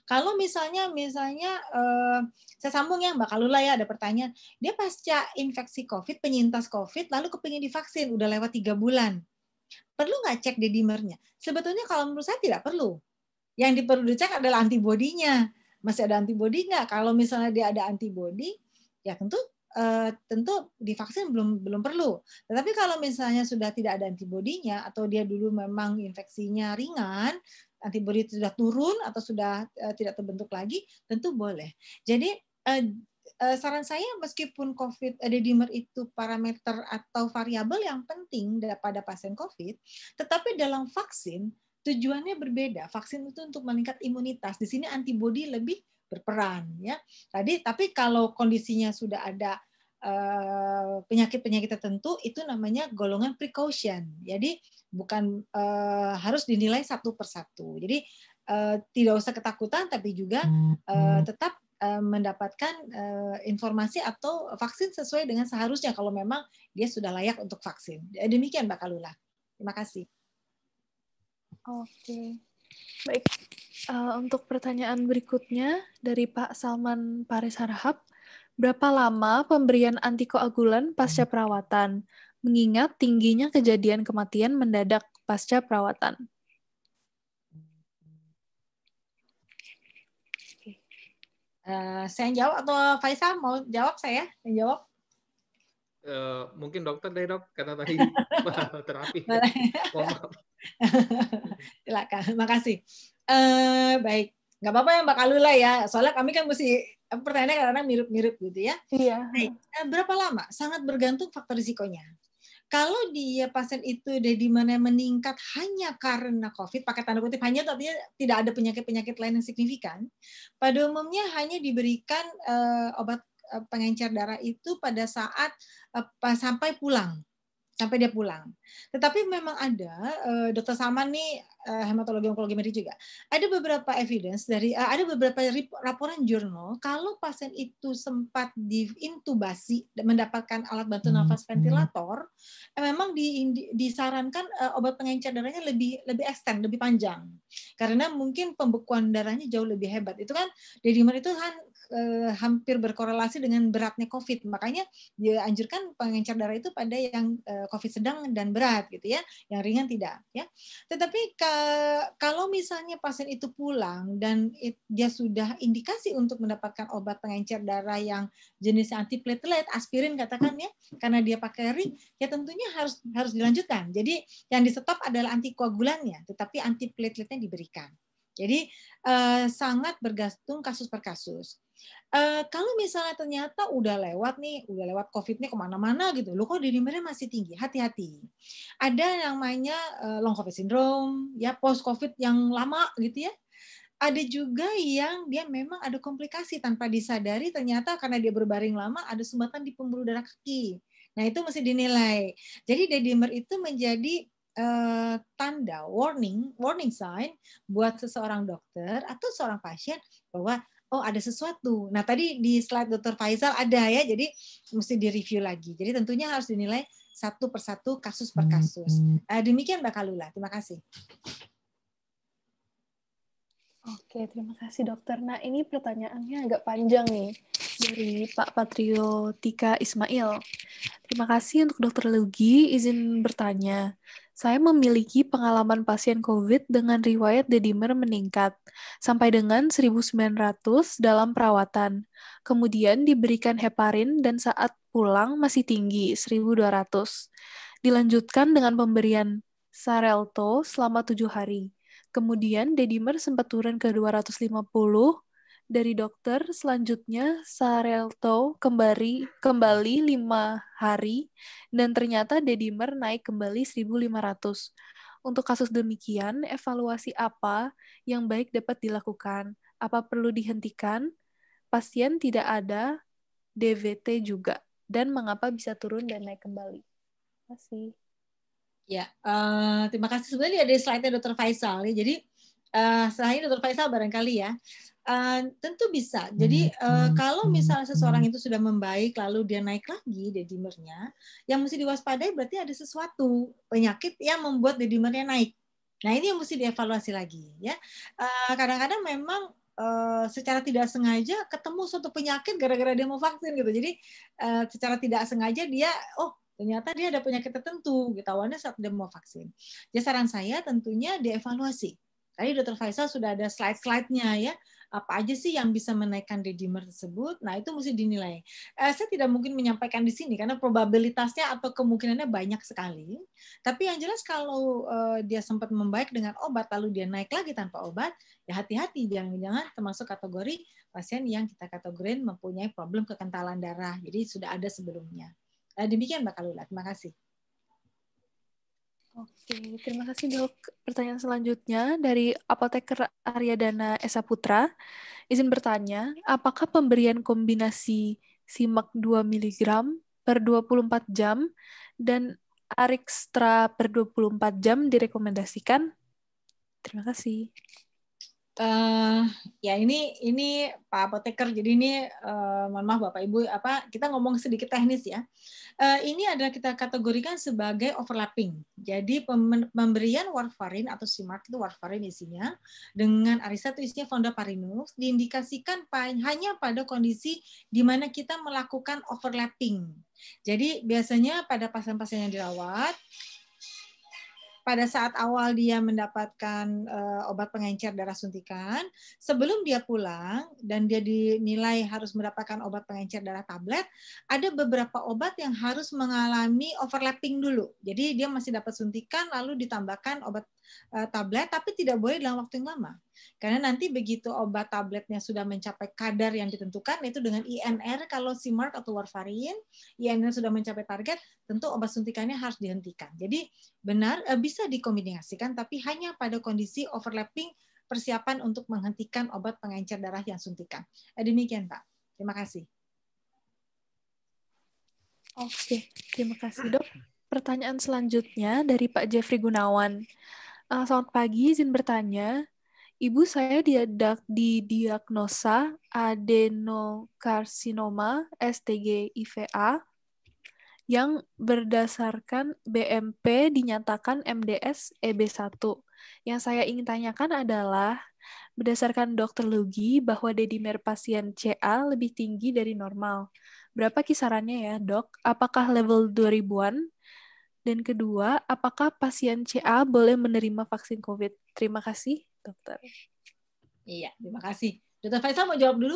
kalau misalnya misalnya eh, saya sambung ya Mbak Kalula ya ada pertanyaan, dia pasca infeksi COVID, penyintas COVID, lalu kepingin divaksin, udah lewat tiga bulan, perlu nggak cek dedimernya? Sebetulnya kalau menurut saya tidak perlu. Yang diperlu dicek adalah antibodinya. Masih ada antibodi nggak? Kalau misalnya dia ada antibodi, ya tentu eh, tentu divaksin belum belum perlu. Tetapi kalau misalnya sudah tidak ada antibodinya atau dia dulu memang infeksinya ringan, antibodi itu sudah turun atau sudah eh, tidak terbentuk lagi, tentu boleh. Jadi eh, eh, saran saya meskipun COVID dimer itu parameter atau variabel yang penting pada pasien COVID, tetapi dalam vaksin tujuannya berbeda. Vaksin itu untuk meningkat imunitas. Di sini antibodi lebih berperan ya. Tadi tapi kalau kondisinya sudah ada penyakit-penyakit tertentu itu namanya golongan precaution. Jadi bukan uh, harus dinilai satu persatu. Jadi uh, tidak usah ketakutan, tapi juga uh, tetap mendapatkan informasi atau vaksin sesuai dengan seharusnya kalau memang dia sudah layak untuk vaksin. Demikian Mbak Kalula. Terima kasih. Oke, baik. untuk pertanyaan berikutnya dari Pak Salman Paris Harahap, berapa lama pemberian antikoagulan pasca perawatan? mengingat tingginya kejadian kematian mendadak pasca perawatan. Uh, saya yang jawab atau Faisal mau jawab saya yang jawab? Uh, mungkin dokter deh dok karena tadi terapi. Silakan, makasih. Uh, baik, nggak apa-apa ya Mbak Alula ya. Soalnya kami kan mesti pertanyaannya kadang-kadang mirip-mirip gitu ya. Iya. Baik. Berapa lama? Sangat bergantung faktor risikonya. Kalau dia pasien itu dari mana meningkat hanya karena COVID, pakai tanda kutip hanya tapi tidak ada penyakit-penyakit lain yang signifikan, pada umumnya hanya diberikan uh, obat eh, pengencer darah itu pada saat uh, sampai pulang sampai dia pulang. Tetapi memang ada uh, dokter sama nih uh, hematologi onkologi medis juga. Ada beberapa evidence dari uh, ada beberapa laporan jurnal kalau pasien itu sempat diintubasi mendapatkan alat bantu hmm, nafas hmm. ventilator, eh, memang di, disarankan uh, obat pengencer darahnya lebih lebih extend, lebih panjang. Karena mungkin pembekuan darahnya jauh lebih hebat. Itu kan Dediman itu kan eh, hampir berkorelasi dengan beratnya COVID. Makanya dia anjurkan pengencer darah itu pada yang eh, COVID sedang dan berat gitu ya, yang ringan tidak ya. Tetapi ke, kalau misalnya pasien itu pulang dan it, dia sudah indikasi untuk mendapatkan obat pengencer darah yang jenis antiplatelet, aspirin katakan ya, karena dia pakai ring, ya tentunya harus harus dilanjutkan. Jadi yang di stop adalah antikoagulannya, tetapi antiplateletnya diberikan. Jadi uh, sangat bergantung kasus per kasus. Uh, kalau misalnya ternyata udah lewat nih, udah lewat COVID-nya kemana-mana gitu, lo kok denimernya masih tinggi, hati-hati. Ada yang namanya uh, long COVID syndrome, ya post COVID yang lama gitu ya. Ada juga yang dia memang ada komplikasi tanpa disadari ternyata karena dia berbaring lama ada sumbatan di pembuluh darah kaki. Nah itu mesti dinilai. Jadi dedimer itu menjadi Eh, tanda warning warning sign buat seseorang dokter atau seorang pasien bahwa oh ada sesuatu. Nah tadi di slide dokter Faisal ada ya, jadi mesti direview lagi. Jadi tentunya harus dinilai satu persatu kasus per kasus. Uh, demikian Mbak Kalula, terima kasih. Oke, terima kasih dokter. Nah ini pertanyaannya agak panjang nih dari Pak Patrio Tika Ismail. Terima kasih untuk dokter Lugi izin bertanya. Saya memiliki pengalaman pasien COVID dengan riwayat dedimer meningkat, sampai dengan 1900 dalam perawatan. Kemudian diberikan heparin dan saat pulang masih tinggi, 1200. Dilanjutkan dengan pemberian Sarelto selama tujuh hari. Kemudian dedimer sempat turun ke 250, dari dokter. Selanjutnya Sarelto kembali kembali lima hari dan ternyata Dedimer naik kembali 1500. Untuk kasus demikian, evaluasi apa yang baik dapat dilakukan? Apa perlu dihentikan? Pasien tidak ada DVT juga dan mengapa bisa turun dan naik kembali? Terima kasih. Ya, uh, terima kasih sebenarnya ada slide-nya Dr. Faisal ya. Jadi uh, selain Dr. Faisal barangkali ya. Eh, tentu bisa. Hmm, Jadi uh, kalau misalnya seseorang itu sudah membaik lalu dia naik lagi dedimernya, yang mesti diwaspadai berarti ada sesuatu penyakit yang membuat dedimernya naik. Nah ini yang mesti dievaluasi lagi ya. kadang eh, kadang-kadang memang Uh, secara tidak sengaja ketemu suatu penyakit gara-gara dia mau vaksin gitu. Jadi uh, secara tidak sengaja dia oh ternyata dia ada penyakit tertentu gitu awalnya saat dia mau vaksin. Jadi ya, saran saya tentunya dievaluasi. Tadi dokter Faisal sudah ada slide-slide-nya ya apa aja sih yang bisa menaikkan dedimer tersebut? Nah, itu mesti dinilai. Eh, saya tidak mungkin menyampaikan di sini karena probabilitasnya atau kemungkinannya banyak sekali. Tapi yang jelas kalau eh, dia sempat membaik dengan obat lalu dia naik lagi tanpa obat, ya hati-hati jangan-jangan termasuk kategori pasien yang kita kategorin mempunyai problem kekentalan darah. Jadi sudah ada sebelumnya. Nah, demikian Mbak Kalula. Terima kasih. Oke, terima kasih dok. Pertanyaan selanjutnya dari apoteker Arya Dana Esa Putra. Izin bertanya, apakah pemberian kombinasi simak 2 mg per 24 jam dan Arikstra per 24 jam direkomendasikan? Terima kasih. Uh, ya ini ini Pak Apoteker. Jadi ini uh, mohon maaf Bapak Ibu apa kita ngomong sedikit teknis ya. Uh, ini adalah kita kategorikan sebagai overlapping. Jadi pemberian warfarin atau simak itu warfarin isinya dengan arisa itu isinya fondaparinux diindikasikan hanya pada kondisi di mana kita melakukan overlapping. Jadi biasanya pada pasien-pasien yang dirawat pada saat awal dia mendapatkan uh, obat pengencer darah suntikan, sebelum dia pulang dan dia dinilai harus mendapatkan obat pengencer darah tablet, ada beberapa obat yang harus mengalami overlapping dulu. Jadi dia masih dapat suntikan lalu ditambahkan obat Eh, tablet tapi tidak boleh dalam waktu yang lama. Karena nanti begitu obat tabletnya sudah mencapai kadar yang ditentukan itu dengan INR kalau si mark atau Warfarin INR sudah mencapai target tentu obat suntikannya harus dihentikan. Jadi benar eh, bisa dikombinasikan tapi hanya pada kondisi overlapping persiapan untuk menghentikan obat pengencer darah yang suntikan. Eh, demikian Pak. Terima kasih. Oke, terima kasih dok. Pertanyaan selanjutnya dari Pak Jeffrey Gunawan. Uh, selamat pagi, izin bertanya. Ibu saya diadak, didiagnosa adenokarsinoma STG IVA yang berdasarkan BMP dinyatakan MDS EB1. Yang saya ingin tanyakan adalah, berdasarkan dokter Lugi bahwa dedimer pasien CA lebih tinggi dari normal. Berapa kisarannya ya, dok? Apakah level 2000-an dan kedua, apakah pasien CA boleh menerima vaksin COVID? Terima kasih, dokter. Iya, terima kasih. Dokter Faisal mau jawab dulu?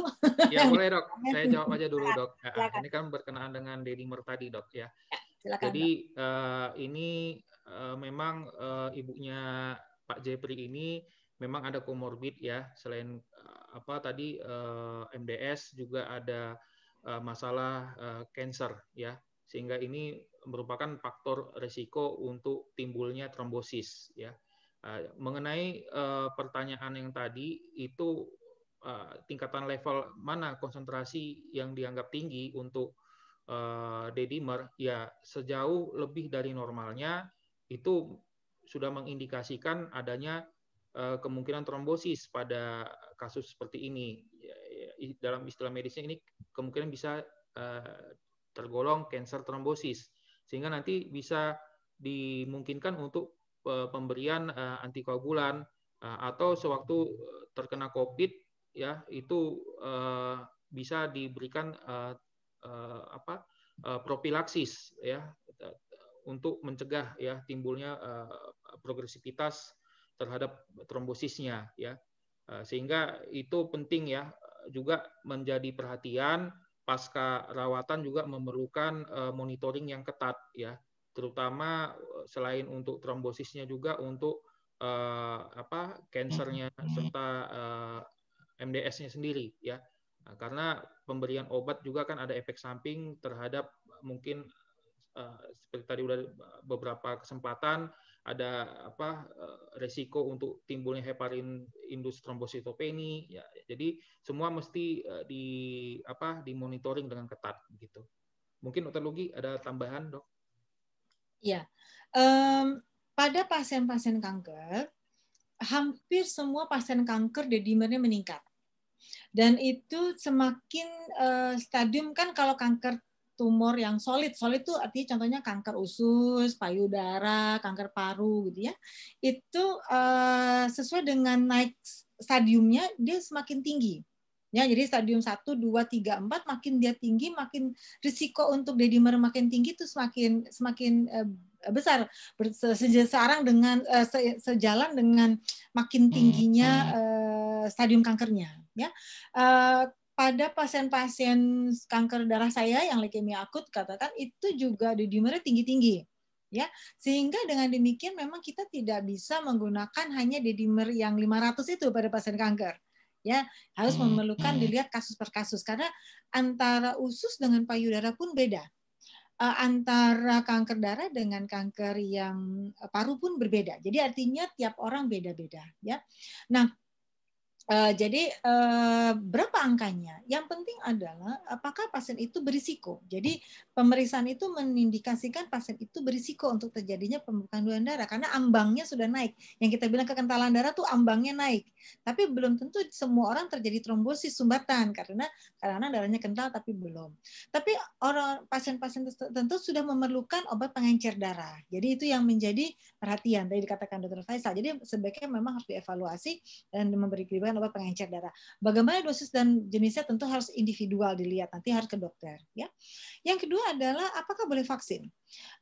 Ya boleh dok, saya jawab aja dulu dok. Ya, silakan. ini kan berkenaan dengan delimer tadi dok ya. ya. silakan, Jadi dok. Eh, ini eh, memang eh, ibunya Pak Jepri ini memang ada komorbid ya. Selain apa tadi MDS juga ada masalah uh, cancer ya. Sehingga ini merupakan faktor resiko untuk timbulnya trombosis ya. Eh, mengenai eh, pertanyaan yang tadi itu eh, tingkatan level mana konsentrasi yang dianggap tinggi untuk D-dimer ya sejauh lebih dari normalnya itu sudah mengindikasikan adanya kemungkinan trombosis pada kasus seperti ini. Ya, ya, dalam istilah medisnya ini kemungkinan bisa tergolong kanker trombosis sehingga nanti bisa dimungkinkan untuk eh, pemberian eh, antikoagulan eh, atau sewaktu terkena COVID ya itu bisa diberikan apa profilaksis ya untuk mencegah ya timbulnya progresivitas terhadap trombosisnya ya sehingga itu penting ya juga menjadi perhatian pasca rawatan juga memerlukan eh, monitoring yang ketat ya terutama eh, selain untuk trombosisnya juga untuk uh, apa kansernya mm-hmm. serta uh, MDS-nya sendiri ya nah, karena pemberian obat juga kan ada efek samping terhadap mungkin uh, seperti tadi udah beberapa kesempatan ada apa eh, resiko untuk timbulnya heparin indus trombositopeni ya jadi semua mesti eh, di apa dimonitoring dengan ketat gitu mungkin dokter Lugi ada tambahan dok ya um, pada pasien-pasien kanker hampir semua pasien kanker dedimernya meningkat dan itu semakin uh, stadium kan kalau kanker tumor yang solid. Solid itu artinya contohnya kanker usus, payudara, kanker paru gitu ya. Itu uh, sesuai dengan naik stadiumnya dia semakin tinggi. Ya, jadi stadium 1, 2, 3, 4 makin dia tinggi, makin risiko untuk dedimer makin tinggi itu semakin semakin uh, besar sejalan dengan uh, sejalan dengan makin hmm, tingginya uh, stadium kankernya ya. Uh, pada pasien-pasien kanker darah saya yang leukemia akut katakan itu juga dimer tinggi-tinggi ya sehingga dengan demikian memang kita tidak bisa menggunakan hanya dedimer yang 500 itu pada pasien kanker ya harus hmm, memerlukan hmm. dilihat kasus per kasus karena antara usus dengan payudara pun beda e, antara kanker darah dengan kanker yang e, paru pun berbeda jadi artinya tiap orang beda-beda ya nah Eh, jadi uh, berapa angkanya? Yang penting adalah apakah pasien itu berisiko. Jadi pemeriksaan itu mengindikasikan pasien itu berisiko untuk terjadinya pembekuan darah karena ambangnya sudah naik. Yang kita bilang kekentalan darah tuh ambangnya naik. Tapi belum tentu semua orang terjadi trombosis sumbatan karena karena darahnya kental tapi belum. Tapi orang pasien-pasien tertentu sudah memerlukan obat pengencer darah. Jadi itu yang menjadi perhatian tadi dikatakan Dr. Faisal. Jadi sebaiknya memang harus dievaluasi dan memberi memberikan obat pengencer darah. Bagaimana dosis dan jenisnya tentu harus individual dilihat, nanti harus ke dokter. Ya. Yang kedua adalah apakah boleh vaksin?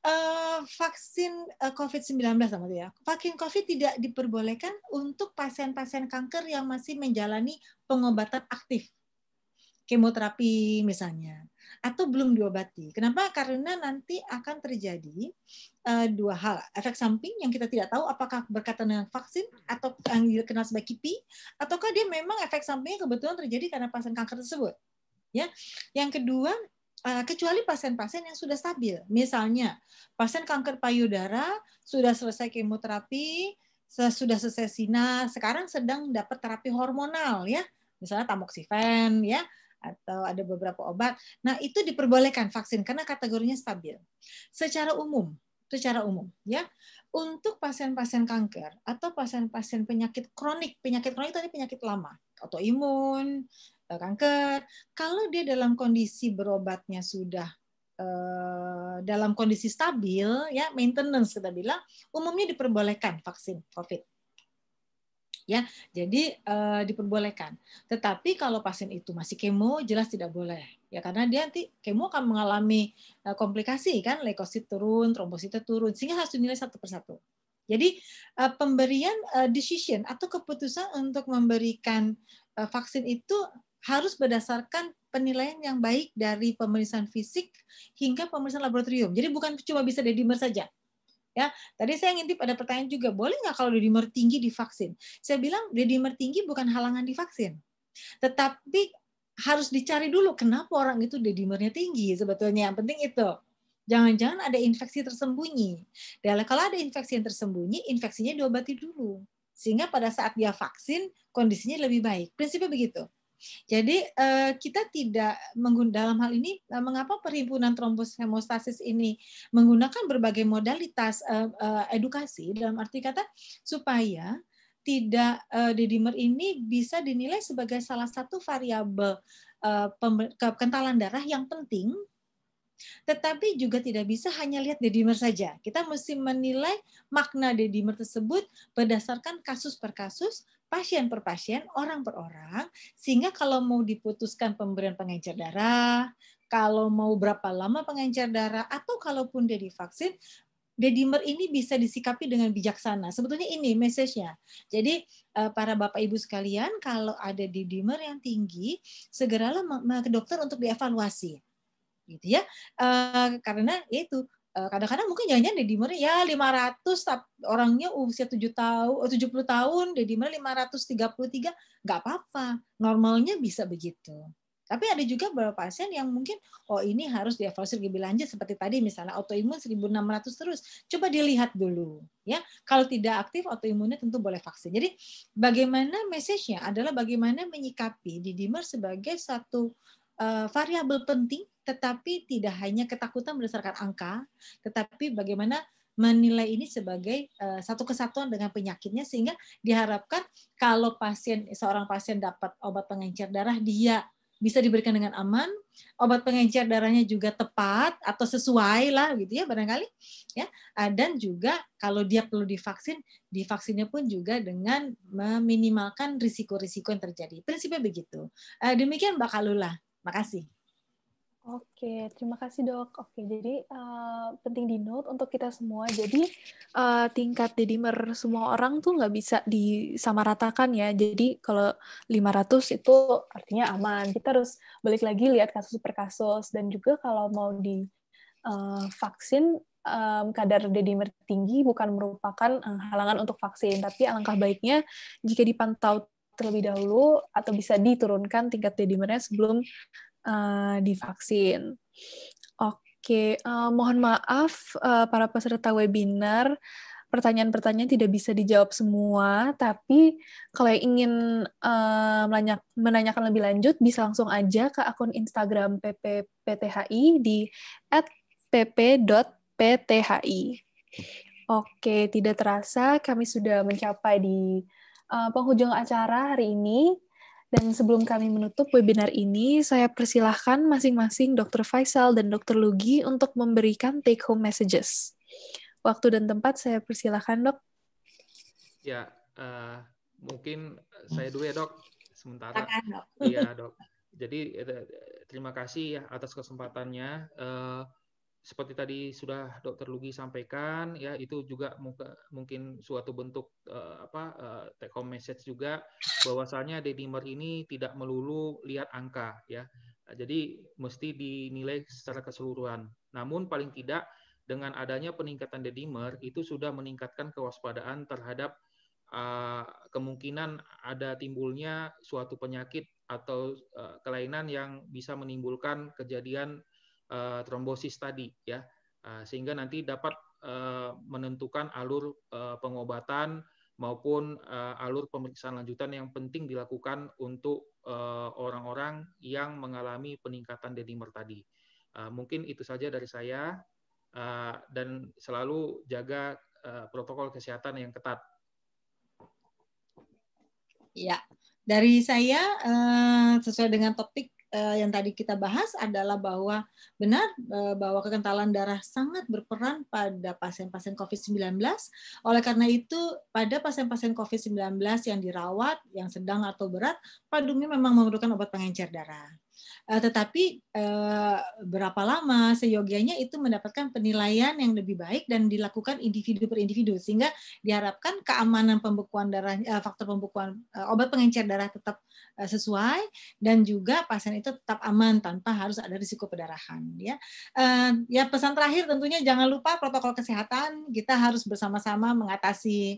Uh, vaksin uh, COVID-19 sama ya. Vaksin COVID tidak diperbolehkan untuk pasien-pasien kanker yang masih menjalani pengobatan aktif kemoterapi misalnya atau belum diobati. Kenapa? Karena nanti akan terjadi uh, dua hal, efek samping yang kita tidak tahu apakah berkaitan dengan vaksin atau yang dikenal sebagai KIPI ataukah dia memang efek sampingnya kebetulan terjadi karena pasien kanker tersebut. Ya. Yang kedua, eh, kecuali pasien-pasien yang sudah stabil. Misalnya, pasien kanker payudara sudah selesai kemoterapi, sudah selesai sina, sekarang sedang dapat terapi hormonal ya. Misalnya tamoxifen ya atau ada beberapa obat. Nah, itu diperbolehkan vaksin karena kategorinya stabil. Secara umum, secara umum ya. Untuk pasien-pasien kanker atau pasien-pasien penyakit kronik, penyakit kronik tadi penyakit lama, autoimun, eh, kanker, kalau dia dalam kondisi berobatnya sudah eh, dalam kondisi stabil ya maintenance kita bilang umumnya diperbolehkan vaksin COVID ya. Jadi uh, diperbolehkan. Tetapi kalau pasien itu masih kemo jelas tidak boleh ya karena dia nanti kemo akan mengalami uh, komplikasi kan leukosit turun, trombosit turun sehingga harus dinilai satu persatu. Jadi uh, pemberian uh, decision atau keputusan untuk memberikan uh, vaksin itu harus berdasarkan penilaian yang baik dari pemeriksaan fisik hingga pemeriksaan laboratorium. Jadi bukan cuma bisa dari dimer saja. Ya, tadi saya ngintip ada pertanyaan juga, boleh nggak kalau dedimer tinggi divaksin? Saya bilang dedimer tinggi bukan halangan divaksin, tetapi harus dicari dulu kenapa orang itu dedimernya tinggi sebetulnya. Yang penting itu. Jangan-jangan ada infeksi tersembunyi. Dan kalau ada infeksi yang tersembunyi, infeksinya diobati dulu. Sehingga pada saat dia vaksin, kondisinya lebih baik. Prinsipnya begitu. Jadi eh, kita tidak menggunakan dalam hal ini eh, mengapa perhimpunan trombos hemostasis ini menggunakan berbagai modalitas eh, edukasi dalam arti kata supaya tidak eh, dedimer ini bisa dinilai sebagai salah satu variabel kentalan darah yang penting tetapi juga tidak bisa hanya lihat dedimer saja. Kita mesti menilai makna dedimer tersebut berdasarkan kasus per kasus, pasien per pasien, orang per orang, sehingga kalau mau diputuskan pemberian pengencer darah, kalau mau berapa lama pengencer darah, atau kalaupun dia divaksin, dedimer ini bisa disikapi dengan bijaksana. Sebetulnya ini message-nya. Jadi eh, para bapak ibu sekalian, kalau ada dedimer yang tinggi, segeralah ke dokter untuk dievaluasi gitu ya eh, karena itu Eh, kadang-kadang mungkin jangan-jangan Deddy Murray ya 500 orangnya usia 7 eh, tahun 70 tahun Deddy Murray 533 nggak apa-apa normalnya bisa begitu tapi ada juga beberapa pasien yang mungkin oh ini harus dievaluasi lebih lanjut seperti tadi misalnya autoimun 1600 terus coba dilihat dulu ya kalau tidak aktif autoimunnya tentu boleh vaksin jadi bagaimana message-nya adalah bagaimana menyikapi Deddy Murray sebagai satu uh, variabel penting, tetapi tidak hanya ketakutan berdasarkan angka, tetapi bagaimana menilai ini sebagai uh, satu kesatuan dengan penyakitnya sehingga diharapkan kalau pasien seorang pasien dapat obat pengencer darah dia bisa diberikan dengan aman, obat pengencer darahnya juga tepat atau sesuai lah gitu ya barangkali ya eh, dan juga kalau dia perlu divaksin, divaksinnya pun juga dengan meminimalkan risiko-risiko yang terjadi. Prinsipnya begitu. Demikian Mbak Kalula. Makasih. Oke, terima kasih dok. Oke, jadi uh, penting di note untuk kita semua. Jadi uh, tingkat dedimer semua orang tuh nggak bisa disamaratakan ya. Jadi kalau 500 itu artinya aman. Kita harus balik lagi lihat kasus per kasus. Dan juga kalau mau di uh, vaksin, um, kadar dedimer tinggi bukan merupakan halangan untuk vaksin. Tapi alangkah baiknya jika dipantau terlebih dahulu atau bisa diturunkan tingkat d sebelum uh, divaksin. Oke, uh, mohon maaf uh, para peserta webinar, pertanyaan-pertanyaan tidak bisa dijawab semua, tapi kalau yang ingin uh, menanyakan lebih lanjut, bisa langsung aja ke akun Instagram PPPTHI di @pp.pthi. Oke, tidak terasa kami sudah mencapai di uh, penghujung acara hari ini. Dan sebelum kami menutup webinar ini, saya persilahkan masing-masing Dr. Faisal dan Dr. Lugi untuk memberikan take-home messages. Waktu dan tempat saya persilahkan, dok. Ya, uh, mungkin saya dulu ya, dok. Sementara. Iya, dok. Jadi eh, terima kasih ya atas kesempatannya. Uh, seperti tadi sudah Dokter Lugi sampaikan ya itu juga mungkin suatu bentuk uh, apa uh, take home message juga bahwasanya Dedimer ini tidak melulu lihat angka ya. Jadi mesti dinilai secara keseluruhan. Namun paling tidak dengan adanya peningkatan Dedimer itu sudah meningkatkan kewaspadaan terhadap uh, kemungkinan ada timbulnya suatu penyakit atau uh, kelainan yang bisa menimbulkan kejadian uh, trombosis tadi ya uh, sehingga nanti dapat uh, menentukan alur uh, pengobatan maupun uh, alur pemeriksaan lanjutan yang penting dilakukan untuk orang-orang uh, yang mengalami peningkatan dedimer tadi. Uh, mungkin itu saja dari saya uh, dan selalu jaga uh, protokol kesehatan yang ketat. Ya, dari saya sesuai dengan topik uh, yang tadi kita bahas adalah bahwa benar eh, bahwa kekentalan darah sangat berperan pada pasien-pasien COVID-19. Oleh karena itu, pada pasien-pasien COVID-19 yang dirawat, yang sedang atau berat, pandemi memang memerlukan obat pengencer darah. Uh, tetapi Eh, berapa lama seyogianya itu mendapatkan penilaian yang lebih baik dan dilakukan individu per individu sehingga diharapkan keamanan pembekuan darah eh, faktor pembekuan eh, obat pengencer darah tetap sesuai dan juga pasien itu tetap aman tanpa harus ada risiko pendarahan ya. ya pesan terakhir tentunya jangan lupa protokol kesehatan kita harus bersama-sama mengatasi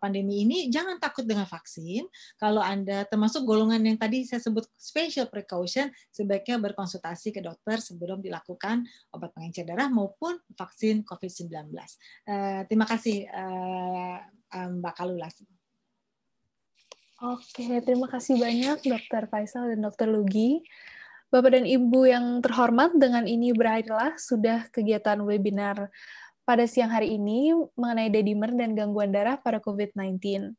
pandemi ini jangan takut dengan vaksin. Kalau Anda termasuk golongan yang tadi saya sebut special precaution, sebaiknya berkonsultasi ke dokter sebelum dilakukan obat pengencer darah maupun vaksin COVID-19. Uh, eh, terima kasih uh, Mbak Kalulas. Oke, terima kasih banyak Dr. Faisal dan Dr. Lugi. Bapak dan Ibu yang terhormat, dengan ini berakhirlah sudah kegiatan webinar pada siang hari ini mengenai dedimer dan gangguan darah pada COVID-19.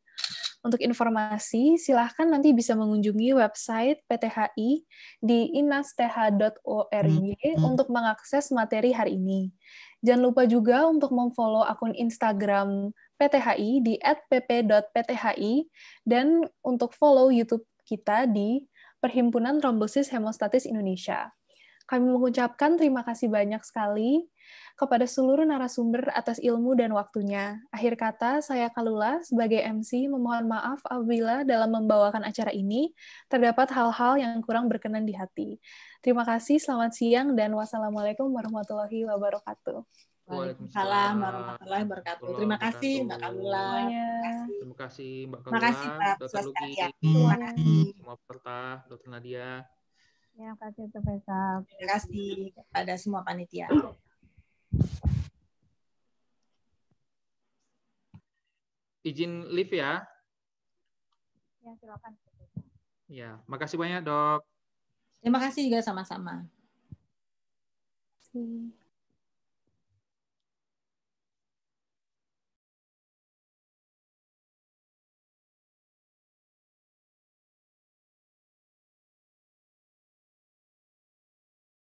Untuk informasi, silahkan nanti bisa mengunjungi website PTHI di inasth.org hmm, hmm. untuk mengakses materi hari ini. Jangan lupa juga untuk memfollow akun Instagram PTHI di @pp.pthi dan untuk follow YouTube kita di Perhimpunan Trombosis Hemostatis Indonesia. Kami mengucapkan terima kasih banyak sekali kepada seluruh narasumber atas ilmu dan waktunya. Akhir kata, saya Kalula sebagai MC memohon maaf apabila dalam membawakan acara ini terdapat hal-hal yang kurang berkenan di hati. Terima kasih, selamat siang, dan wassalamualaikum warahmatullahi wabarakatuh. Waalaikumsalam warahmatullahi wabarakatuh. Terima kasih Mbak Kamila. Terima kasih Mbak Kamila. Terima kasih Pak Dr. Luki. Terima kasih. Semua peserta, Dr. Nadia. Ya, terima kasih Profesor. Terima kasih kepada semua panitia. izin live ya. Ya, silakan. Ya, makasih banyak, Dok. Terima kasih juga sama-sama. Terima kasih.